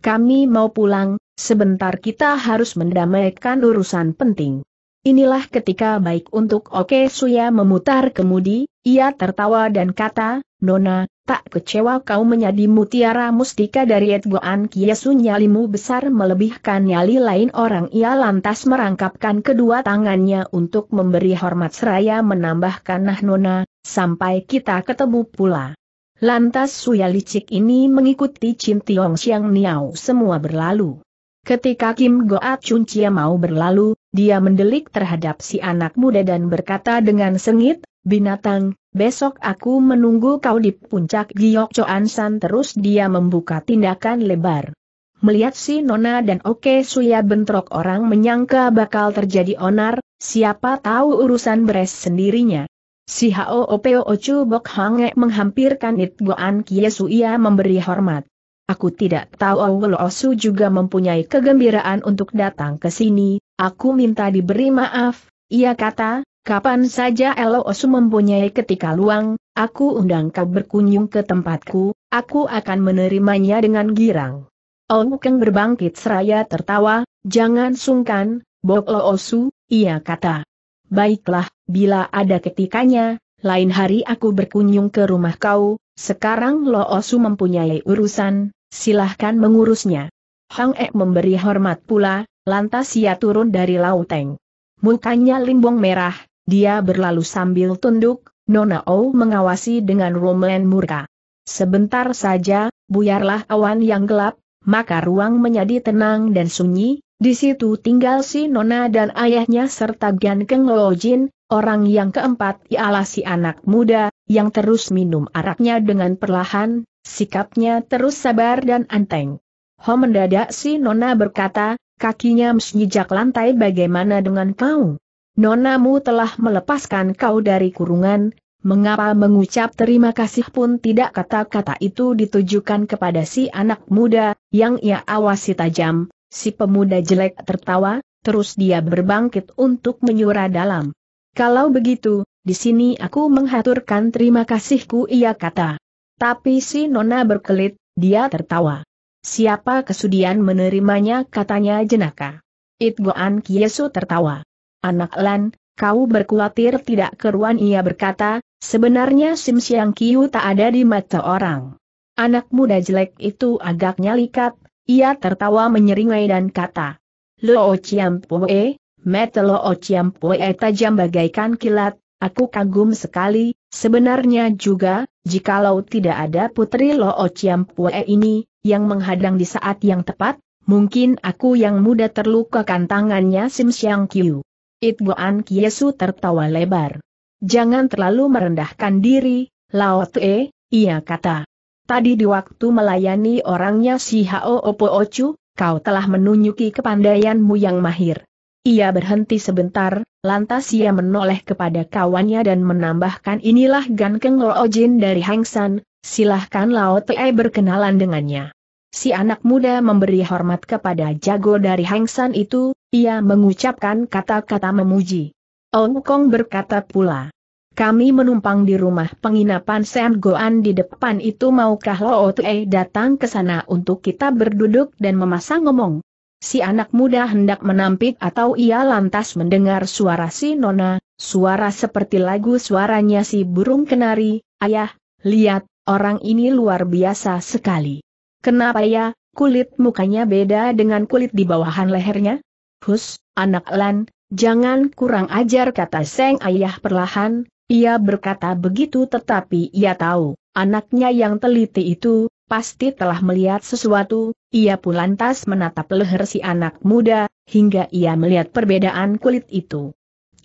Speaker 1: Kami mau pulang, sebentar kita harus mendamaikan urusan penting. Inilah ketika baik untuk Oke Suya memutar kemudi, ia tertawa dan kata, Nona, Tak kecewa kau menjadi mutiara mustika dari Etgoan Kiesu nyalimu besar melebihkan nyali lain orang ia lantas merangkapkan kedua tangannya untuk memberi hormat seraya menambahkan nah nona, sampai kita ketemu pula. Lantas Suya licik ini mengikuti Chin Tiong Xiang Niao semua berlalu. Ketika Kim Goat Chun Chia mau berlalu, dia mendelik terhadap si anak muda dan berkata dengan sengit, binatang, Besok aku menunggu kau di puncak Giok Choan San terus dia membuka tindakan lebar. Melihat si Nona dan Oke Suya bentrok orang menyangka bakal terjadi onar, siapa tahu urusan beres sendirinya. Si Hao Opeo Ocu Bok Hange menghampirkan It Goan Kie Suya memberi hormat. Aku tidak tahu Awolo Osu juga mempunyai kegembiraan untuk datang ke sini, aku minta diberi maaf, ia kata, Kapan saja osu mempunyai ketika luang, aku undang kau berkunjung ke tempatku, aku akan menerimanya dengan girang. Ongkeng berbangkit seraya tertawa, jangan sungkan, Bok Loosu, ia kata. Baiklah, bila ada ketikanya, lain hari aku berkunjung ke rumah kau, sekarang Loosu mempunyai urusan, silahkan mengurusnya. Hang Ek memberi hormat pula, lantas ia turun dari lauteng. Mukanya limbung merah, dia berlalu sambil tunduk, Nona O mengawasi dengan roman murka. Sebentar saja, buyarlah awan yang gelap, maka ruang menjadi tenang dan sunyi, di situ tinggal si Nona dan ayahnya serta Gan Keng Lo Jin, orang yang keempat ialah si anak muda, yang terus minum araknya dengan perlahan, sikapnya terus sabar dan anteng. Ho mendadak si Nona berkata, kakinya mesjejak lantai bagaimana dengan kau? nonamu telah melepaskan kau dari kurungan, mengapa mengucap terima kasih pun tidak kata-kata itu ditujukan kepada si anak muda, yang ia awasi tajam, si pemuda jelek tertawa, terus dia berbangkit untuk menyura dalam. Kalau begitu, di sini aku menghaturkan terima kasihku ia kata. Tapi si nona berkelit, dia tertawa. Siapa kesudian menerimanya katanya jenaka. Itgoan Kiesu tertawa. Anak Lan, kau berkhawatir tidak keruan ia berkata, sebenarnya Sim Siang Kiu tak ada di mata orang. Anak muda jelek itu agaknya likat, ia tertawa menyeringai dan kata. Lo Chiam Pue, mata Lo Chiam Pue tajam bagaikan kilat, aku kagum sekali, sebenarnya juga, jikalau tidak ada putri Lo Chiam Pue ini, yang menghadang di saat yang tepat, mungkin aku yang muda terlukakan tangannya Sim Siang Kiu. Itguan Kiesu tertawa lebar. Jangan terlalu merendahkan diri, Lao Tue, ia kata. Tadi di waktu melayani orangnya si Hao Opo Ocu, kau telah menunjuki kepandaianmu yang mahir. Ia berhenti sebentar, lantas ia menoleh kepada kawannya dan menambahkan inilah Gan Keng Lo Ojin dari Hang San, silahkan Lao Tue berkenalan dengannya si anak muda memberi hormat kepada jago dari Hang San itu, ia mengucapkan kata-kata memuji. Ong Kong berkata pula, kami menumpang di rumah penginapan Sen Goan di depan itu maukah Lo Tue datang ke sana untuk kita berduduk dan memasang ngomong. Si anak muda hendak menampik atau ia lantas mendengar suara si Nona, suara seperti lagu suaranya si burung kenari, ayah, lihat, orang ini luar biasa sekali. Kenapa ya, kulit mukanya beda dengan kulit di bawahan lehernya? Hus, anak Lan, jangan kurang ajar kata Seng Ayah perlahan, ia berkata begitu tetapi ia tahu, anaknya yang teliti itu, pasti telah melihat sesuatu, ia pun lantas menatap leher si anak muda, hingga ia melihat perbedaan kulit itu.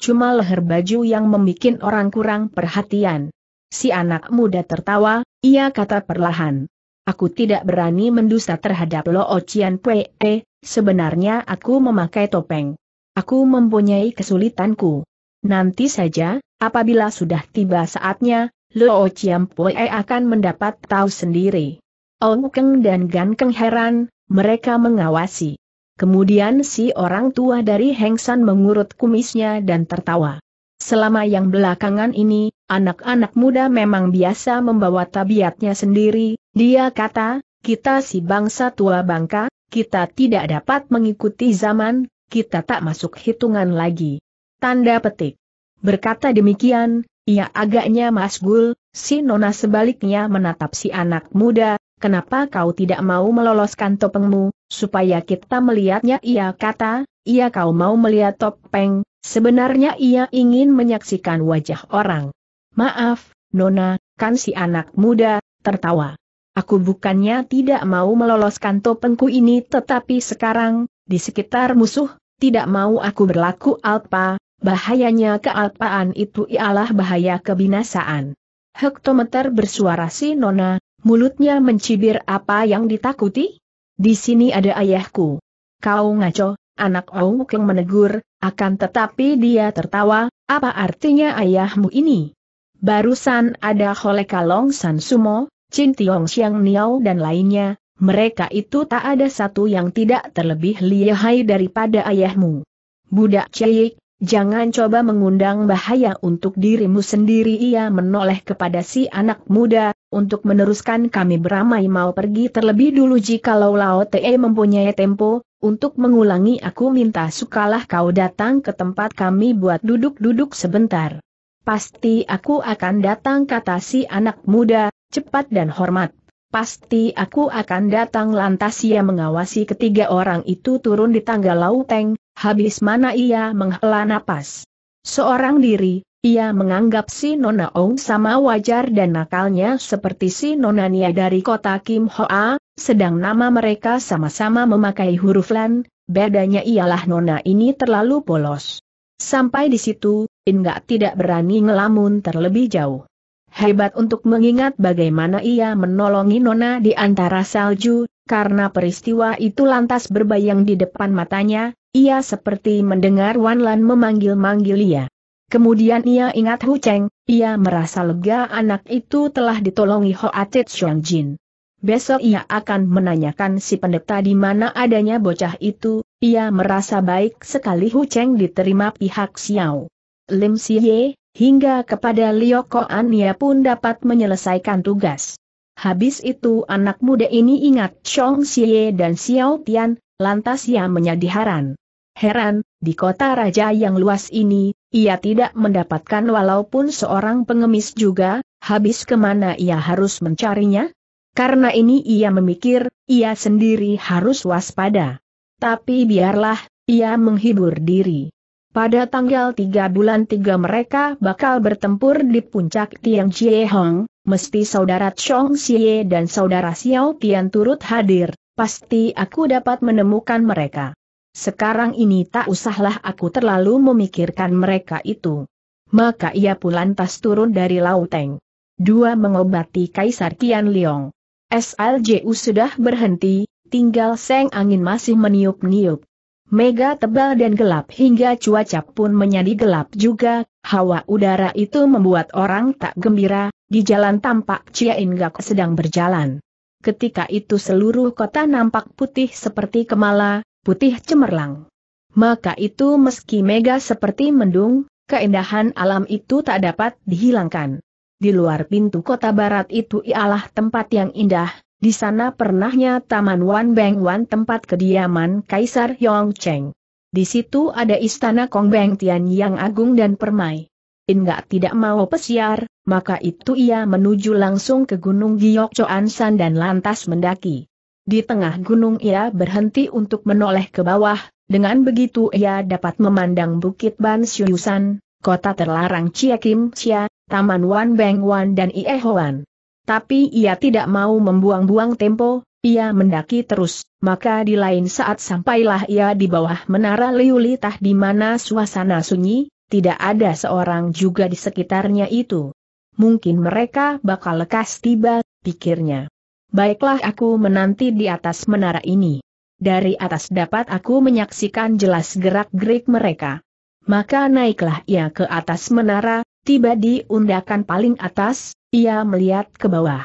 Speaker 1: Cuma leher baju yang membuat orang kurang perhatian. Si anak muda tertawa, ia kata perlahan, aku tidak berani mendusta terhadap Lo Ocian Pue, eh, sebenarnya aku memakai topeng. Aku mempunyai kesulitanku. Nanti saja, apabila sudah tiba saatnya, Lo Ocian Pue akan mendapat tahu sendiri. Ong Keng dan Gan Keng heran, mereka mengawasi. Kemudian si orang tua dari heng san mengurut kumisnya dan tertawa. Selama yang belakangan ini, anak-anak muda memang biasa membawa tabiatnya sendiri, dia kata, kita si bangsa tua bangka, kita tidak dapat mengikuti zaman, kita tak masuk hitungan lagi. Tanda petik. Berkata demikian, ia agaknya masgul, si nona sebaliknya menatap si anak muda, kenapa kau tidak mau meloloskan topengmu, supaya kita melihatnya ia kata, ia kau mau melihat topeng, Sebenarnya ia ingin menyaksikan wajah orang. Maaf, Nona, kan si anak muda, tertawa. Aku bukannya tidak mau meloloskan topengku ini tetapi sekarang, di sekitar musuh, tidak mau aku berlaku alpa, bahayanya kealpaan itu ialah bahaya kebinasaan. Hektometer bersuara si Nona, mulutnya mencibir apa yang ditakuti? Di sini ada ayahku. Kau ngaco, anak yang menegur, akan tetapi dia tertawa, apa artinya ayahmu ini? Barusan ada San Sumo, Chin Tiong Xiang Niao dan lainnya, mereka itu tak ada satu yang tidak terlebih lihai daripada ayahmu. Budak cik, jangan coba mengundang bahaya untuk dirimu sendiri ia menoleh kepada si anak muda, untuk meneruskan kami beramai mau pergi terlebih dulu jikalau Lao Te mempunyai tempo, untuk mengulangi aku minta sukalah kau datang ke tempat kami buat duduk-duduk sebentar. Pasti aku akan datang kata si anak muda, cepat dan hormat. Pasti aku akan datang lantas ia mengawasi ketiga orang itu turun di tangga lauteng, habis mana ia menghela napas. Seorang diri, ia menganggap si Nona Ong sama wajar dan nakalnya seperti si Nona Nia dari kota Kim Hoa, sedang nama mereka sama-sama memakai huruf Lan, bedanya ialah Nona ini terlalu polos. Sampai di situ, Inga tidak berani ngelamun terlebih jauh. Hebat untuk mengingat bagaimana ia menolongi Nona di antara salju, karena peristiwa itu lantas berbayang di depan matanya, ia seperti mendengar Wan Lan memanggil-manggil ia. Kemudian ia ingat Hu Cheng, ia merasa lega anak itu telah ditolongi Hoa Tsiong Jin. Besok ia akan menanyakan si pendeta di mana adanya bocah itu, ia merasa baik sekali Hu Cheng diterima pihak Xiao. Lim Si Ye, hingga kepada Liu Koan ia pun dapat menyelesaikan tugas. Habis itu anak muda ini ingat Chong Ye dan Xiao Tian, lantas ia menyadiharan. Heran, di kota raja yang luas ini, ia tidak mendapatkan walaupun seorang pengemis juga, habis kemana ia harus mencarinya? Karena ini ia memikir, ia sendiri harus waspada. Tapi biarlah, ia menghibur diri. Pada tanggal 3 bulan 3 mereka bakal bertempur di puncak Tiang Jiehong, Hong, mesti saudara Chong Xie dan saudara Xiao Tian turut hadir, pasti aku dapat menemukan mereka. Sekarang ini tak usahlah aku terlalu memikirkan mereka itu. Maka ia pun lantas turun dari lauteng. Dua mengobati Kaisar Kian Liong. SLJU sudah berhenti, tinggal seng angin masih meniup-niup. Mega tebal dan gelap hingga cuaca pun menjadi gelap juga, hawa udara itu membuat orang tak gembira, di jalan tampak Cia Ingak sedang berjalan. Ketika itu seluruh kota nampak putih seperti kemala, putih cemerlang. Maka itu meski mega seperti mendung, keindahan alam itu tak dapat dihilangkan. Di luar pintu kota barat itu ialah tempat yang indah, di sana pernahnya Taman Wan Beng Wan tempat kediaman Kaisar Yong Cheng. Di situ ada istana Kong Beng Tian yang agung dan permai. gak tidak mau pesiar, maka itu ia menuju langsung ke Gunung Giyok Choan San dan lantas mendaki. Di tengah gunung ia berhenti untuk menoleh ke bawah, dengan begitu ia dapat memandang Bukit Ban Syuyusan, kota terlarang Chia Kim Chia, Taman Wan Beng Wan dan Ie Hoan. Tapi ia tidak mau membuang-buang tempo, ia mendaki terus, maka di lain saat sampailah ia di bawah menara Liulitah di mana suasana sunyi, tidak ada seorang juga di sekitarnya itu. Mungkin mereka bakal lekas tiba, pikirnya baiklah aku menanti di atas menara ini. Dari atas dapat aku menyaksikan jelas gerak-gerik mereka. Maka naiklah ia ke atas menara, tiba di undakan paling atas, ia melihat ke bawah.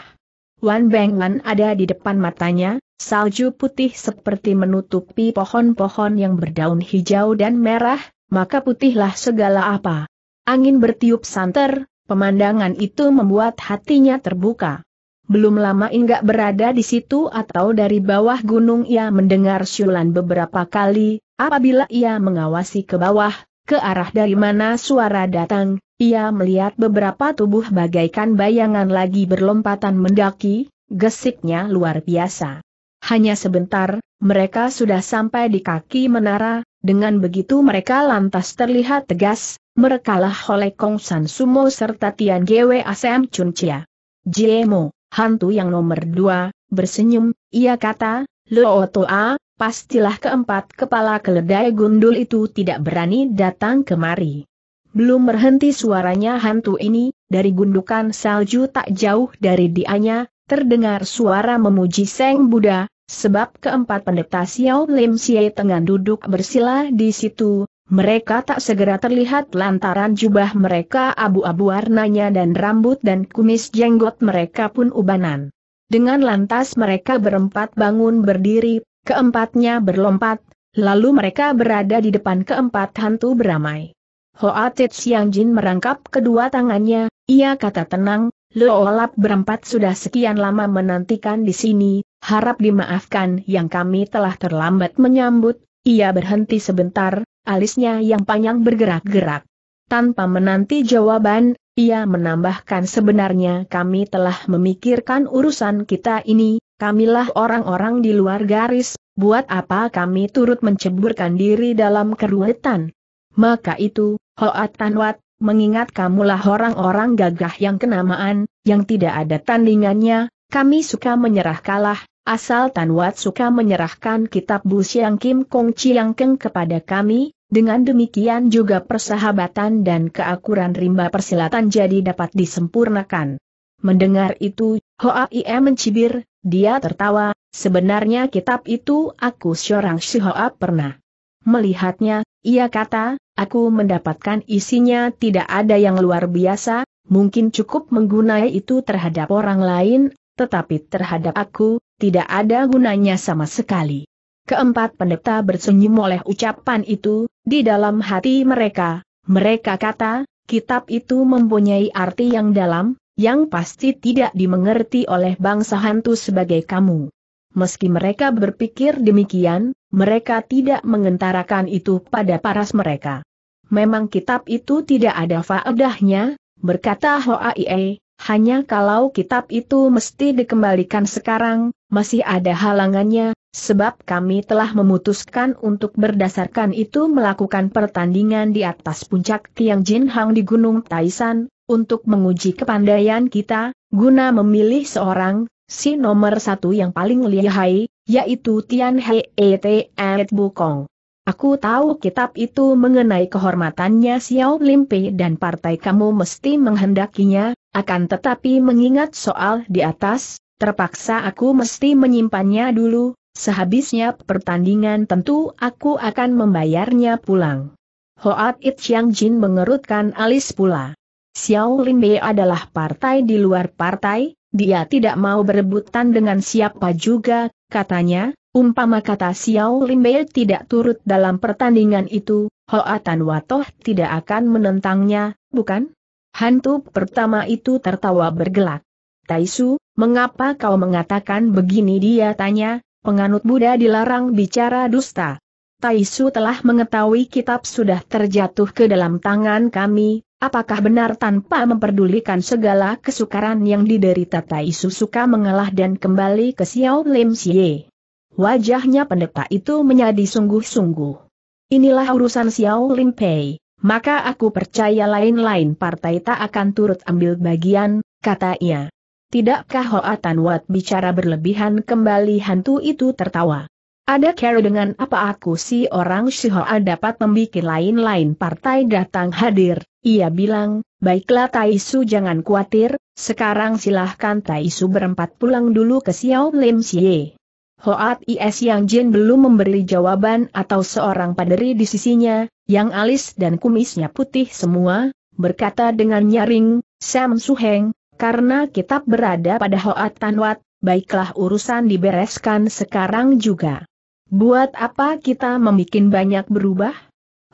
Speaker 1: Wan Beng Wan ada di depan matanya, salju putih seperti menutupi pohon-pohon yang berdaun hijau dan merah, maka putihlah segala apa. Angin bertiup santer, pemandangan itu membuat hatinya terbuka. Belum lama Inggak berada di situ atau dari bawah gunung ia mendengar syulan beberapa kali, apabila ia mengawasi ke bawah, ke arah dari mana suara datang, ia melihat beberapa tubuh bagaikan bayangan lagi berlompatan mendaki, gesiknya luar biasa. Hanya sebentar, mereka sudah sampai di kaki menara, dengan begitu mereka lantas terlihat tegas, merekalah oleh Kong San Sumo serta Tian Gwe Asem Chun Chia. Jemo. Hantu yang nomor dua, bersenyum, ia kata, Lo Toa, pastilah keempat kepala keledai gundul itu tidak berani datang kemari. Belum berhenti suaranya hantu ini, dari gundukan salju tak jauh dari dianya, terdengar suara memuji Seng Buddha, sebab keempat pendeta Xiao Lim Xie tengah duduk bersila di situ, mereka tak segera terlihat lantaran jubah mereka abu-abu warnanya dan rambut dan kumis jenggot mereka pun ubanan. Dengan lantas mereka berempat bangun berdiri, keempatnya berlompat, lalu mereka berada di depan keempat hantu beramai. Hoatit Siang Jin merangkap kedua tangannya, ia kata tenang, Loolap berempat sudah sekian lama menantikan di sini, harap dimaafkan yang kami telah terlambat menyambut, ia berhenti sebentar, alisnya yang panjang bergerak-gerak. Tanpa menanti jawaban, ia menambahkan sebenarnya kami telah memikirkan urusan kita ini, kamilah orang-orang di luar garis, buat apa kami turut menceburkan diri dalam keruwetan. Maka itu, Hoat Tanwat, mengingat kamulah orang-orang gagah yang kenamaan, yang tidak ada tandingannya, kami suka menyerah kalah, asal Tanwat suka menyerahkan kitab Bu Siang Kim Kong Chiang Keng kepada kami, dengan demikian juga persahabatan dan keakuran rimba persilatan jadi dapat disempurnakan. Mendengar itu, Hoa Ie mencibir, dia tertawa, sebenarnya kitab itu aku seorang si Hoa pernah. Melihatnya, ia kata, aku mendapatkan isinya tidak ada yang luar biasa, mungkin cukup menggunai itu terhadap orang lain, tetapi terhadap aku, tidak ada gunanya sama sekali. Keempat pendeta bersenyum oleh ucapan itu, di dalam hati mereka, mereka kata, kitab itu mempunyai arti yang dalam, yang pasti tidak dimengerti oleh bangsa hantu sebagai kamu. Meski mereka berpikir demikian, mereka tidak mengentarakan itu pada paras mereka. Memang kitab itu tidak ada faedahnya, berkata Hoaie, hanya kalau kitab itu mesti dikembalikan sekarang, masih ada halangannya, sebab kami telah memutuskan untuk berdasarkan itu melakukan pertandingan di atas puncak Tiang Jin Hang di Gunung Taisan, untuk menguji kepandaian kita, guna memilih seorang, si nomor satu yang paling lihai, yaitu Tian Hei Et Bukong. Aku tahu kitab itu mengenai kehormatannya Xiao Limpe dan partai kamu mesti menghendakinya, akan tetapi mengingat soal di atas, terpaksa aku mesti menyimpannya dulu, Sehabisnya pertandingan tentu aku akan membayarnya pulang. Hoat It Chiang Jin mengerutkan alis pula. Xiao Lin Bei adalah partai di luar partai, dia tidak mau berebutan dengan siapa juga, katanya, umpama kata Xiao Lin Bei tidak turut dalam pertandingan itu, Hoatan Watoh tidak akan menentangnya, bukan? Hantu pertama itu tertawa bergelak. Taisu, mengapa kau mengatakan begini dia tanya, penganut Buddha dilarang bicara dusta. Taisu telah mengetahui kitab sudah terjatuh ke dalam tangan kami, apakah benar tanpa memperdulikan segala kesukaran yang diderita Taisu suka mengalah dan kembali ke Xiao Lim Xie. Wajahnya pendeta itu menjadi sungguh-sungguh. Inilah urusan Xiao Lim Pei, maka aku percaya lain-lain partai tak akan turut ambil bagian, kata ia. Tidakkah Hoa Tan Wat bicara berlebihan kembali hantu itu tertawa. Ada kira dengan apa aku si orang Hoa dapat membuat lain-lain partai datang hadir, ia bilang, baiklah Taisu jangan khawatir, sekarang silahkan Taisu berempat pulang dulu ke Xiao Lim Xie. Hoat Is Yang Jin belum memberi jawaban atau seorang paderi di sisinya, yang alis dan kumisnya putih semua, berkata dengan nyaring, Sam Suheng, karena kitab berada pada Hoat Tanwat, baiklah urusan dibereskan sekarang juga. Buat apa kita membuat banyak berubah?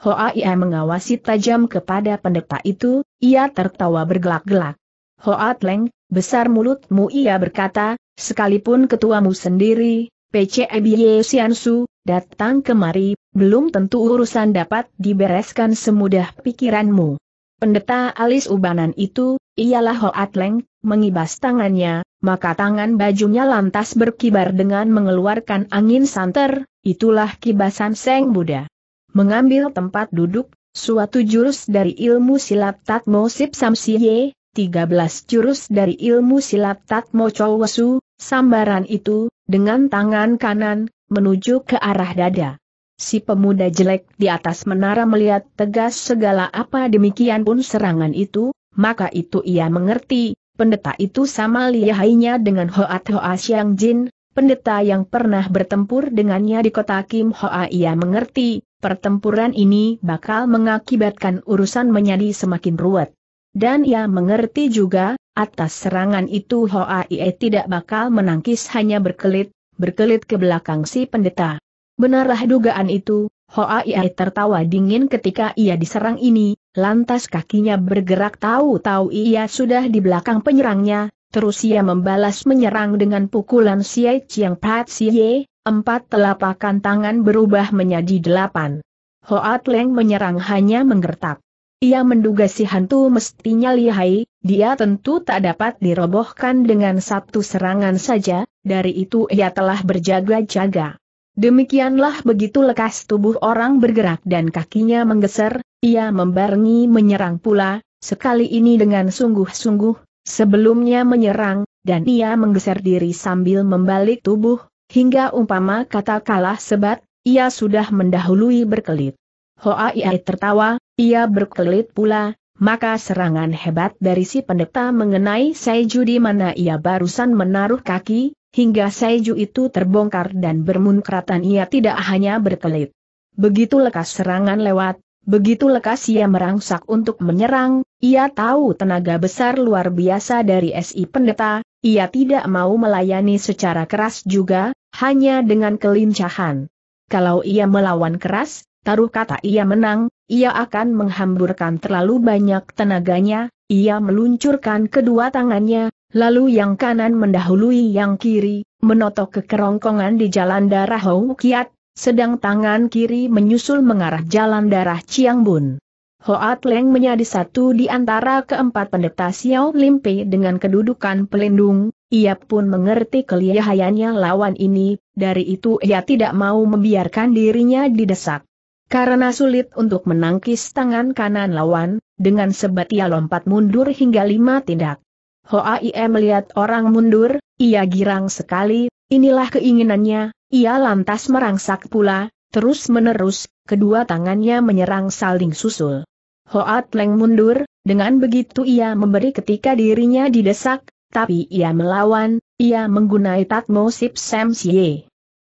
Speaker 1: Hoa ia mengawasi tajam kepada pendeta itu, ia tertawa bergelak-gelak. Hoat Tleng, besar mulutmu ia berkata, sekalipun ketuamu sendiri, PCEBY Siansu, datang kemari, belum tentu urusan dapat dibereskan semudah pikiranmu. Pendeta alis ubanan itu, ialah Ho Atleng, mengibas tangannya, maka tangan bajunya lantas berkibar dengan mengeluarkan angin santer, itulah kibasan Seng Buddha. Mengambil tempat duduk, suatu jurus dari ilmu silat Tatmo Sip Samsiye, 13 jurus dari ilmu silat Tatmo Chowesu, sambaran itu, dengan tangan kanan, menuju ke arah dada. Si pemuda jelek di atas menara melihat tegas segala apa demikian pun serangan itu, maka itu ia mengerti, pendeta itu sama lihainya dengan Hoat Hoa Siang Jin, pendeta yang pernah bertempur dengannya di kota Kim Hoa ia mengerti, pertempuran ini bakal mengakibatkan urusan menjadi semakin ruwet. Dan ia mengerti juga, atas serangan itu Hoa Ie tidak bakal menangkis hanya berkelit, berkelit ke belakang si pendeta. Benarlah dugaan itu, Hoa Iai tertawa dingin ketika ia diserang ini, lantas kakinya bergerak tahu-tahu ia sudah di belakang penyerangnya, terus ia membalas menyerang dengan pukulan Siai Chiang Pat Siye, empat telapakan tangan berubah menjadi delapan. Hoa Tleng menyerang hanya menggertak. Ia menduga si hantu mestinya lihai, dia tentu tak dapat dirobohkan dengan satu serangan saja, dari itu ia telah berjaga-jaga. Demikianlah begitu lekas tubuh orang bergerak dan kakinya menggeser, ia membarengi menyerang pula, sekali ini dengan sungguh-sungguh, sebelumnya menyerang, dan ia menggeser diri sambil membalik tubuh, hingga umpama kata kalah sebat, ia sudah mendahului berkelit. Hoa ia tertawa, ia berkelit pula, maka serangan hebat dari si pendeta mengenai Sai di mana ia barusan menaruh kaki, Hingga Saiju itu terbongkar dan bermunkratan ia tidak hanya berkelit. Begitu lekas serangan lewat, begitu lekas ia merangsak untuk menyerang, ia tahu tenaga besar luar biasa dari SI pendeta, ia tidak mau melayani secara keras juga, hanya dengan kelincahan. Kalau ia melawan keras, taruh kata ia menang, ia akan menghamburkan terlalu banyak tenaganya, ia meluncurkan kedua tangannya, Lalu yang kanan mendahului yang kiri, menotok ke kerongkongan di jalan darah Hou Kiat, sedang tangan kiri menyusul mengarah jalan darah Chiang Bun. Hoat Leng menjadi satu di antara keempat pendeta Xiao Limpe dengan kedudukan pelindung, ia pun mengerti kelihayannya lawan ini, dari itu ia tidak mau membiarkan dirinya didesak. Karena sulit untuk menangkis tangan kanan lawan, dengan sebat ia lompat mundur hingga lima tindak. Ho Hoaie melihat orang mundur, ia girang sekali, inilah keinginannya, ia lantas merangsak pula, terus-menerus, kedua tangannya menyerang saling susul. Hoa Tleng mundur, dengan begitu ia memberi ketika dirinya didesak, tapi ia melawan, ia menggunai Tatmo Sip Sam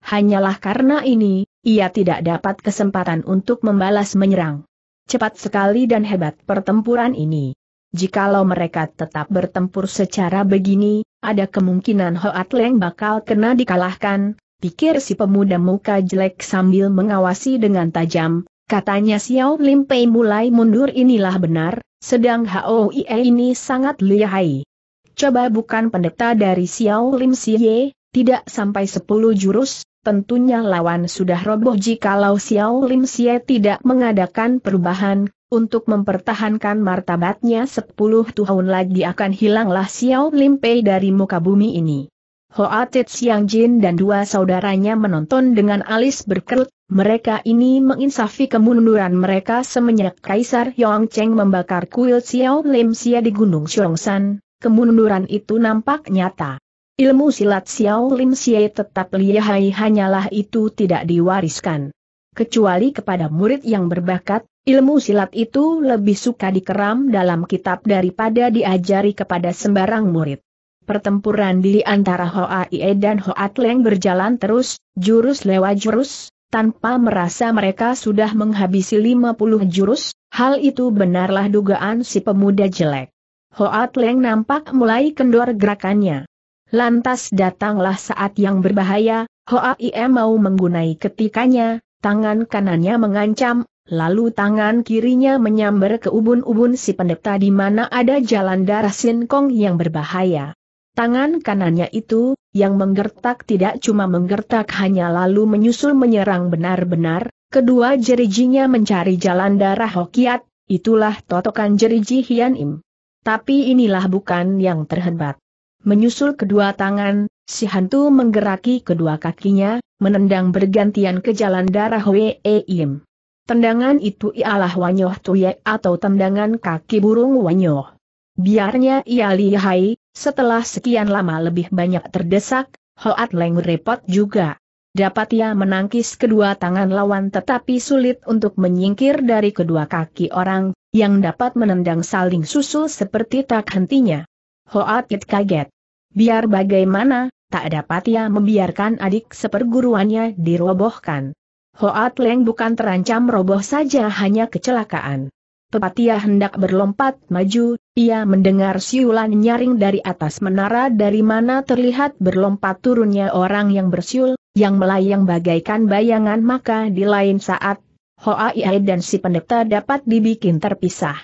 Speaker 1: Hanyalah karena ini, ia tidak dapat kesempatan untuk membalas menyerang. Cepat sekali dan hebat pertempuran ini. Jikalau mereka tetap bertempur secara begini, ada kemungkinan Hoat Leng bakal kena dikalahkan, pikir si pemuda muka jelek sambil mengawasi dengan tajam, katanya Xiao Lim Pei mulai mundur inilah benar, sedang HOIE ini sangat lihai. Coba bukan pendeta dari Xiao Lim Siye, tidak sampai 10 jurus, tentunya lawan sudah roboh jikalau Xiao Lim Siye tidak mengadakan perubahan, untuk mempertahankan martabatnya sepuluh tahun lagi akan hilanglah Xiao Limpei dari muka bumi ini. Hoatit Siang Jin dan dua saudaranya menonton dengan alis berkerut, mereka ini menginsafi kemunduran mereka semenjak Kaisar Yong Cheng membakar kuil Xiao Lim Sia di Gunung Xiongshan, kemunduran itu nampak nyata. Ilmu silat Xiao Lim Sia tetap lihai hanyalah itu tidak diwariskan. Kecuali kepada murid yang berbakat, Ilmu silat itu lebih suka dikeram dalam kitab daripada diajari kepada sembarang murid. Pertempuran di antara Hoa Ie dan Leng berjalan terus, jurus lewat jurus, tanpa merasa mereka sudah menghabisi 50 jurus, hal itu benarlah dugaan si pemuda jelek. Hoat Leng nampak mulai kendor gerakannya. Lantas datanglah saat yang berbahaya, Hoa Ie mau menggunai ketikanya, tangan kanannya mengancam, Lalu tangan kirinya menyambar ke ubun-ubun si pendeta di mana ada jalan darah sinkong yang berbahaya. Tangan kanannya itu, yang menggertak tidak cuma menggertak hanya lalu menyusul menyerang benar-benar, kedua jerijinya mencari jalan darah Hokiat, itulah totokan jeriji Hian Im. Tapi inilah bukan yang terhebat. Menyusul kedua tangan, si hantu menggeraki kedua kakinya, menendang bergantian ke jalan darah Wei Im. Tendangan itu ialah Wanyoh Tuye atau tendangan kaki burung Wanyoh. Biarnya ia lihai, setelah sekian lama lebih banyak terdesak, Hoat Leng repot juga. Dapat ia menangkis kedua tangan lawan tetapi sulit untuk menyingkir dari kedua kaki orang, yang dapat menendang saling susul seperti tak hentinya. Hoat It kaget. Biar bagaimana, tak dapat ia membiarkan adik seperguruannya dirobohkan. Hoat Leng bukan terancam roboh saja hanya kecelakaan. Pepatia hendak berlompat maju, ia mendengar siulan nyaring dari atas menara dari mana terlihat berlompat turunnya orang yang bersiul, yang melayang bagaikan bayangan maka di lain saat, Hoa Iai dan si pendeta dapat dibikin terpisah.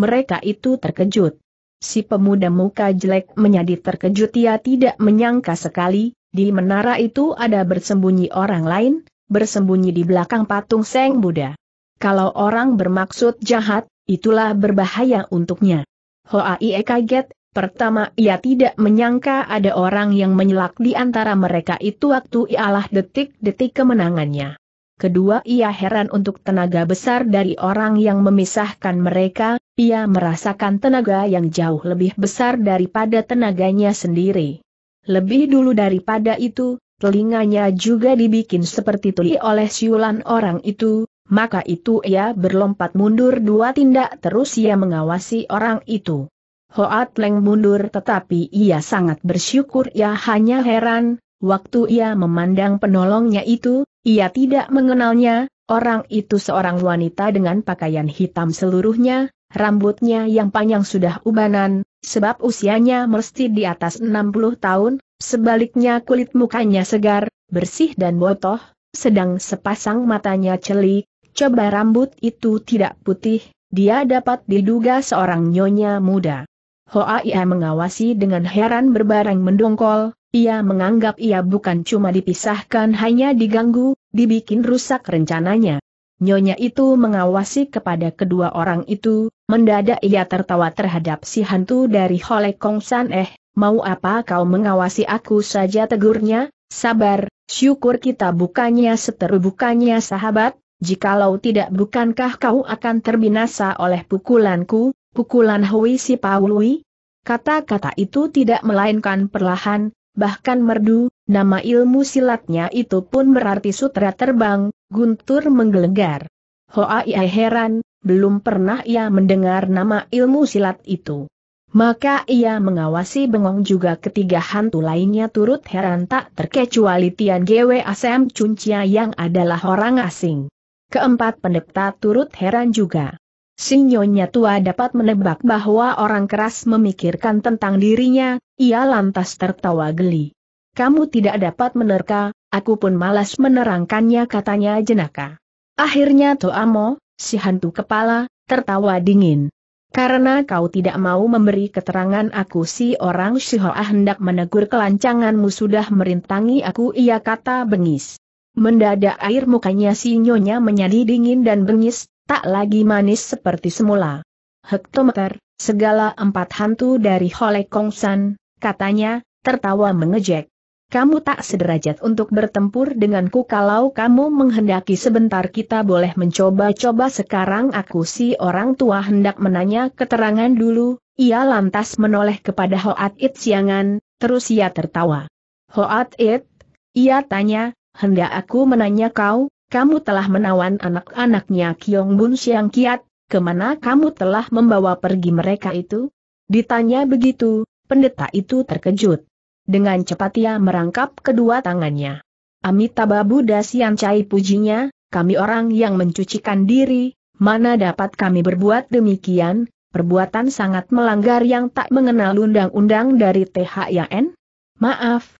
Speaker 1: Mereka itu terkejut. Si pemuda muka jelek menjadi terkejut ia tidak menyangka sekali, di menara itu ada bersembunyi orang lain, bersembunyi di belakang patung Seng Buddha. Kalau orang bermaksud jahat, itulah berbahaya untuknya. Hoa Hoai e kaget, pertama ia tidak menyangka ada orang yang menyelak di antara mereka itu waktu ialah detik-detik kemenangannya. Kedua ia heran untuk tenaga besar dari orang yang memisahkan mereka, ia merasakan tenaga yang jauh lebih besar daripada tenaganya sendiri. Lebih dulu daripada itu, telinganya juga dibikin seperti tuli oleh siulan orang itu, maka itu ia berlompat mundur dua tindak terus ia mengawasi orang itu. Hoat Leng mundur tetapi ia sangat bersyukur ia hanya heran, waktu ia memandang penolongnya itu, ia tidak mengenalnya, orang itu seorang wanita dengan pakaian hitam seluruhnya, rambutnya yang panjang sudah ubanan, sebab usianya mesti di atas 60 tahun, Sebaliknya kulit mukanya segar, bersih dan botoh, sedang sepasang matanya celik, coba rambut itu tidak putih, dia dapat diduga seorang nyonya muda. Hoa ia mengawasi dengan heran berbarang mendongkol, ia menganggap ia bukan cuma dipisahkan hanya diganggu, dibikin rusak rencananya. Nyonya itu mengawasi kepada kedua orang itu, mendadak ia tertawa terhadap si hantu dari Hole Kong San Eh, mau apa kau mengawasi aku saja tegurnya, sabar, syukur kita bukannya seteru bukannya sahabat, jikalau tidak bukankah kau akan terbinasa oleh pukulanku, pukulan Hui si Paului? Kata-kata itu tidak melainkan perlahan, bahkan merdu, nama ilmu silatnya itu pun berarti sutra terbang, guntur menggelegar. Hoa ia heran, belum pernah ia mendengar nama ilmu silat itu. Maka ia mengawasi bengong juga ketiga hantu lainnya turut heran tak terkecuali Tian Gwe Asem Cuncia yang adalah orang asing. Keempat pendeta turut heran juga. Sinyonya tua dapat menebak bahwa orang keras memikirkan tentang dirinya, ia lantas tertawa geli. Kamu tidak dapat menerka, aku pun malas menerangkannya katanya jenaka. Akhirnya Toamo, si hantu kepala, tertawa dingin. Karena kau tidak mau memberi keterangan aku si orang Shihoa hendak menegur kelancanganmu sudah merintangi aku ia kata bengis. Mendadak air mukanya si nyonya menjadi dingin dan bengis, tak lagi manis seperti semula. Hektometer, segala empat hantu dari Hole Kongsan, katanya, tertawa mengejek kamu tak sederajat untuk bertempur denganku kalau kamu menghendaki sebentar kita boleh mencoba-coba sekarang aku si orang tua hendak menanya keterangan dulu, ia lantas menoleh kepada Hoat It siangan, terus ia tertawa. Hoat It, ia tanya, hendak aku menanya kau, kamu telah menawan anak-anaknya Kiong Bun Siang Kiat, kemana kamu telah membawa pergi mereka itu? Ditanya begitu, pendeta itu terkejut. Dengan cepat ia merangkap kedua tangannya. Amitabha Buddha Chai pujinya, kami orang yang mencucikan diri, mana dapat kami berbuat demikian, perbuatan sangat melanggar yang tak mengenal undang-undang dari THYN? Maaf,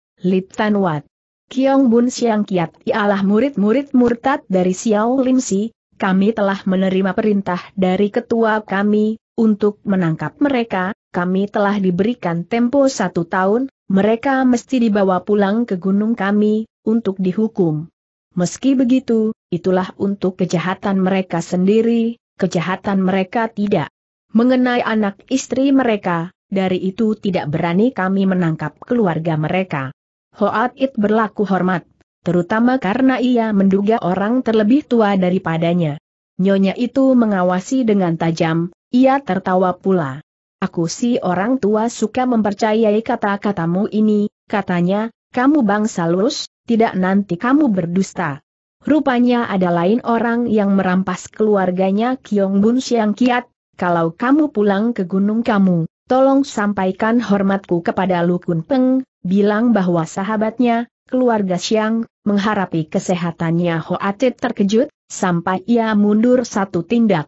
Speaker 1: Tan Wat. Kiong Bun Siang Kiat ialah murid-murid murtad dari Xiao Lim Si, kami telah menerima perintah dari ketua kami, untuk menangkap mereka, kami telah diberikan tempo satu tahun, mereka mesti dibawa pulang ke gunung kami, untuk dihukum. Meski begitu, itulah untuk kejahatan mereka sendiri, kejahatan mereka tidak. Mengenai anak istri mereka, dari itu tidak berani kami menangkap keluarga mereka. Hoat It berlaku hormat, terutama karena ia menduga orang terlebih tua daripadanya. Nyonya itu mengawasi dengan tajam, ia tertawa pula. Aku si orang tua suka mempercayai kata-katamu ini, katanya, kamu bangsa lurus, tidak nanti kamu berdusta. Rupanya ada lain orang yang merampas keluarganya Kiong Bun Siang Kiat, kalau kamu pulang ke gunung kamu, tolong sampaikan hormatku kepada Lu Kun Peng, bilang bahwa sahabatnya, keluarga Siang, mengharapi kesehatannya Ho Hoatit terkejut, sampai ia mundur satu tindak.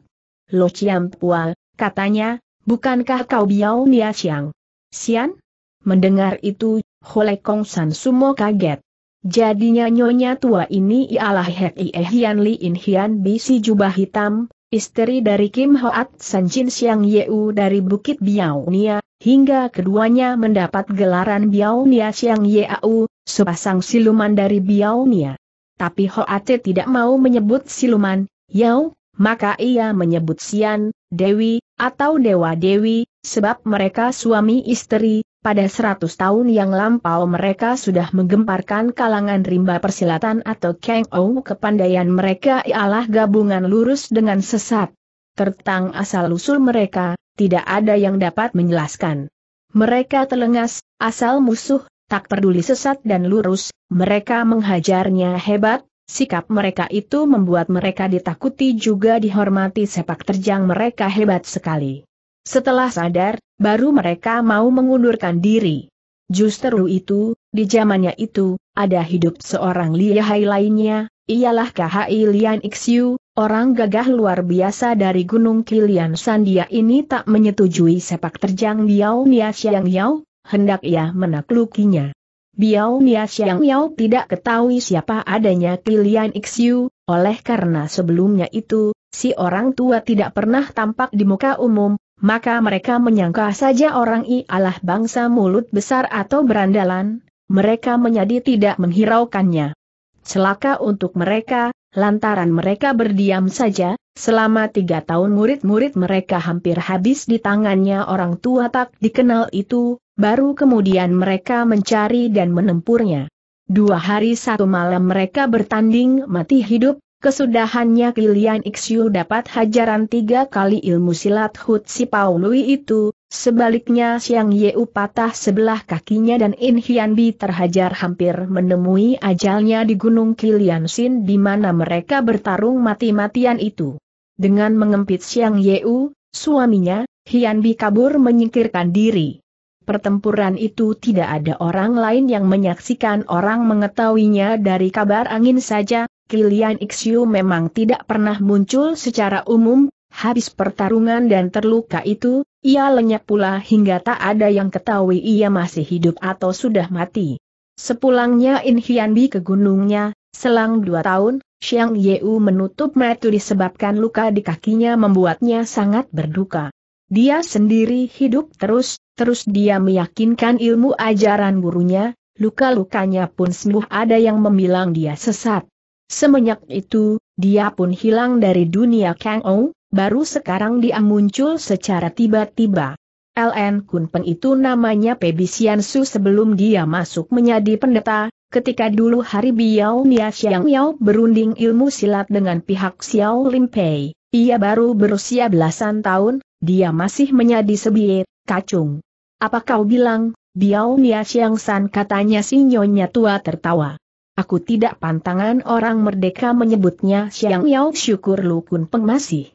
Speaker 1: Lo Chiam Pua, katanya, Bukankah kau Biao Nia Xiang? Xian? Mendengar itu, Hole Kong San Sumo kaget. Jadinya nyonya tua ini ialah Hek Ie eh Hian Li In Hian Bisi Jubah Hitam, istri dari Kim Hoat San Jin Xiang Yeu dari Bukit Biao Nia, hingga keduanya mendapat gelaran Biao Nia Xiang Yeu, sepasang siluman dari Biao Nia. Tapi Hoat tidak mau menyebut siluman, Yao, maka ia menyebut Sian, Dewi, atau Dewa Dewi, sebab mereka suami istri, pada seratus tahun yang lampau mereka sudah menggemparkan kalangan rimba persilatan atau Kang Ou kepandaian mereka ialah gabungan lurus dengan sesat. Tertang asal-usul mereka, tidak ada yang dapat menjelaskan. Mereka telengas, asal musuh, tak peduli sesat dan lurus, mereka menghajarnya hebat, Sikap mereka itu membuat mereka ditakuti juga dihormati sepak terjang mereka hebat sekali. Setelah sadar, baru mereka mau mengundurkan diri. Justru itu, di zamannya itu, ada hidup seorang lihai lainnya, ialah KHI Lian Xiu, orang gagah luar biasa dari Gunung Kilian Sandia ini tak menyetujui sepak terjang Yao Nia Xiang Yao, hendak ia menaklukinya. Biao Mia Xiang Yao tidak ketahui siapa adanya Kilian Xiu, oleh karena sebelumnya itu, si orang tua tidak pernah tampak di muka umum, maka mereka menyangka saja orang i adalah bangsa mulut besar atau berandalan, mereka menjadi tidak menghiraukannya. Celaka untuk mereka, Lantaran mereka berdiam saja, selama tiga tahun murid-murid mereka hampir habis di tangannya orang tua tak dikenal itu, baru kemudian mereka mencari dan menempurnya. Dua hari satu malam mereka bertanding mati hidup, kesudahannya Kilian Xiu dapat hajaran tiga kali ilmu silat Hut Si Paului itu, Sebaliknya Siang Yeu patah sebelah kakinya dan In Hian Bi terhajar hampir menemui ajalnya di Gunung Kilian Sin di mana mereka bertarung mati-matian itu. Dengan mengempit Siang Yeu, suaminya, Hian Bi kabur menyingkirkan diri. Pertempuran itu tidak ada orang lain yang menyaksikan orang mengetahuinya dari kabar angin saja, Kilian Xiu memang tidak pernah muncul secara umum, Habis pertarungan dan terluka itu, ia lenyap pula hingga tak ada yang ketahui ia masih hidup atau sudah mati. Sepulangnya In Hyandi ke gunungnya, selang dua tahun, Xiang Yeu menutup metu disebabkan luka di kakinya membuatnya sangat berduka. Dia sendiri hidup terus, terus dia meyakinkan ilmu ajaran gurunya, luka-lukanya pun sembuh ada yang membilang dia sesat. Semenjak itu, dia pun hilang dari dunia Kang Ou, baru sekarang dia muncul secara tiba-tiba. LN Kunpen itu namanya Pebisiansu sebelum dia masuk menjadi pendeta, ketika dulu hari Biao Nia Xiang Yao berunding ilmu silat dengan pihak Xiao Lim Pei, ia baru berusia belasan tahun, dia masih menjadi sebiet, kacung. Apa kau bilang, Biao Nia Xiang San katanya si nyonya tua tertawa. Aku tidak pantangan orang merdeka menyebutnya Xiang Yao syukur Lu Kun Peng masih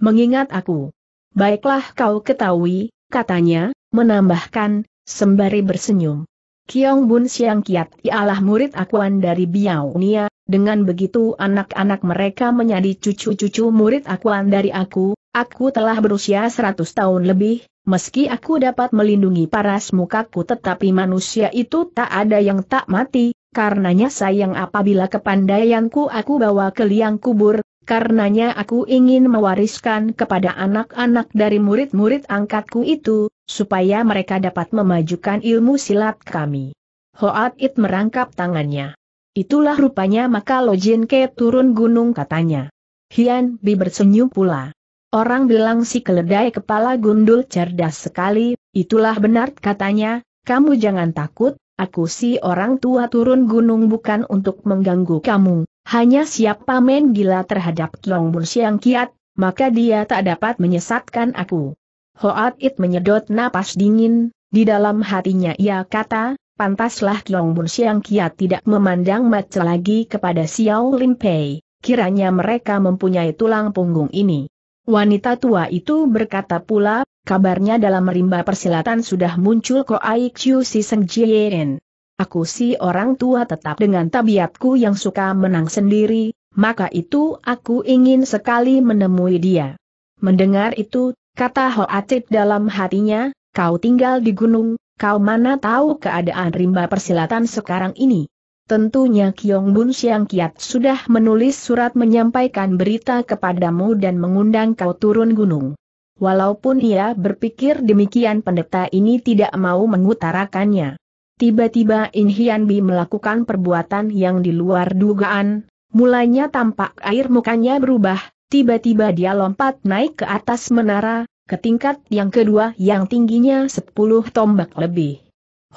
Speaker 1: mengingat aku. Baiklah kau ketahui, katanya, menambahkan, sembari bersenyum. Kiong Bun Siang Kiat ialah murid akuan dari Biao Nia, dengan begitu anak-anak mereka menjadi cucu-cucu murid akuan dari aku, aku telah berusia 100 tahun lebih, meski aku dapat melindungi paras mukaku tetapi manusia itu tak ada yang tak mati, karenanya sayang apabila kepandaianku aku bawa ke liang kubur, Karenanya aku ingin mewariskan kepada anak-anak dari murid-murid angkatku itu, supaya mereka dapat memajukan ilmu silat kami. Hoat It merangkap tangannya. Itulah rupanya maka Lo Jin Ke turun gunung katanya. Hian Bi bersenyum pula. Orang bilang si keledai kepala gundul cerdas sekali, itulah benar katanya, kamu jangan takut, aku si orang tua turun gunung bukan untuk mengganggu kamu, hanya siapa pamen gila terhadap Kiong Bun Siang Kiat, maka dia tak dapat menyesatkan aku. Hoat It menyedot napas dingin, di dalam hatinya ia kata, pantaslah Kiong Bun Siang Kiat tidak memandang mata lagi kepada Xiao Lim Pei, kiranya mereka mempunyai tulang punggung ini. Wanita tua itu berkata pula, kabarnya dalam rimba persilatan sudah muncul ko aik Chiu Si Seng Jien. Aku si orang tua tetap dengan tabiatku yang suka menang sendiri, maka itu aku ingin sekali menemui dia. Mendengar itu, kata Acep dalam hatinya, kau tinggal di gunung, kau mana tahu keadaan rimba persilatan sekarang ini. Tentunya Kiong Bun Siang Kiat sudah menulis surat menyampaikan berita kepadamu dan mengundang kau turun gunung. Walaupun ia berpikir demikian pendeta ini tidak mau mengutarakannya. Tiba-tiba In Hian Bi melakukan perbuatan yang di luar dugaan, mulanya tampak air mukanya berubah, tiba-tiba dia lompat naik ke atas menara, ke tingkat yang kedua yang tingginya 10 tombak lebih.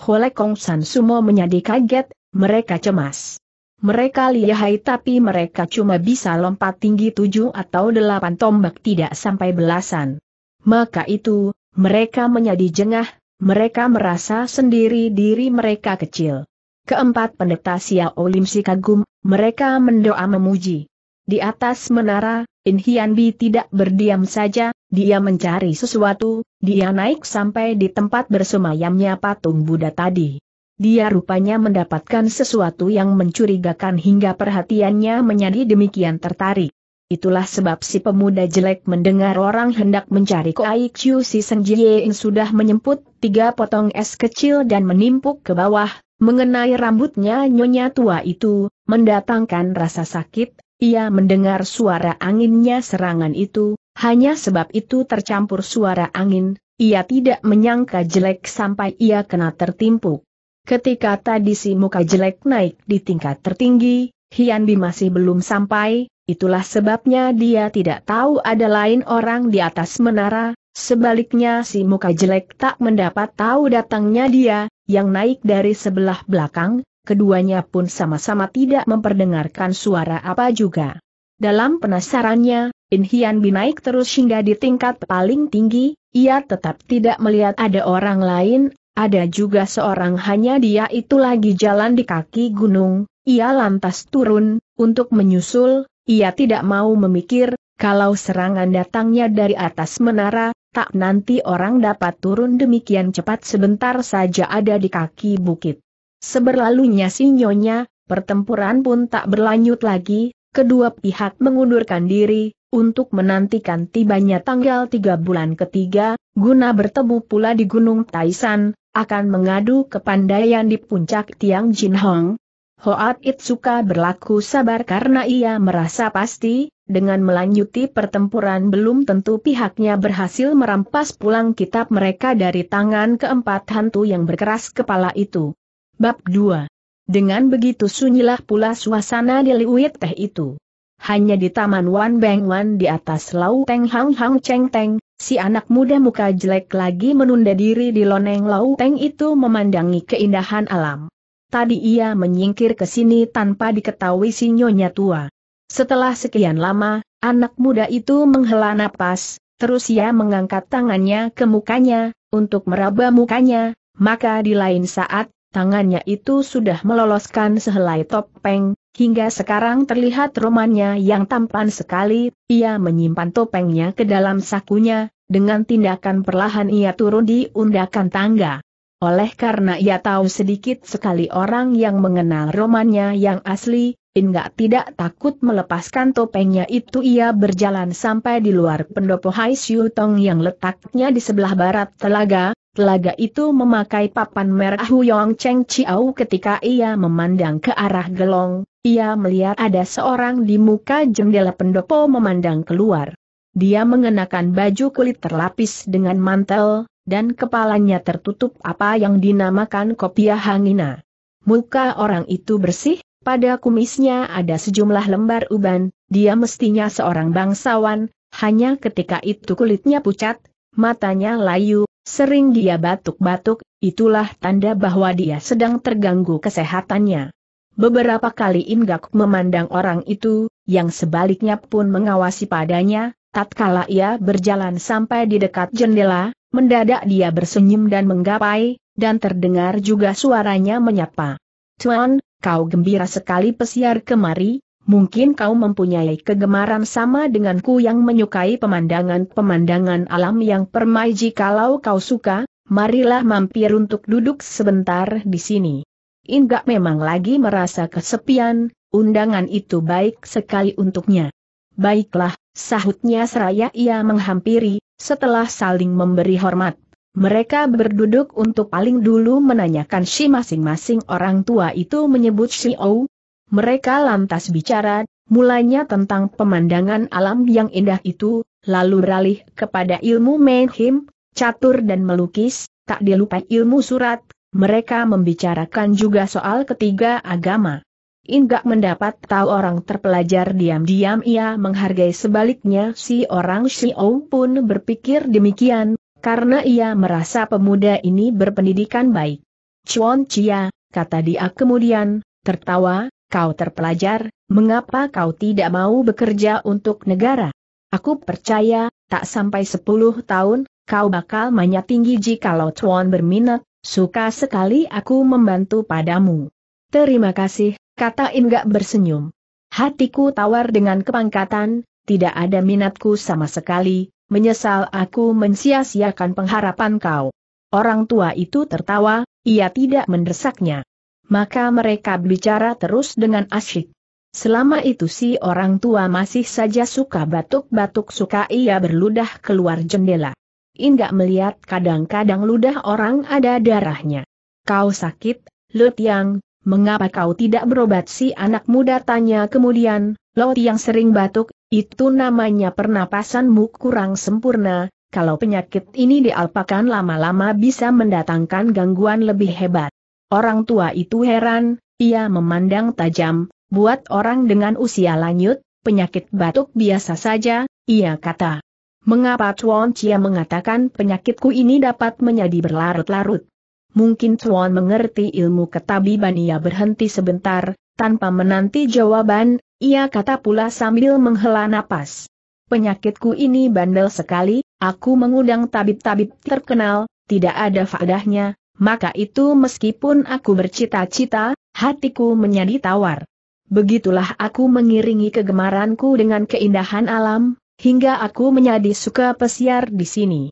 Speaker 1: Hole Kong San Sumo menjadi kaget, mereka cemas. Mereka lihai tapi mereka cuma bisa lompat tinggi tujuh atau delapan tombak tidak sampai belasan. Maka itu, mereka menjadi jengah, mereka merasa sendiri diri mereka kecil. Keempat pendeta Xiao si kagum, mereka mendoa memuji. Di atas menara, In Hian Bi tidak berdiam saja, dia mencari sesuatu, dia naik sampai di tempat bersemayamnya patung Buddha tadi. Dia rupanya mendapatkan sesuatu yang mencurigakan hingga perhatiannya menjadi demikian tertarik. Itulah sebab si pemuda jelek mendengar orang hendak mencari Koai Chiu si Seng sudah menyemput tiga potong es kecil dan menimpuk ke bawah, mengenai rambutnya nyonya tua itu, mendatangkan rasa sakit, ia mendengar suara anginnya serangan itu, hanya sebab itu tercampur suara angin, ia tidak menyangka jelek sampai ia kena tertimpuk. Ketika tadi si muka jelek naik di tingkat tertinggi, Hian Bi masih belum sampai, Itulah sebabnya dia tidak tahu ada lain orang di atas menara, sebaliknya si muka jelek tak mendapat tahu datangnya dia, yang naik dari sebelah belakang, keduanya pun sama-sama tidak memperdengarkan suara apa juga. Dalam penasarannya, In Hian Bi naik terus hingga di tingkat paling tinggi, ia tetap tidak melihat ada orang lain, ada juga seorang hanya dia itu lagi jalan di kaki gunung, ia lantas turun, untuk menyusul, ia tidak mau memikir, kalau serangan datangnya dari atas menara, tak nanti orang dapat turun demikian cepat sebentar saja ada di kaki bukit. Seberlalunya sinyonya, pertempuran pun tak berlanjut lagi, kedua pihak mengundurkan diri, untuk menantikan tibanya tanggal tiga bulan ketiga, guna bertemu pula di Gunung Taisan, akan mengadu kepandaian di puncak Tiang Jinhong, Hoat It suka berlaku sabar karena ia merasa pasti, dengan melanjuti pertempuran belum tentu pihaknya berhasil merampas pulang kitab mereka dari tangan keempat hantu yang berkeras kepala itu. Bab 2 Dengan begitu sunyilah pula suasana di Liuit Teh itu. Hanya di Taman Wan Beng Wan di atas Lau Teng Hang Hang Cheng Teng, si anak muda muka jelek lagi menunda diri di Loneng Lau Teng itu memandangi keindahan alam tadi ia menyingkir ke sini tanpa diketahui si nyonya tua. Setelah sekian lama, anak muda itu menghela napas, terus ia mengangkat tangannya ke mukanya, untuk meraba mukanya, maka di lain saat, tangannya itu sudah meloloskan sehelai topeng, hingga sekarang terlihat romannya yang tampan sekali, ia menyimpan topengnya ke dalam sakunya, dengan tindakan perlahan ia turun di undakan tangga. Oleh karena ia tahu sedikit sekali orang yang mengenal romannya yang asli, hingga tidak takut melepaskan topengnya itu ia berjalan sampai di luar pendopo Hai Siu Tong yang letaknya di sebelah barat telaga, telaga itu memakai papan merah Hu Yong Cheng Chiao ketika ia memandang ke arah gelong, ia melihat ada seorang di muka jendela pendopo memandang keluar. Dia mengenakan baju kulit terlapis dengan mantel, dan kepalanya tertutup apa yang dinamakan kopiah hangina. Muka orang itu bersih, pada kumisnya ada sejumlah lembar uban, dia mestinya seorang bangsawan, hanya ketika itu kulitnya pucat, matanya layu, sering dia batuk-batuk, itulah tanda bahwa dia sedang terganggu kesehatannya. Beberapa kali Ingak memandang orang itu, yang sebaliknya pun mengawasi padanya, tatkala ia berjalan sampai di dekat jendela, Mendadak dia bersenyum dan menggapai, dan terdengar juga suaranya menyapa. Tuan, kau gembira sekali pesiar kemari, mungkin kau mempunyai kegemaran sama denganku yang menyukai pemandangan-pemandangan alam yang permai jikalau kau suka, marilah mampir untuk duduk sebentar di sini. Inggak memang lagi merasa kesepian, undangan itu baik sekali untuknya. Baiklah, sahutnya seraya ia menghampiri, setelah saling memberi hormat, mereka berduduk untuk paling dulu menanyakan si masing-masing orang tua itu menyebut si Ou. Mereka lantas bicara, mulanya tentang pemandangan alam yang indah itu, lalu beralih kepada ilmu menhim, catur dan melukis, tak dilupai ilmu surat, mereka membicarakan juga soal ketiga agama. Indak mendapat tahu orang terpelajar diam-diam ia menghargai sebaliknya si orang Xiao pun berpikir demikian, karena ia merasa pemuda ini berpendidikan baik. Chuan Chia, kata dia kemudian, tertawa, kau terpelajar, mengapa kau tidak mau bekerja untuk negara? Aku percaya, tak sampai 10 tahun, kau bakal manya tinggi jikalau Chuan berminat, suka sekali aku membantu padamu. Terima kasih, kata Inggak bersenyum. Hatiku tawar dengan kepangkatan, tidak ada minatku sama sekali, menyesal aku mensia-siakan pengharapan kau. Orang tua itu tertawa, ia tidak mendesaknya. Maka mereka bicara terus dengan asyik. Selama itu si orang tua masih saja suka batuk-batuk suka ia berludah keluar jendela. Inggak melihat kadang-kadang ludah orang ada darahnya. Kau sakit, Lut Yang, Mengapa kau tidak berobat si anak muda tanya kemudian, lo yang sering batuk, itu namanya pernapasanmu kurang sempurna, kalau penyakit ini dialpakan lama-lama bisa mendatangkan gangguan lebih hebat. Orang tua itu heran, ia memandang tajam, buat orang dengan usia lanjut, penyakit batuk biasa saja, ia kata. Mengapa Chuan Chia mengatakan penyakitku ini dapat menjadi berlarut-larut? mungkin tuan mengerti ilmu ketabiban ia berhenti sebentar, tanpa menanti jawaban, ia kata pula sambil menghela napas. Penyakitku ini bandel sekali, aku mengundang tabib-tabib terkenal, tidak ada faedahnya, maka itu meskipun aku bercita-cita, hatiku menjadi tawar. Begitulah aku mengiringi kegemaranku dengan keindahan alam, hingga aku menjadi suka pesiar di sini.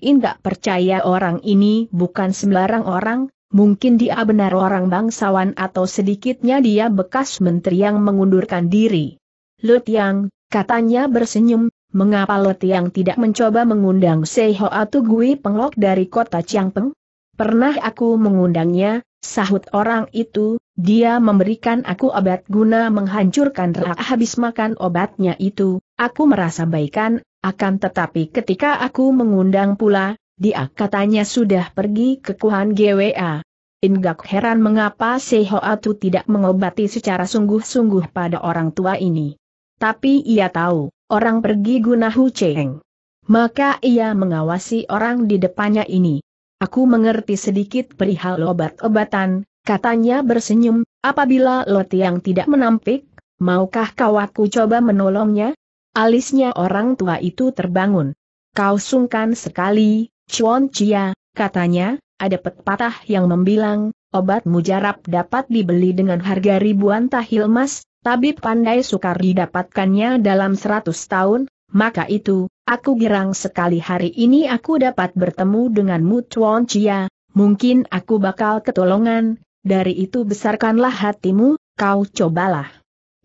Speaker 1: Indak percaya orang ini bukan sembarang orang, mungkin dia benar orang bangsawan atau sedikitnya dia bekas menteri yang mengundurkan diri. Lutiang, katanya bersenyum, mengapa Lutiang tidak mencoba mengundang Seho atau Gui Penglok dari kota Chiangpeng? Pernah aku mengundangnya, sahut orang itu, dia memberikan aku obat guna menghancurkan rak habis makan obatnya itu, aku merasa baikan, akan tetapi ketika aku mengundang pula, dia katanya sudah pergi ke Kuhan GWA. Ingak heran mengapa Atu tidak mengobati secara sungguh-sungguh pada orang tua ini. Tapi ia tahu, orang pergi guna Hu Cheng. Maka ia mengawasi orang di depannya ini. Aku mengerti sedikit perihal obat-obatan, katanya bersenyum, apabila Lo yang tidak menampik, maukah kau aku coba menolongnya? Alisnya orang tua itu terbangun. Kau sungkan sekali, Chuan Chia, katanya, ada pepatah yang membilang, obat mujarab dapat dibeli dengan harga ribuan tahil emas, tabib pandai sukar didapatkannya dalam seratus tahun, maka itu, aku girang sekali hari ini aku dapat bertemu denganmu Chuan Chia, mungkin aku bakal ketolongan, dari itu besarkanlah hatimu, kau cobalah.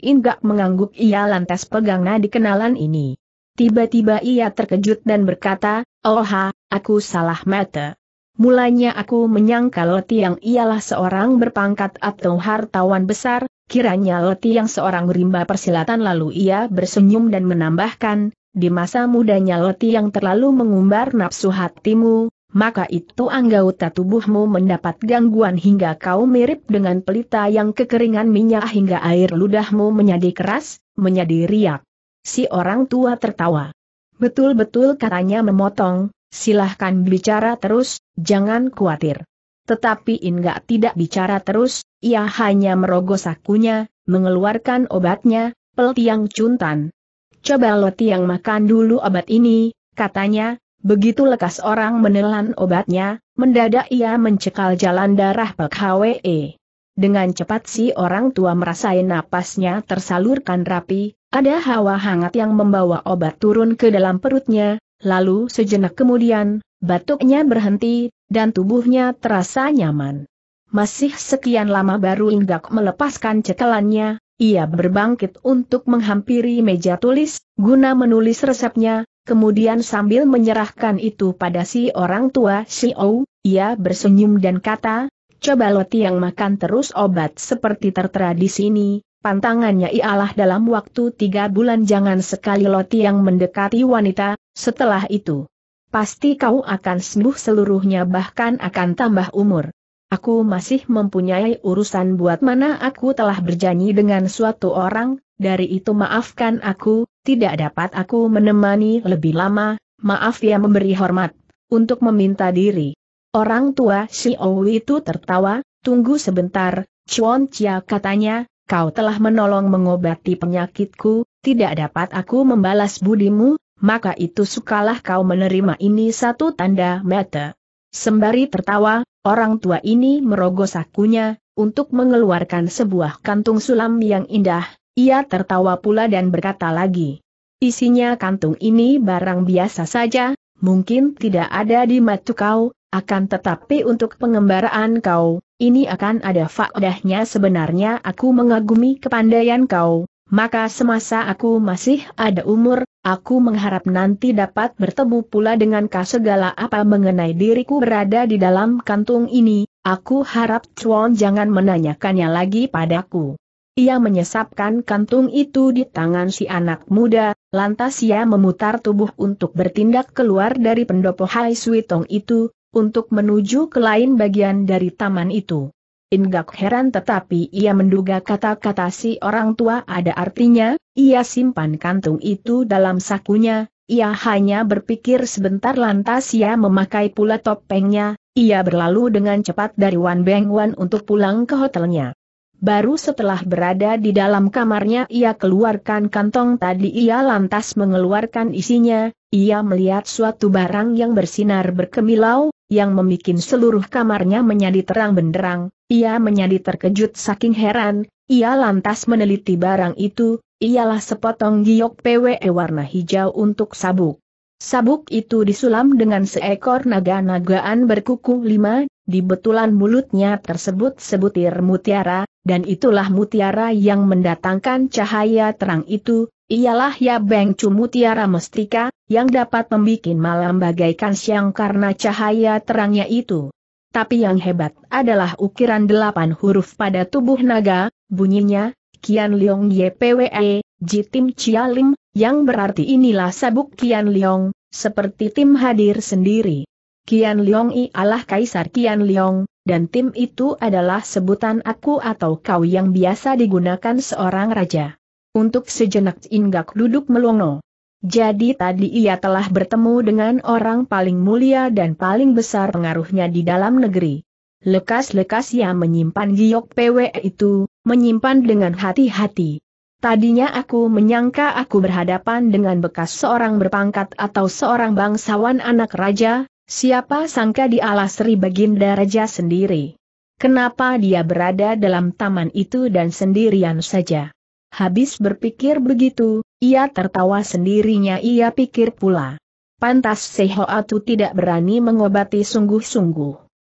Speaker 1: Inggak mengangguk ia lantas pegang nadi kenalan ini. Tiba-tiba ia terkejut dan berkata, Oha, aku salah mata. Mulanya aku menyangka yang ialah seorang berpangkat atau hartawan besar, kiranya yang seorang rimba persilatan lalu ia bersenyum dan menambahkan, di masa mudanya yang terlalu mengumbar nafsu hatimu, maka itu anggota tubuhmu mendapat gangguan hingga kau mirip dengan pelita yang kekeringan minyak hingga air ludahmu menjadi keras, menjadi riak. Si orang tua tertawa. Betul-betul katanya memotong, silahkan bicara terus, jangan khawatir. Tetapi Inga tidak bicara terus, ia hanya merogoh sakunya, mengeluarkan obatnya, peltiang cuntan. Coba lo tiang makan dulu obat ini, katanya, Begitu lekas orang menelan obatnya, mendadak ia mencekal jalan darah Hwe. Dengan cepat si orang tua merasai napasnya tersalurkan rapi, ada hawa hangat yang membawa obat turun ke dalam perutnya, lalu sejenak kemudian, batuknya berhenti, dan tubuhnya terasa nyaman. Masih sekian lama baru Inggak melepaskan cekalannya, ia berbangkit untuk menghampiri meja tulis, guna menulis resepnya, Kemudian sambil menyerahkan itu pada si orang tua si Ou, ia bersenyum dan kata, coba loti yang makan terus obat seperti tertera di sini, pantangannya ialah dalam waktu tiga bulan jangan sekali loti yang mendekati wanita, setelah itu. Pasti kau akan sembuh seluruhnya bahkan akan tambah umur. Aku masih mempunyai urusan buat mana aku telah berjanji dengan suatu orang, dari itu maafkan aku, tidak dapat aku menemani lebih lama, maaf ya memberi hormat, untuk meminta diri. Orang tua si Owi itu tertawa, tunggu sebentar, Chuan Chia katanya, kau telah menolong mengobati penyakitku, tidak dapat aku membalas budimu, maka itu sukalah kau menerima ini satu tanda mata. Sembari tertawa, orang tua ini merogoh sakunya, untuk mengeluarkan sebuah kantung sulam yang indah, ia tertawa pula dan berkata lagi. Isinya kantung ini barang biasa saja, mungkin tidak ada di matu kau, akan tetapi untuk pengembaraan kau, ini akan ada faedahnya sebenarnya aku mengagumi kepandaian kau, maka semasa aku masih ada umur, aku mengharap nanti dapat bertemu pula dengan kau segala apa mengenai diriku berada di dalam kantung ini, aku harap Chuan jangan menanyakannya lagi padaku. Ia menyesapkan kantung itu di tangan si anak muda, lantas ia memutar tubuh untuk bertindak keluar dari pendopo Hai Suitong itu, untuk menuju ke lain bagian dari taman itu. Inggak heran tetapi ia menduga kata-kata si orang tua ada artinya, ia simpan kantung itu dalam sakunya, ia hanya berpikir sebentar lantas ia memakai pula topengnya, ia berlalu dengan cepat dari Wan Beng Wan untuk pulang ke hotelnya. Baru setelah berada di dalam kamarnya ia keluarkan kantong tadi ia lantas mengeluarkan isinya, ia melihat suatu barang yang bersinar berkemilau, yang membuat seluruh kamarnya menjadi terang benderang, ia menjadi terkejut saking heran, ia lantas meneliti barang itu, ialah sepotong giok PWE warna hijau untuk sabuk. Sabuk itu disulam dengan seekor naga-nagaan berkuku lima, di betulan mulutnya tersebut sebutir mutiara, dan itulah mutiara yang mendatangkan cahaya terang itu, ialah Ya Beng Cu Mutiara Mestika, yang dapat membuat malam bagaikan siang karena cahaya terangnya itu. Tapi yang hebat adalah ukiran delapan huruf pada tubuh naga, bunyinya, Kian Leong YPWE, Jitim Cialim, yang berarti inilah sabuk Kian Leong, seperti tim hadir sendiri. Kian Leong ialah Kaisar Kian Leong, dan tim itu adalah sebutan aku atau kau yang biasa digunakan seorang raja. Untuk sejenak Inggak duduk melongo. Jadi tadi ia telah bertemu dengan orang paling mulia dan paling besar pengaruhnya di dalam negeri. Lekas-lekas ia menyimpan giok PW itu, menyimpan dengan hati-hati. Tadinya aku menyangka aku berhadapan dengan bekas seorang berpangkat atau seorang bangsawan anak raja, Siapa sangka di Sri Baginda Raja sendiri. Kenapa dia berada dalam taman itu dan sendirian saja? Habis berpikir begitu, ia tertawa sendirinya ia pikir pula. Pantas Sehoatu tidak berani mengobati sungguh-sungguh.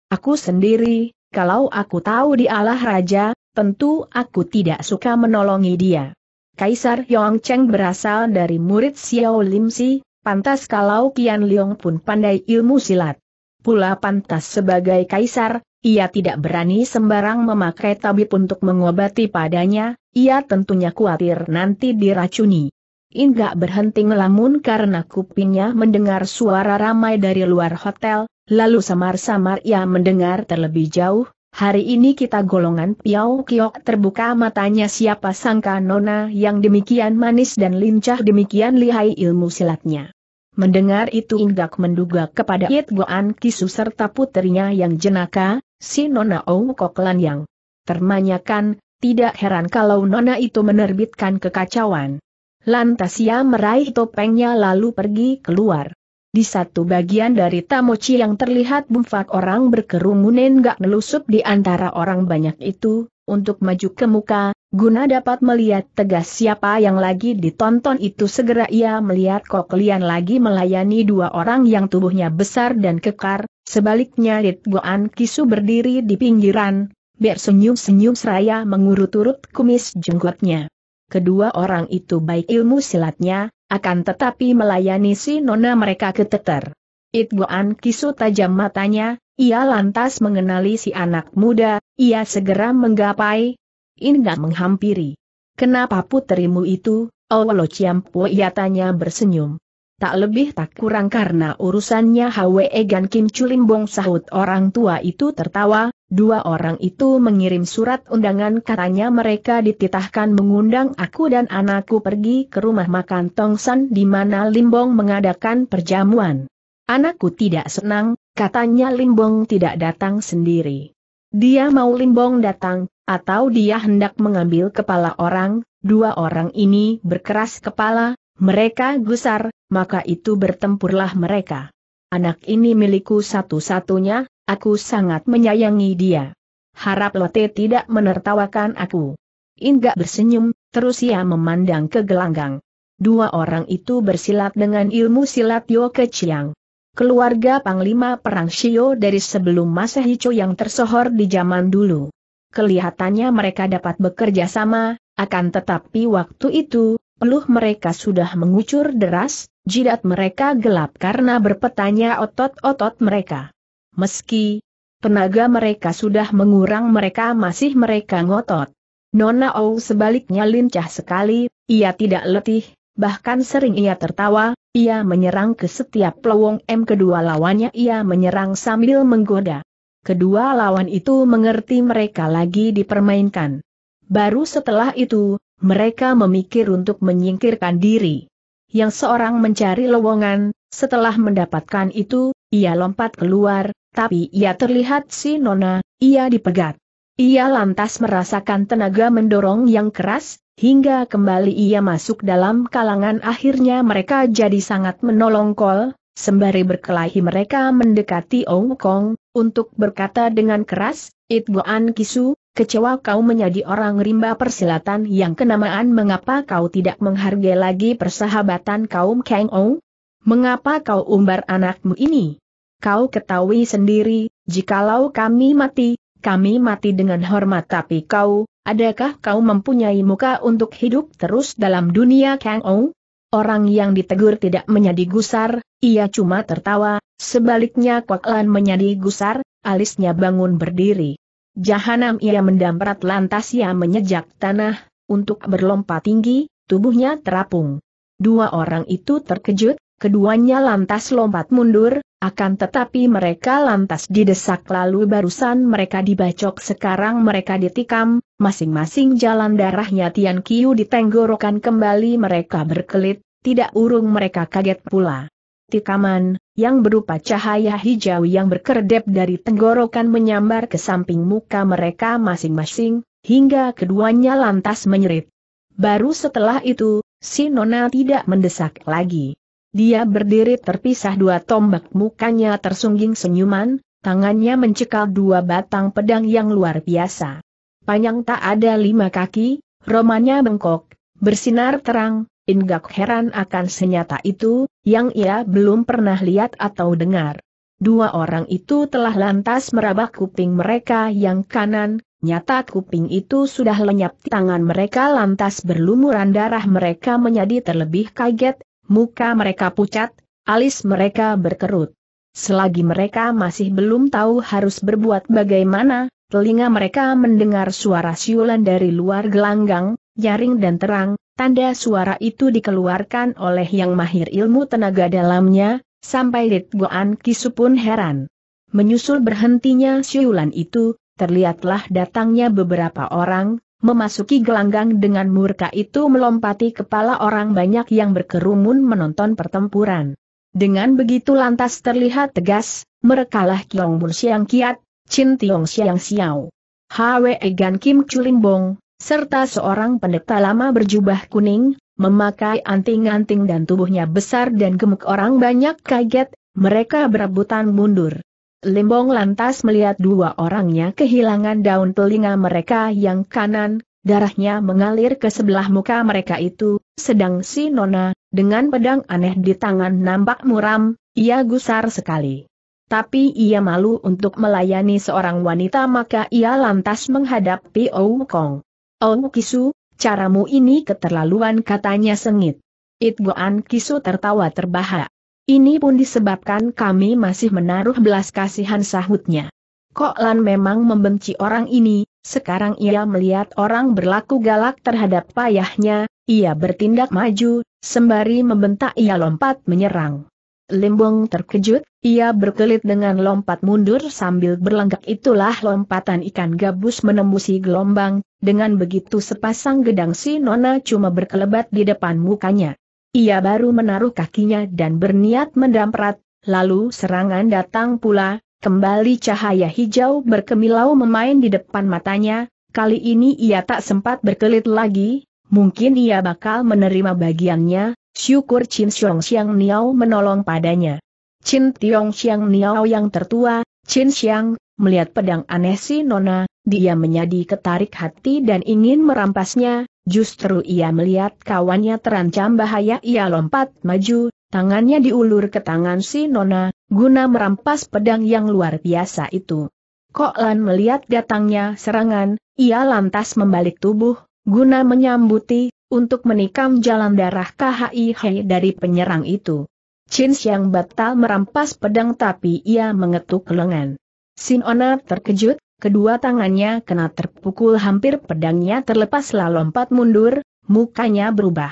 Speaker 1: Aku sendiri, kalau aku tahu di Allah raja, tentu aku tidak suka menolongi dia. Kaisar Yongcheng berasal dari murid Xiao Limsi, Pantas kalau Kian Liong pun pandai ilmu silat. Pula pantas sebagai kaisar, ia tidak berani sembarang memakai tabib untuk mengobati padanya, ia tentunya khawatir nanti diracuni. Inggak berhenti ngelamun karena kupingnya mendengar suara ramai dari luar hotel, lalu samar-samar ia mendengar terlebih jauh, hari ini kita golongan Piau Kiok terbuka matanya siapa sangka Nona yang demikian manis dan lincah demikian lihai ilmu silatnya. Mendengar itu Indak menduga kepada Yit Goan Kisu serta putrinya yang jenaka, si Nona Ou Koklan yang termanyakan, tidak heran kalau Nona itu menerbitkan kekacauan. Lantas ia meraih topengnya lalu pergi keluar. Di satu bagian dari Tamoci yang terlihat bumfak orang berkerumunan gak nelusup di antara orang banyak itu, untuk maju ke muka, Guna dapat melihat tegas siapa yang lagi ditonton itu segera ia melihat kok Lian lagi melayani dua orang yang tubuhnya besar dan kekar, sebaliknya Rit Goan Kisu berdiri di pinggiran, senyum senyum seraya mengurut-urut kumis jenggotnya. Kedua orang itu baik ilmu silatnya, akan tetapi melayani si nona mereka keteter. It Goan Kisu tajam matanya, ia lantas mengenali si anak muda, ia segera menggapai, Inga menghampiri. Kenapa puterimu itu, Owolo Ciampo tanya bersenyum. Tak lebih tak kurang karena urusannya Hwe Egan Kim Chulimbong sahut orang tua itu tertawa, dua orang itu mengirim surat undangan katanya mereka dititahkan mengundang aku dan anakku pergi ke rumah makan Tongsan di mana Limbong mengadakan perjamuan. Anakku tidak senang, katanya Limbong tidak datang sendiri. Dia mau limbong datang, atau dia hendak mengambil kepala orang, dua orang ini berkeras kepala, mereka gusar, maka itu bertempurlah mereka. Anak ini milikku satu-satunya, aku sangat menyayangi dia. Harap Lote tidak menertawakan aku. Inggak bersenyum, terus ia memandang ke gelanggang. Dua orang itu bersilat dengan ilmu silat Yo Keciang keluarga Panglima Perang Shio dari sebelum Masehicho yang tersohor di zaman dulu. Kelihatannya mereka dapat bekerja sama, akan tetapi waktu itu, peluh mereka sudah mengucur deras, jidat mereka gelap karena berpetanya otot-otot mereka. Meski tenaga mereka sudah mengurang mereka masih mereka ngotot. Nona Ou sebaliknya lincah sekali, ia tidak letih, bahkan sering ia tertawa, ia menyerang ke setiap peluang M kedua lawannya ia menyerang sambil menggoda. Kedua lawan itu mengerti mereka lagi dipermainkan. Baru setelah itu, mereka memikir untuk menyingkirkan diri. Yang seorang mencari lowongan, setelah mendapatkan itu, ia lompat keluar, tapi ia terlihat si Nona, ia dipegat. Ia lantas merasakan tenaga mendorong yang keras, hingga kembali ia masuk dalam kalangan akhirnya mereka jadi sangat menolong Kol, sembari berkelahi mereka mendekati Ong Kong, untuk berkata dengan keras, It Goan Kisu, kecewa kau menjadi orang rimba persilatan yang kenamaan mengapa kau tidak menghargai lagi persahabatan kaum Kang Ong? Mengapa kau umbar anakmu ini? Kau ketahui sendiri, jikalau kami mati, kami mati dengan hormat tapi kau, adakah kau mempunyai muka untuk hidup terus dalam dunia Kang Ou? Orang yang ditegur tidak menjadi gusar, ia cuma tertawa, sebaliknya Kwak Lan menjadi gusar, alisnya bangun berdiri. Jahanam ia mendamprat lantas ia menyejak tanah, untuk berlompat tinggi, tubuhnya terapung. Dua orang itu terkejut, keduanya lantas lompat mundur, akan tetapi mereka lantas didesak lalu barusan mereka dibacok sekarang mereka ditikam, masing-masing jalan darahnya Tian Kiu ditenggorokan kembali mereka berkelit, tidak urung mereka kaget pula. Tikaman, yang berupa cahaya hijau yang berkedip dari tenggorokan menyambar ke samping muka mereka masing-masing, hingga keduanya lantas menyerit. Baru setelah itu, si Nona tidak mendesak lagi dia berdiri terpisah dua tombak mukanya tersungging senyuman, tangannya mencekal dua batang pedang yang luar biasa. Panjang tak ada lima kaki, romanya bengkok, bersinar terang, Ingak heran akan senyata itu, yang ia belum pernah lihat atau dengar. Dua orang itu telah lantas merabah kuping mereka yang kanan, nyata kuping itu sudah lenyap tangan mereka lantas berlumuran darah mereka menjadi terlebih kaget, Muka mereka pucat, alis mereka berkerut. Selagi mereka masih belum tahu harus berbuat bagaimana, telinga mereka mendengar suara siulan dari luar gelanggang, jaring dan terang, tanda suara itu dikeluarkan oleh yang mahir ilmu tenaga dalamnya, sampai Rit Goan Kisu pun heran. Menyusul berhentinya siulan itu, terlihatlah datangnya beberapa orang, memasuki gelanggang dengan murka itu melompati kepala orang banyak yang berkerumun menonton pertempuran. Dengan begitu lantas terlihat tegas, merekalah Kiong Bun Siang Kiat, Chin Tiong Siang Xiao, Hwe Gan Kim Chulimbong, serta seorang pendeta lama berjubah kuning, memakai anting-anting dan tubuhnya besar dan gemuk orang banyak kaget, mereka berebutan mundur. Lembong lantas melihat dua orangnya kehilangan daun telinga mereka yang kanan, darahnya mengalir ke sebelah muka mereka itu, sedang si Nona, dengan pedang aneh di tangan nampak muram, ia gusar sekali. Tapi ia malu untuk melayani seorang wanita maka ia lantas menghadapi Ou Kong. Ou Kisu, caramu ini keterlaluan katanya sengit. Itgoan Kisu tertawa terbahak. Ini pun disebabkan kami masih menaruh belas kasihan sahutnya. Kok Lan memang membenci orang ini, sekarang ia melihat orang berlaku galak terhadap payahnya, ia bertindak maju, sembari membentak ia lompat menyerang. Limbong terkejut, ia berkelit dengan lompat mundur sambil berlenggak itulah lompatan ikan gabus menembusi gelombang, dengan begitu sepasang gedang si Nona cuma berkelebat di depan mukanya. Ia baru menaruh kakinya dan berniat mendamprat, lalu serangan datang pula, kembali cahaya hijau berkemilau memain di depan matanya, kali ini ia tak sempat berkelit lagi, mungkin ia bakal menerima bagiannya, syukur Chin Xiong Xiang Niao menolong padanya. Chin Tiong Xiang Niao yang tertua, Chin Xiang, melihat pedang aneh si Nona, dia menjadi ketarik hati dan ingin merampasnya, justru ia melihat kawannya terancam bahaya ia lompat maju, tangannya diulur ke tangan si Nona, guna merampas pedang yang luar biasa itu. Kok Lan melihat datangnya serangan, ia lantas membalik tubuh, guna menyambuti, untuk menikam jalan darah KHI Hei dari penyerang itu. Chin Xiang batal merampas pedang tapi ia mengetuk lengan. Sinona terkejut, Kedua tangannya kena terpukul hampir pedangnya terlepas lalu lompat mundur, mukanya berubah.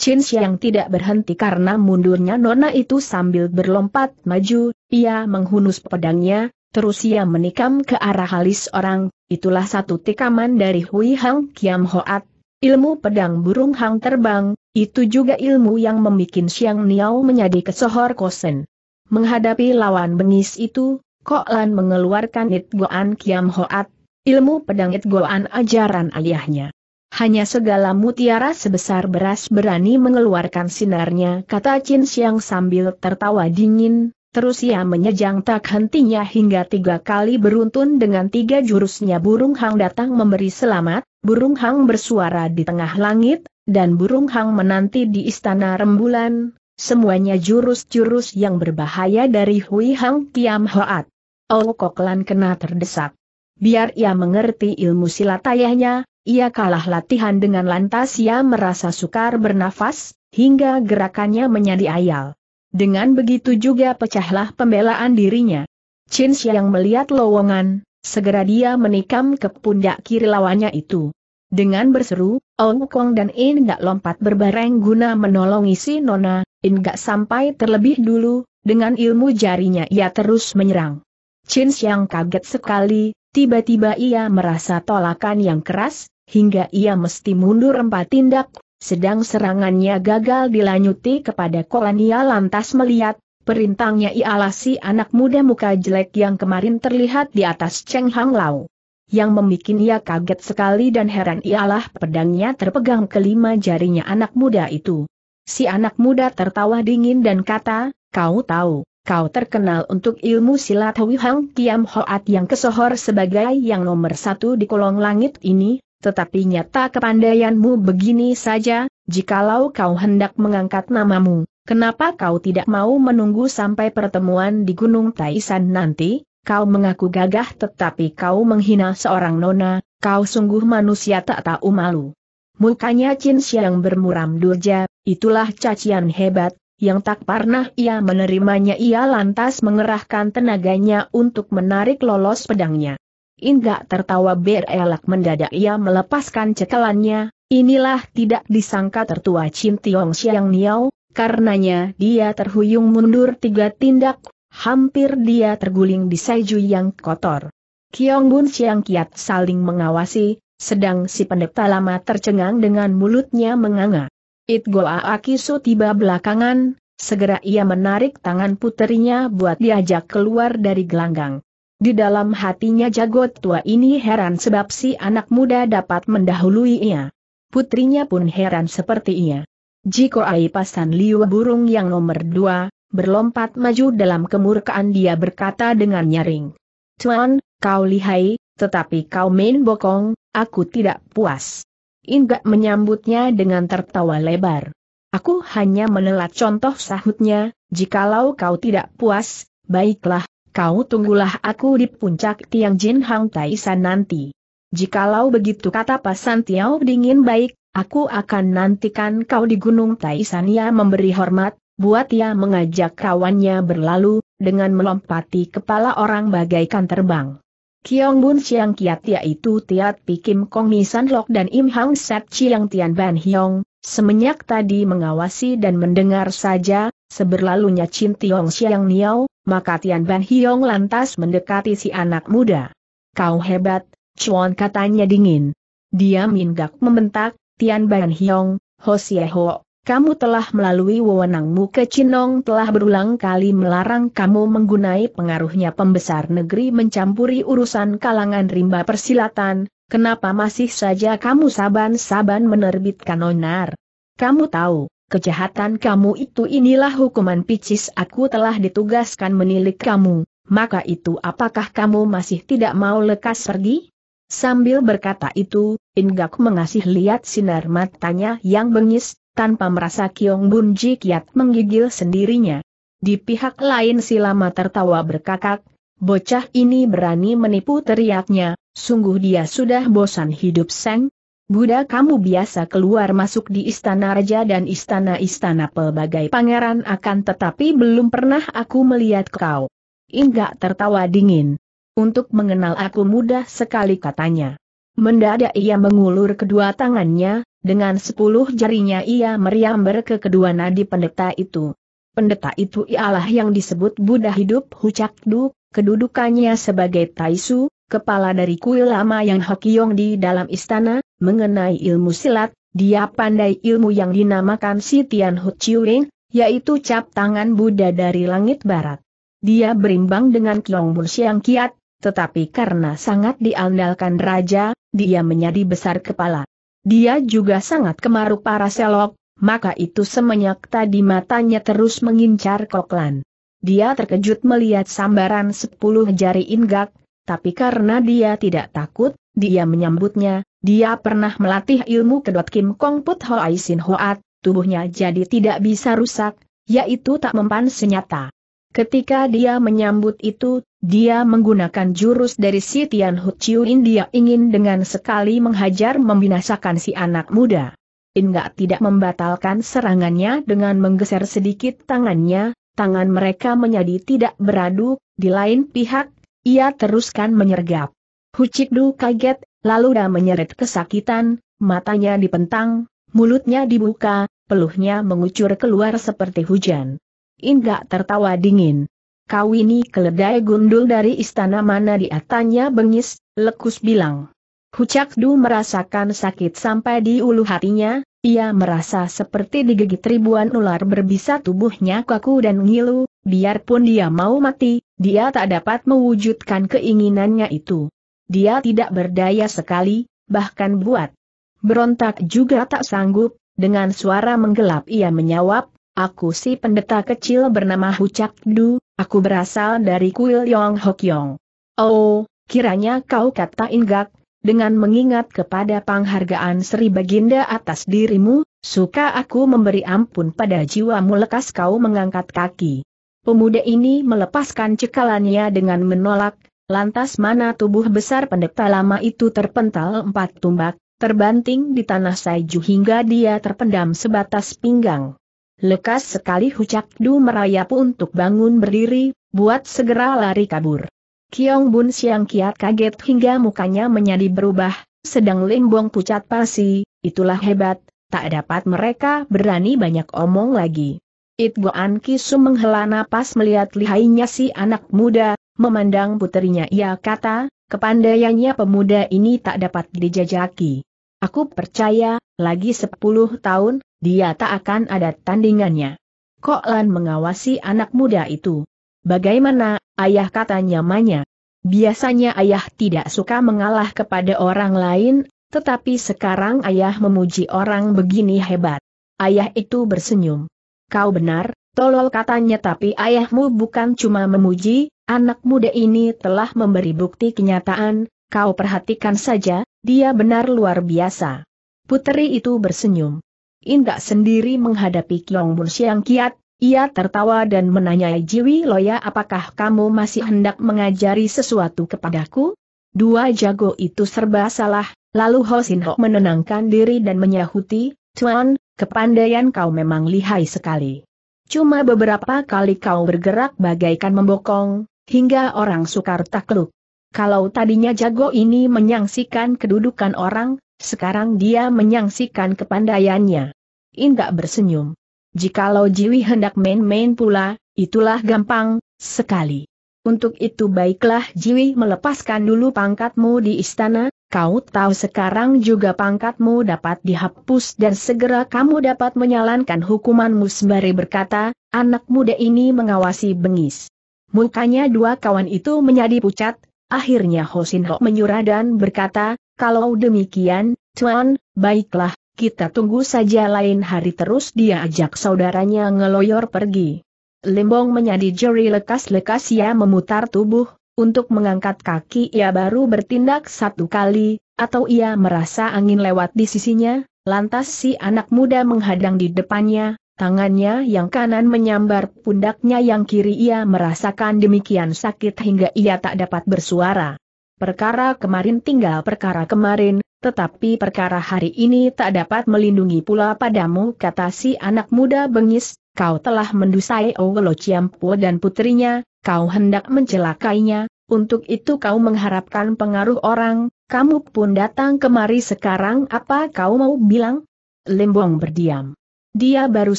Speaker 1: Chin Xiang tidak berhenti karena mundurnya nona itu sambil berlompat maju, ia menghunus pedangnya, terus ia menikam ke arah alis orang, itulah satu tikaman dari Hui Hang Kiam Hoat. Ilmu pedang burung hang terbang, itu juga ilmu yang membuat Xiang Niao menjadi kesohor kosen. Menghadapi lawan bengis itu, Kok Lan mengeluarkan It Goan Kiam Hoat, ilmu pedang It Goan ajaran aliahnya. Hanya segala mutiara sebesar beras berani mengeluarkan sinarnya, kata Chin Siang sambil tertawa dingin, Terus ia menyejang tak hentinya hingga tiga kali beruntun dengan tiga jurusnya burung hang datang memberi selamat, burung hang bersuara di tengah langit, dan burung hang menanti di istana rembulan, semuanya jurus-jurus yang berbahaya dari Hui Hang kiam Hoat. Olo Koklan kena terdesak. Biar ia mengerti ilmu silat ayahnya, ia kalah latihan dengan lantas ia merasa sukar bernafas, hingga gerakannya menjadi ayal. Dengan begitu juga pecahlah pembelaan dirinya. Chin yang melihat lowongan, segera dia menikam ke pundak kiri lawannya itu. Dengan berseru, Ong Kong dan In Gak lompat berbareng guna menolong isi Nona, In Gak sampai terlebih dulu, dengan ilmu jarinya ia terus menyerang. Chin Xiang kaget sekali, tiba-tiba ia merasa tolakan yang keras, hingga ia mesti mundur empat tindak, sedang serangannya gagal dilanjuti kepada Kolania lantas melihat, perintangnya ialah si anak muda muka jelek yang kemarin terlihat di atas Cheng Hang Lao. Yang membuat ia kaget sekali dan heran ialah pedangnya terpegang kelima jarinya anak muda itu. Si anak muda tertawa dingin dan kata, kau tahu, Kau terkenal untuk ilmu silat Hui Hang Kiam Hoat yang kesohor sebagai yang nomor satu di kolong langit ini, tetapi nyata kepandaianmu begini saja, jikalau kau hendak mengangkat namamu, kenapa kau tidak mau menunggu sampai pertemuan di Gunung Taisan nanti? Kau mengaku gagah tetapi kau menghina seorang nona, kau sungguh manusia tak tahu malu. Mukanya Chin Xiang bermuram durja, itulah cacian hebat, yang tak pernah ia menerimanya ia lantas mengerahkan tenaganya untuk menarik lolos pedangnya. Inggak tertawa berelak mendadak ia melepaskan cekelannya, inilah tidak disangka tertua Chin Tiong Xiang Niao, karenanya dia terhuyung mundur tiga tindak, hampir dia terguling di seju yang kotor. Kiong Bun Siang Kiat saling mengawasi, sedang si pendeta lama tercengang dengan mulutnya menganga. Itgol Aakiso tiba belakangan, segera ia menarik tangan puterinya buat diajak keluar dari gelanggang. Di dalam hatinya jagot tua ini heran sebab si anak muda dapat mendahului ia. Putrinya pun heran seperti ia. Jiko Aipasan Liu Burung yang nomor dua, berlompat maju dalam kemurkaan dia berkata dengan nyaring. Tuan, kau lihai, tetapi kau main bokong, aku tidak puas. Inggak menyambutnya dengan tertawa lebar. Aku hanya menelat contoh sahutnya, jikalau kau tidak puas, baiklah, kau tunggulah aku di puncak Tiang Jin Hang Taisan nanti. Jikalau begitu kata Pasan Tiao dingin baik, aku akan nantikan kau di Gunung Taisan ia memberi hormat, buat ia mengajak kawannya berlalu, dengan melompati kepala orang bagaikan terbang. Kiong Bun Siang Kiat yaitu Tiat Pikim Kong Nisan Lok dan Im Hang Sat Chiang Tian Ban Hiong, semenjak tadi mengawasi dan mendengar saja, seberlalunya Chin Tiong Siang Niao, maka Tian Ban Hiong lantas mendekati si anak muda. Kau hebat, Chuan katanya dingin. Dia minggak membentak, Tian Ban Hiong, Ho Ho, kamu telah melalui wewenangmu ke Cinong telah berulang kali melarang kamu menggunai pengaruhnya pembesar negeri mencampuri urusan kalangan rimba persilatan, kenapa masih saja kamu saban-saban menerbitkan onar? Kamu tahu, kejahatan kamu itu inilah hukuman picis aku telah ditugaskan menilik kamu, maka itu apakah kamu masih tidak mau lekas pergi? Sambil berkata itu, Inggak mengasih lihat sinar matanya yang bengis, tanpa merasa Kiong Bun Ji kiat menggigil sendirinya. Di pihak lain si lama tertawa berkakak, bocah ini berani menipu teriaknya, sungguh dia sudah bosan hidup seng. Buddha kamu biasa keluar masuk di istana raja dan istana-istana pelbagai pangeran akan tetapi belum pernah aku melihat kau. Inggak tertawa dingin. Untuk mengenal aku mudah sekali katanya. Mendadak ia mengulur kedua tangannya, dengan sepuluh jarinya ia meriamber ke kedua nadi pendeta itu. Pendeta itu ialah yang disebut Buddha hidup Hucakdu, kedudukannya sebagai Taisu, kepala dari kuil lama yang Hokiong di dalam istana, mengenai ilmu silat, dia pandai ilmu yang dinamakan Sitian Huchiuing, yaitu cap tangan Buddha dari langit barat. Dia berimbang dengan Kiong Bun Siang Kiat, tetapi karena sangat diandalkan raja, dia menjadi besar kepala. Dia juga sangat kemaruk para selok, maka itu semenyak tadi matanya terus mengincar Koklan. Dia terkejut melihat sambaran sepuluh jari inggak, tapi karena dia tidak takut, dia menyambutnya, dia pernah melatih ilmu kedot Kim Kong Put Hoai Sin Hoat, tubuhnya jadi tidak bisa rusak, yaitu tak mempan senyata. Ketika dia menyambut itu, dia menggunakan jurus dari si Tian Hu dia ingin dengan sekali menghajar membinasakan si anak muda. Inggak tidak membatalkan serangannya dengan menggeser sedikit tangannya, tangan mereka menjadi tidak beradu, di lain pihak, ia teruskan menyergap. Hucikdu kaget, lalu dia menyeret kesakitan, matanya dipentang, mulutnya dibuka, peluhnya mengucur keluar seperti hujan. Indak tertawa dingin. Kau ini keledai gundul dari istana mana diatanya bengis, lekus bilang. Hucak Du merasakan sakit sampai di ulu hatinya, ia merasa seperti digigit ribuan ular berbisa tubuhnya kaku dan ngilu, biarpun dia mau mati, dia tak dapat mewujudkan keinginannya itu. Dia tidak berdaya sekali, bahkan buat. Berontak juga tak sanggup, dengan suara menggelap ia menyawab, Aku si pendeta kecil bernama Chak Du, aku berasal dari kuil Yong Hok Yong. Oh, kiranya kau kata Inggak, dengan mengingat kepada penghargaan Sri Baginda atas dirimu, suka aku memberi ampun pada jiwamu lekas kau mengangkat kaki. Pemuda ini melepaskan cekalannya dengan menolak, lantas mana tubuh besar pendeta lama itu terpental empat tumbak, terbanting di tanah saiju hingga dia terpendam sebatas pinggang. Lekas sekali Hucak Du merayap untuk bangun berdiri, buat segera lari kabur. Kiong Bun Siang kiat kaget hingga mukanya menjadi berubah, sedang Limbong pucat pasi, itulah hebat, tak dapat mereka berani banyak omong lagi. Itgoan Kisu menghela napas melihat lihainya si anak muda, memandang puterinya ia kata, kepandaiannya pemuda ini tak dapat dijajaki. Aku percaya, lagi sepuluh tahun, dia tak akan ada tandingannya. Kok Lan mengawasi anak muda itu? Bagaimana, ayah katanya Manya? Biasanya ayah tidak suka mengalah kepada orang lain, tetapi sekarang ayah memuji orang begini hebat. Ayah itu bersenyum. Kau benar, tolol katanya tapi ayahmu bukan cuma memuji, anak muda ini telah memberi bukti kenyataan, kau perhatikan saja, dia benar luar biasa. Puteri itu bersenyum. Indak sendiri menghadapi Kiong Bun Siang Kiat, ia tertawa dan menanyai Jiwi Loya apakah kamu masih hendak mengajari sesuatu kepadaku? Dua jago itu serba salah, lalu Ho Sin Ho menenangkan diri dan menyahuti, Tuan, kepandaian kau memang lihai sekali. Cuma beberapa kali kau bergerak bagaikan membokong, hingga orang sukar takluk. Kalau tadinya jago ini menyangsikan kedudukan orang, sekarang dia menyangsikan kepandaiannya. Indak bersenyum. Jikalau Jiwi hendak main-main pula, itulah gampang, sekali. Untuk itu baiklah Jiwi melepaskan dulu pangkatmu di istana, kau tahu sekarang juga pangkatmu dapat dihapus dan segera kamu dapat menyalankan hukumanmu sembari berkata, anak muda ini mengawasi bengis. Mukanya dua kawan itu menjadi pucat, Akhirnya Hosinho menyurah dan berkata, kalau demikian, Tuan, baiklah, kita tunggu saja lain hari terus dia ajak saudaranya ngeloyor pergi. Limbong menjadi jeri lekas-lekas ia memutar tubuh, untuk mengangkat kaki ia baru bertindak satu kali, atau ia merasa angin lewat di sisinya, lantas si anak muda menghadang di depannya, Tangannya yang kanan menyambar pundaknya yang kiri ia merasakan demikian sakit hingga ia tak dapat bersuara. Perkara kemarin tinggal perkara kemarin, tetapi perkara hari ini tak dapat melindungi pula padamu kata si anak muda bengis, kau telah mendusai Owelo Ciampo dan putrinya, kau hendak mencelakainya, untuk itu kau mengharapkan pengaruh orang, kamu pun datang kemari sekarang apa kau mau bilang? Lembong berdiam. Dia baru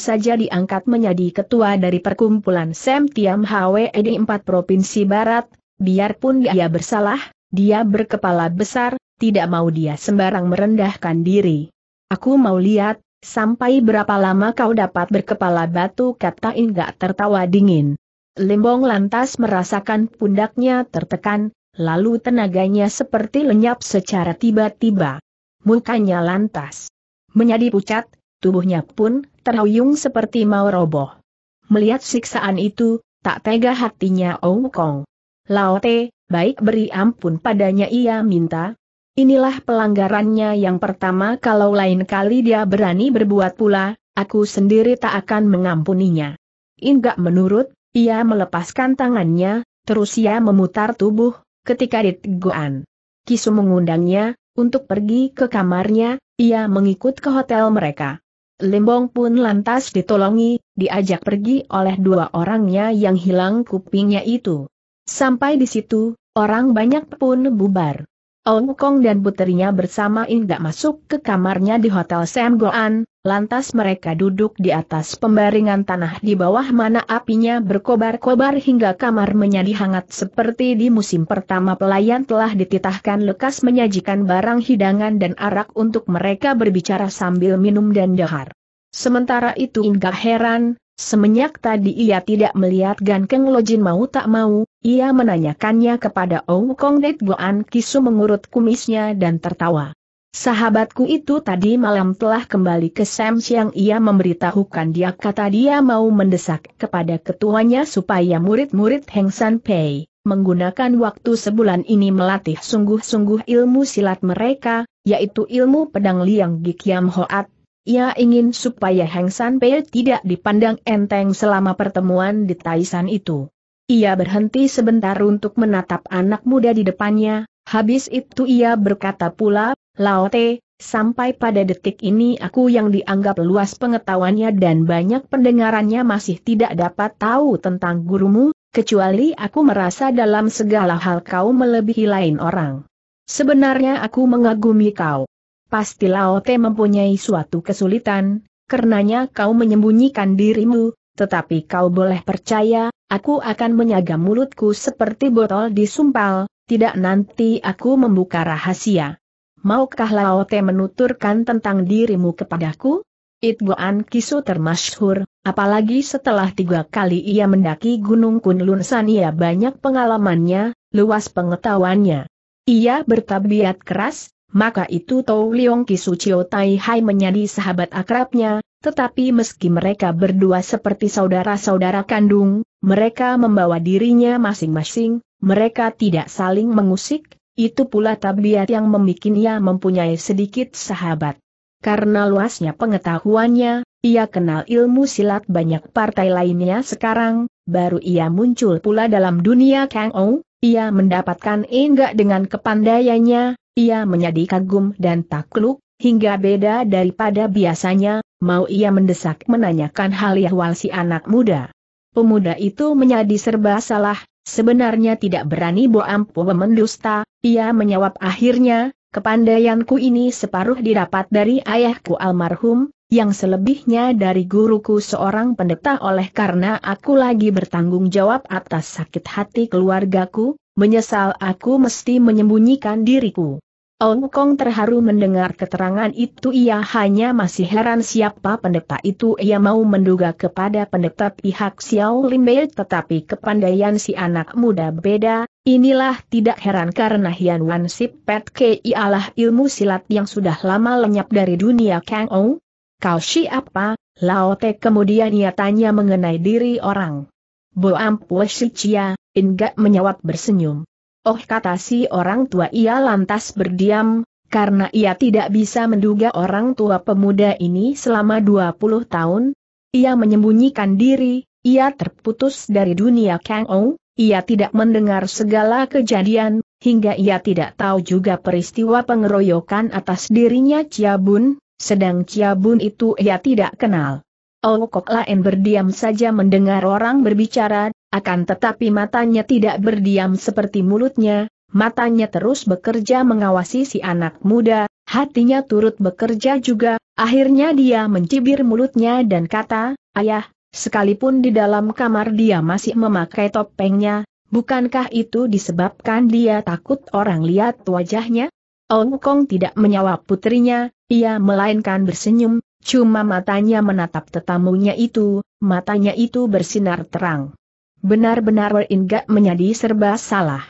Speaker 1: saja diangkat menjadi ketua dari perkumpulan Sem Tiam Hwe di empat provinsi barat, biarpun dia bersalah, dia berkepala besar, tidak mau dia sembarang merendahkan diri. Aku mau lihat, sampai berapa lama kau dapat berkepala batu kata Inggak tertawa dingin. Limbong lantas merasakan pundaknya tertekan, lalu tenaganya seperti lenyap secara tiba-tiba. Mukanya lantas menjadi pucat, tubuhnya pun terhuyung seperti mau roboh. Melihat siksaan itu, tak tega hatinya Ong Kong. Laote, baik beri ampun padanya ia minta. Inilah pelanggarannya yang pertama kalau lain kali dia berani berbuat pula, aku sendiri tak akan mengampuninya. Ingat menurut, ia melepaskan tangannya, terus ia memutar tubuh, ketika diteguan. Kisu mengundangnya, untuk pergi ke kamarnya, ia mengikut ke hotel mereka. Lembong pun lantas ditolongi, diajak pergi oleh dua orangnya yang hilang kupingnya itu. Sampai di situ, orang banyak pun bubar. Ong Kong dan puterinya bersama Indah masuk ke kamarnya di Hotel Sam Goan, lantas mereka duduk di atas pembaringan tanah di bawah mana apinya berkobar-kobar hingga kamar menjadi hangat seperti di musim pertama pelayan telah dititahkan lekas menyajikan barang hidangan dan arak untuk mereka berbicara sambil minum dan dahar. Sementara itu Indah heran, semenjak tadi ia tidak melihat Gan Keng Lojin mau tak mau, ia menanyakannya kepada Ou Kong Net Goan Kisu mengurut kumisnya dan tertawa. Sahabatku itu tadi malam telah kembali ke Sam Siang ia memberitahukan dia kata dia mau mendesak kepada ketuanya supaya murid-murid Heng San Pei, menggunakan waktu sebulan ini melatih sungguh-sungguh ilmu silat mereka, yaitu ilmu pedang Liang Gikiam Hoat, ia ingin supaya Heng San Pei tidak dipandang enteng selama pertemuan di Taisan itu. Ia berhenti sebentar untuk menatap anak muda di depannya, habis itu ia berkata pula, Laote, Sampai pada detik ini aku yang dianggap luas pengetahuannya dan banyak pendengarannya masih tidak dapat tahu tentang gurumu, kecuali aku merasa dalam segala hal kau melebihi lain orang. Sebenarnya aku mengagumi kau. Pasti Laote mempunyai suatu kesulitan, karenanya kau menyembunyikan dirimu, tetapi kau boleh percaya, Aku akan menyaga mulutku seperti botol disumpal, tidak nanti aku membuka rahasia. Maukah Laote menuturkan tentang dirimu kepadaku? Itgoan Kisu termasyhur, apalagi setelah tiga kali ia mendaki Gunung Kunlun San ia banyak pengalamannya, luas pengetahuannya. Ia bertabiat keras, maka itu Tau Leong Kisu Chio Tai Hai menjadi sahabat akrabnya, tetapi meski mereka berdua seperti saudara-saudara kandung, mereka membawa dirinya masing-masing, mereka tidak saling mengusik, itu pula tabiat yang membuat ia mempunyai sedikit sahabat. Karena luasnya pengetahuannya, ia kenal ilmu silat banyak partai lainnya sekarang, baru ia muncul pula dalam dunia Kang Ou, ia mendapatkan enggak dengan kepandaiannya, ia menjadi kagum dan takluk, Hingga beda daripada biasanya, mau ia mendesak menanyakan hal yahwal si anak muda. Pemuda itu menjadi serba salah, sebenarnya tidak berani boampu mendusta, ia menjawab akhirnya, kepandaianku ini separuh didapat dari ayahku almarhum, yang selebihnya dari guruku seorang pendeta oleh karena aku lagi bertanggung jawab atas sakit hati keluargaku, menyesal aku mesti menyembunyikan diriku. Ong Kong terharu mendengar keterangan itu ia hanya masih heran siapa pendeta itu ia mau menduga kepada pendeta pihak Xiao Bei tetapi kepandaian si anak muda beda, inilah tidak heran karena Hian Wan Sip Pet Ke ialah ilmu silat yang sudah lama lenyap dari dunia Kang Ong. Kau siapa? Lao Te kemudian ia tanya mengenai diri orang. Boam Pue Cia, Inga menyawab bersenyum. Oh kata si orang tua ia lantas berdiam, karena ia tidak bisa menduga orang tua pemuda ini selama 20 tahun. Ia menyembunyikan diri, ia terputus dari dunia Kang Ou, ia tidak mendengar segala kejadian, hingga ia tidak tahu juga peristiwa pengeroyokan atas dirinya Chia Bun, sedang Chia Bun itu ia tidak kenal. Oh Kok lain berdiam saja mendengar orang berbicara, akan tetapi matanya tidak berdiam seperti mulutnya, matanya terus bekerja mengawasi si anak muda, hatinya turut bekerja juga, akhirnya dia mencibir mulutnya dan kata, Ayah, sekalipun di dalam kamar dia masih memakai topengnya, bukankah itu disebabkan dia takut orang lihat wajahnya? Ong Kong tidak menjawab putrinya, ia melainkan bersenyum, cuma matanya menatap tetamunya itu, matanya itu bersinar terang benar-benar enggak menjadi serba salah.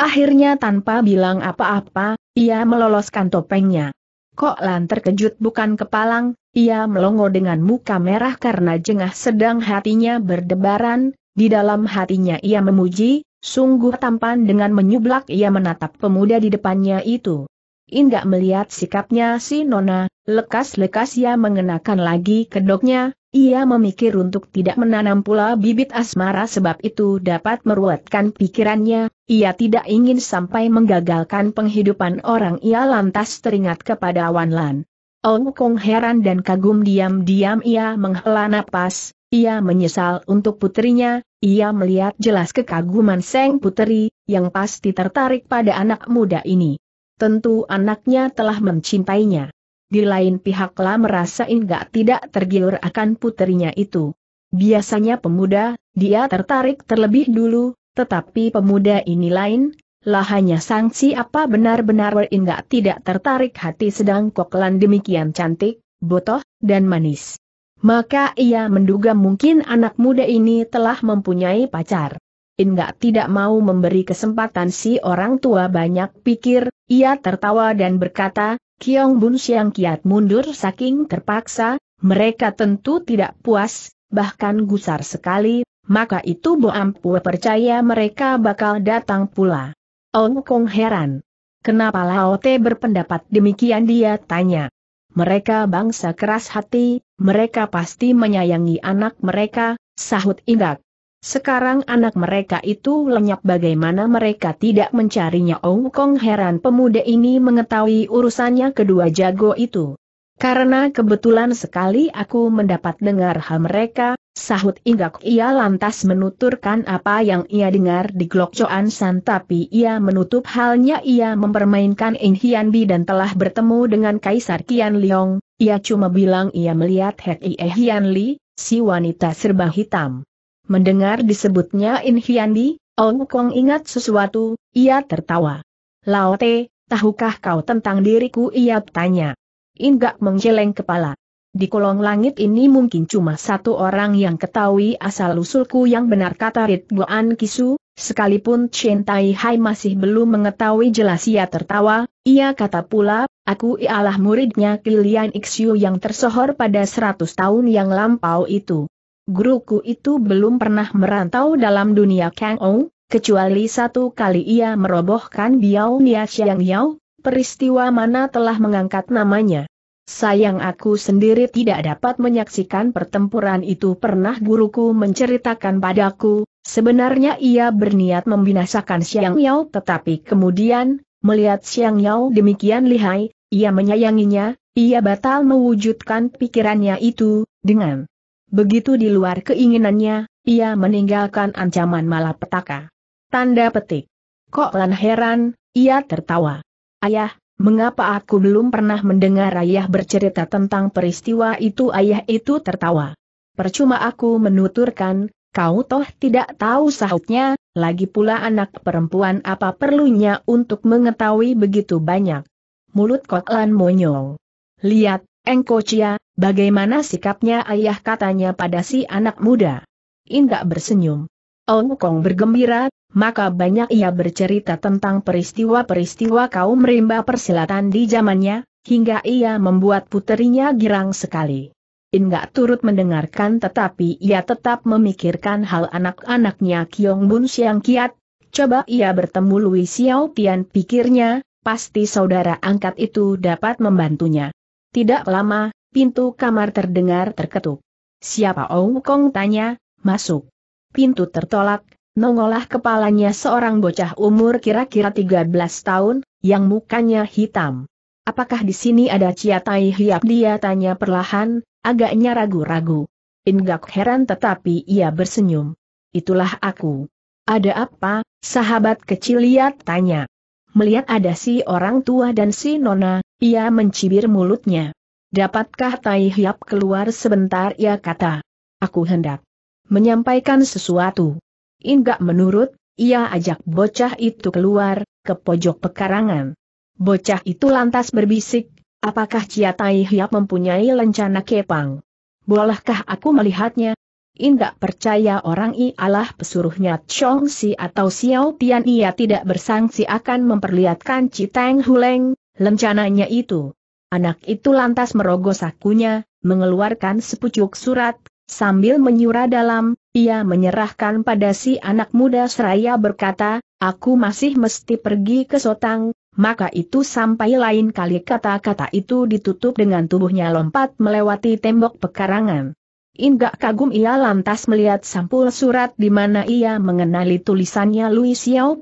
Speaker 1: Akhirnya tanpa bilang apa-apa, ia meloloskan topengnya. Kok Lan terkejut bukan kepalang, ia melongo dengan muka merah karena jengah sedang hatinya berdebaran, di dalam hatinya ia memuji, sungguh tampan dengan menyublak ia menatap pemuda di depannya itu. Indah melihat sikapnya si Nona, Lekas-lekas ia mengenakan lagi kedoknya, ia memikir untuk tidak menanam pula bibit asmara sebab itu dapat meruatkan pikirannya, ia tidak ingin sampai menggagalkan penghidupan orang ia lantas teringat kepada Wanlan. Lan. Ong Kong heran dan kagum diam-diam ia menghela napas, ia menyesal untuk putrinya, ia melihat jelas kekaguman Seng Puteri, yang pasti tertarik pada anak muda ini. Tentu anaknya telah mencintainya di lain pihak pihaklah merasa enggak tidak tergiur akan putrinya itu. Biasanya pemuda, dia tertarik terlebih dulu, tetapi pemuda ini lain, Lah hanya sangsi apa benar-benar enggak tidak tertarik hati sedang koklan demikian cantik, botoh, dan manis. Maka ia menduga mungkin anak muda ini telah mempunyai pacar. Enggak tidak mau memberi kesempatan si orang tua banyak pikir, ia tertawa dan berkata, Kiong Bun Siang kiat mundur saking terpaksa, mereka tentu tidak puas, bahkan gusar sekali, maka itu Bo Ampu percaya mereka bakal datang pula. Ong Kong heran. Kenapa Lao Te berpendapat demikian dia tanya. Mereka bangsa keras hati, mereka pasti menyayangi anak mereka, sahut Indak. Sekarang anak mereka itu lenyap bagaimana mereka tidak mencarinya Ong Kong heran pemuda ini mengetahui urusannya kedua jago itu. Karena kebetulan sekali aku mendapat dengar hal mereka, sahut ingat ia lantas menuturkan apa yang ia dengar di Glokcoan San tapi ia menutup halnya ia mempermainkan In Hian Bi dan telah bertemu dengan Kaisar Qian Liong, ia cuma bilang ia melihat Hek Ie Hian Li, si wanita serba hitam. Mendengar disebutnya In Hyandi, Ong Kong ingat sesuatu, ia tertawa. Lao Te, tahukah kau tentang diriku? Ia tanya. In menggeleng kepala. Di kolong langit ini mungkin cuma satu orang yang ketahui asal-usulku yang benar kata Rit Guan Kisu, sekalipun Chen Tai Hai masih belum mengetahui jelas ia tertawa, ia kata pula, aku ialah muridnya Kilian Xiu yang tersohor pada seratus tahun yang lampau itu guruku itu belum pernah merantau dalam dunia Kang Ou, kecuali satu kali ia merobohkan Biao Nia Xiang Yao, peristiwa mana telah mengangkat namanya. Sayang aku sendiri tidak dapat menyaksikan pertempuran itu pernah guruku menceritakan padaku, sebenarnya ia berniat membinasakan Xiang Yao tetapi kemudian, melihat Xiang Yao demikian lihai, ia menyayanginya, ia batal mewujudkan pikirannya itu, dengan Begitu di luar keinginannya, ia meninggalkan ancaman malapetaka. Tanda petik. Kok lan heran, ia tertawa. Ayah, mengapa aku belum pernah mendengar ayah bercerita tentang peristiwa itu ayah itu tertawa. Percuma aku menuturkan, kau toh tidak tahu sahutnya, lagi pula anak perempuan apa perlunya untuk mengetahui begitu banyak. Mulut Koklan monyol. monyong. Lihat, Engkocia, Bagaimana sikapnya ayah katanya pada si anak muda? Indak bersenyum. Ong Kong bergembira, maka banyak ia bercerita tentang peristiwa-peristiwa kaum rimba persilatan di zamannya, hingga ia membuat puterinya girang sekali. Indak turut mendengarkan tetapi ia tetap memikirkan hal anak-anaknya Kiong Bun Siang Kiat, coba ia bertemu Lui Xiao Tian pikirnya, pasti saudara angkat itu dapat membantunya. Tidak lama, pintu kamar terdengar terketuk. Siapa Ong Kong tanya, masuk. Pintu tertolak, nongolah kepalanya seorang bocah umur kira-kira 13 tahun, yang mukanya hitam. Apakah di sini ada Tai Hiap dia tanya perlahan, agaknya ragu-ragu. Enggak heran tetapi ia bersenyum. Itulah aku. Ada apa, sahabat kecil lihat tanya. Melihat ada si orang tua dan si nona, ia mencibir mulutnya. Dapatkah Tai Hiap keluar sebentar ya kata. Aku hendak menyampaikan sesuatu. Enggak menurut, ia ajak bocah itu keluar, ke pojok pekarangan. Bocah itu lantas berbisik, apakah Cia Tai Hiap mempunyai lencana kepang? Bolehkah aku melihatnya? Indak percaya orang ialah pesuruhnya Chong Si atau Xiao Tian ia tidak bersangsi akan memperlihatkan Citeng Huleng, lencananya itu. Anak itu lantas merogoh sakunya, mengeluarkan sepucuk surat, sambil menyura dalam, ia menyerahkan pada si anak muda seraya berkata, aku masih mesti pergi ke Sotang, maka itu sampai lain kali kata-kata itu ditutup dengan tubuhnya lompat melewati tembok pekarangan. Inggak kagum ia lantas melihat sampul surat di mana ia mengenali tulisannya Louis Xiao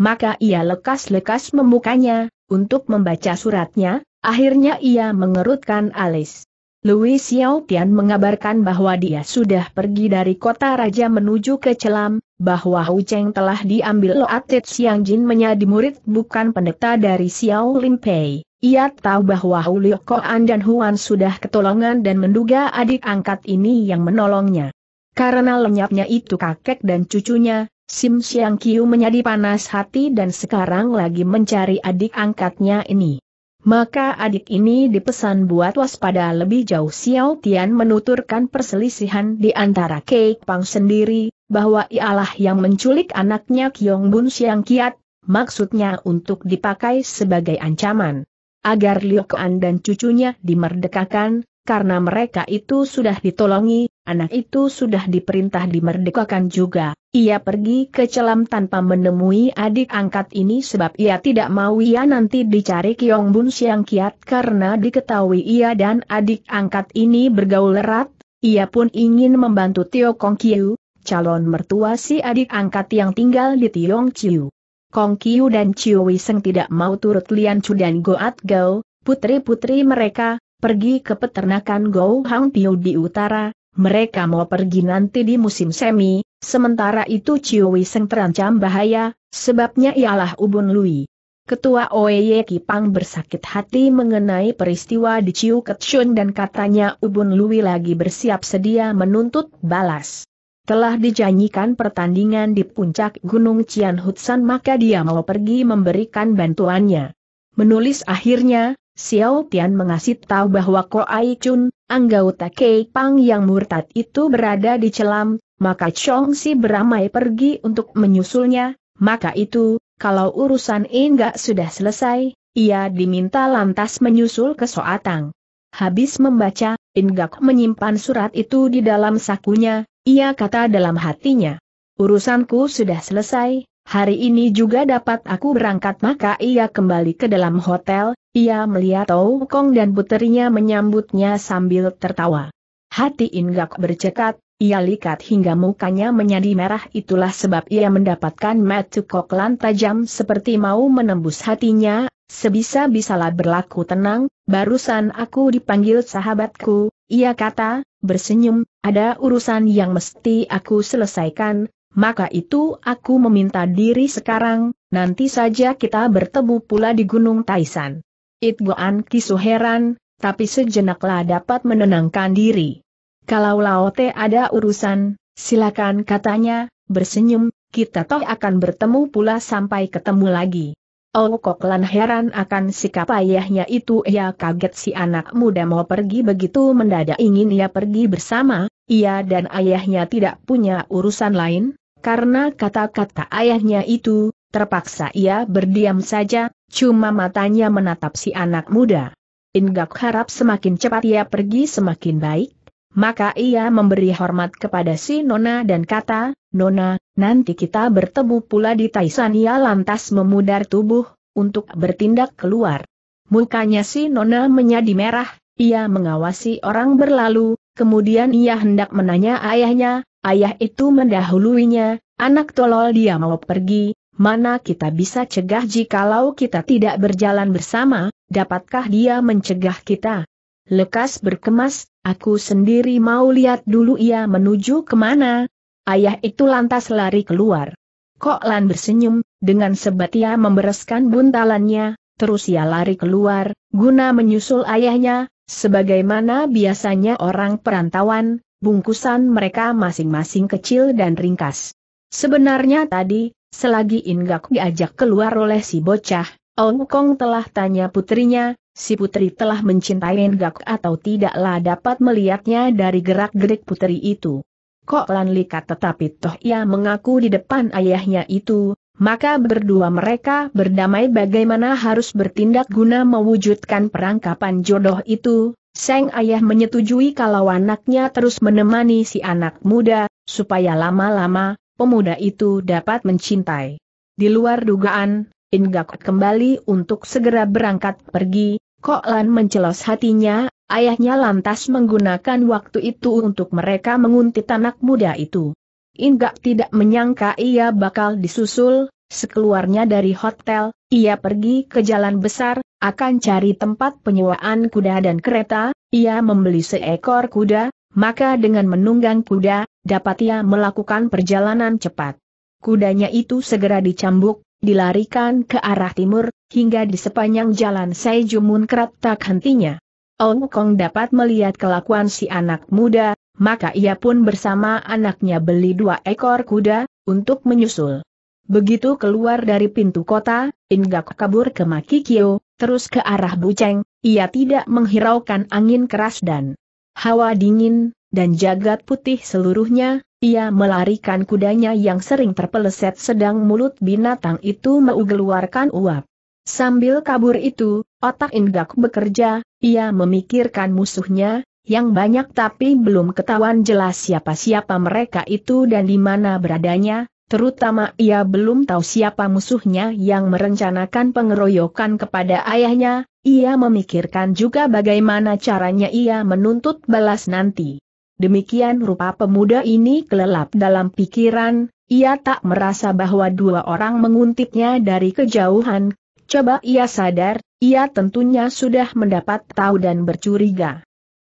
Speaker 1: maka ia lekas-lekas membukanya, untuk membaca suratnya, Akhirnya ia mengerutkan alis. Louis Xiao Tian mengabarkan bahwa dia sudah pergi dari kota raja menuju ke Celam, bahwa Hu Cheng telah diambil Loatit Xiang Jin menjadi murid bukan pendeta dari Xiao Lim Pei. Ia tahu bahwa Hu Liu Koan dan Huan sudah ketolongan dan menduga adik angkat ini yang menolongnya. Karena lenyapnya itu kakek dan cucunya, Sim Xiang Qiu menjadi panas hati dan sekarang lagi mencari adik angkatnya ini. Maka adik ini dipesan buat waspada lebih jauh Xiao Tian menuturkan perselisihan di antara Kei Pang sendiri, bahwa ialah yang menculik anaknya Kyong Bun Siang Kiat, maksudnya untuk dipakai sebagai ancaman. Agar Liu Kuan dan cucunya dimerdekakan, karena mereka itu sudah ditolongi, anak itu sudah diperintah dimerdekakan juga. Ia pergi ke celam tanpa menemui adik angkat ini sebab ia tidak mau ia nanti dicari Kiong Bun Siang Kiat karena diketahui ia dan adik angkat ini bergaul erat, ia pun ingin membantu Tio Kong Kiu, calon mertua si adik angkat yang tinggal di Tiong Chiu. Kong Kiu dan Chiu Wiseng tidak mau turut Lian Chu dan Goat Gao, putri-putri mereka, pergi ke peternakan Go Hang Piu di utara, mereka mau pergi nanti di musim semi, Sementara itu Chiu Seng terancam bahaya, sebabnya ialah Ubun Lui. Ketua Oeye Kipang bersakit hati mengenai peristiwa di Chiu Ketsun dan katanya Ubun Lui lagi bersiap sedia menuntut balas. Telah dijanjikan pertandingan di puncak Gunung Cian Hutsan maka dia mau pergi memberikan bantuannya. Menulis akhirnya, Xiao Tian mengasih tahu bahwa Ko Ai Chun, anggota Kei Pang yang murtad itu berada di celam, maka Chong Si beramai pergi untuk menyusulnya, maka itu, kalau urusan enggak sudah selesai, ia diminta lantas menyusul ke Soatang. Habis membaca, Inggak menyimpan surat itu di dalam sakunya, ia kata dalam hatinya. Urusanku sudah selesai, hari ini juga dapat aku berangkat maka ia kembali ke dalam hotel, ia melihat Tau Kong dan puterinya menyambutnya sambil tertawa. Hati Inggak bercekat, ia likat hingga mukanya menjadi merah itulah sebab ia mendapatkan metu koklan tajam seperti mau menembus hatinya, sebisa-bisalah berlaku tenang, barusan aku dipanggil sahabatku, ia kata, bersenyum, ada urusan yang mesti aku selesaikan, maka itu aku meminta diri sekarang, nanti saja kita bertemu pula di Gunung Taisan. It Goan Kisuheran, tapi sejenaklah dapat menenangkan diri. Kalau Laote ada urusan, silakan katanya, bersenyum, kita toh akan bertemu pula sampai ketemu lagi. Oh kok lan heran akan sikap ayahnya itu ia ya, kaget si anak muda mau pergi begitu mendadak ingin ia pergi bersama, ia dan ayahnya tidak punya urusan lain, karena kata-kata ayahnya itu, terpaksa ia berdiam saja, cuma matanya menatap si anak muda. Inggak harap semakin cepat ia pergi semakin baik, maka ia memberi hormat kepada si Nona dan kata, Nona, nanti kita bertemu pula di Taisan ia lantas memudar tubuh, untuk bertindak keluar. Mukanya si Nona menjadi merah, ia mengawasi orang berlalu, kemudian ia hendak menanya ayahnya, ayah itu mendahuluinya, anak tolol dia mau pergi, mana kita bisa cegah jikalau kita tidak berjalan bersama, dapatkah dia mencegah kita? Lekas berkemas, Aku sendiri mau lihat dulu ia menuju kemana. Ayah itu lantas lari keluar. Kok Lan bersenyum, dengan sebat ia membereskan buntalannya, terus ia lari keluar, guna menyusul ayahnya, sebagaimana biasanya orang perantauan, bungkusan mereka masing-masing kecil dan ringkas. Sebenarnya tadi, selagi inggak diajak keluar oleh si bocah, Ong Kong telah tanya putrinya, Si putri telah mencintai Enggak atau tidaklah dapat melihatnya dari gerak-gerik putri itu. Kok Lan Lika tetapi toh ia mengaku di depan ayahnya itu, maka berdua mereka berdamai bagaimana harus bertindak guna mewujudkan perangkapan jodoh itu. Seng ayah menyetujui kalau anaknya terus menemani si anak muda, supaya lama-lama, pemuda itu dapat mencintai. Di luar dugaan, Ingak kembali untuk segera berangkat pergi, Kok Lan mencelos hatinya, ayahnya lantas menggunakan waktu itu untuk mereka menguntit anak muda itu. Inggak tidak menyangka ia bakal disusul, sekeluarnya dari hotel, ia pergi ke jalan besar, akan cari tempat penyewaan kuda dan kereta, ia membeli seekor kuda, maka dengan menunggang kuda, dapat ia melakukan perjalanan cepat. Kudanya itu segera dicambuk, dilarikan ke arah timur, hingga di sepanjang jalan Seijumun kerap tak hentinya. Ong Kong dapat melihat kelakuan si anak muda, maka ia pun bersama anaknya beli dua ekor kuda, untuk menyusul. Begitu keluar dari pintu kota, Ingak kabur ke Makikyo, terus ke arah Buceng, ia tidak menghiraukan angin keras dan hawa dingin, dan jagat putih seluruhnya, ia melarikan kudanya yang sering terpeleset sedang mulut binatang itu mengeluarkan uap. Sambil kabur itu, otak Indak bekerja, ia memikirkan musuhnya, yang banyak tapi belum ketahuan jelas siapa-siapa mereka itu dan di mana beradanya, terutama ia belum tahu siapa musuhnya yang merencanakan pengeroyokan kepada ayahnya, ia memikirkan juga bagaimana caranya ia menuntut balas nanti. Demikian rupa pemuda ini kelelap dalam pikiran, ia tak merasa bahwa dua orang menguntitnya dari kejauhan. Coba ia sadar, ia tentunya sudah mendapat tahu dan bercuriga.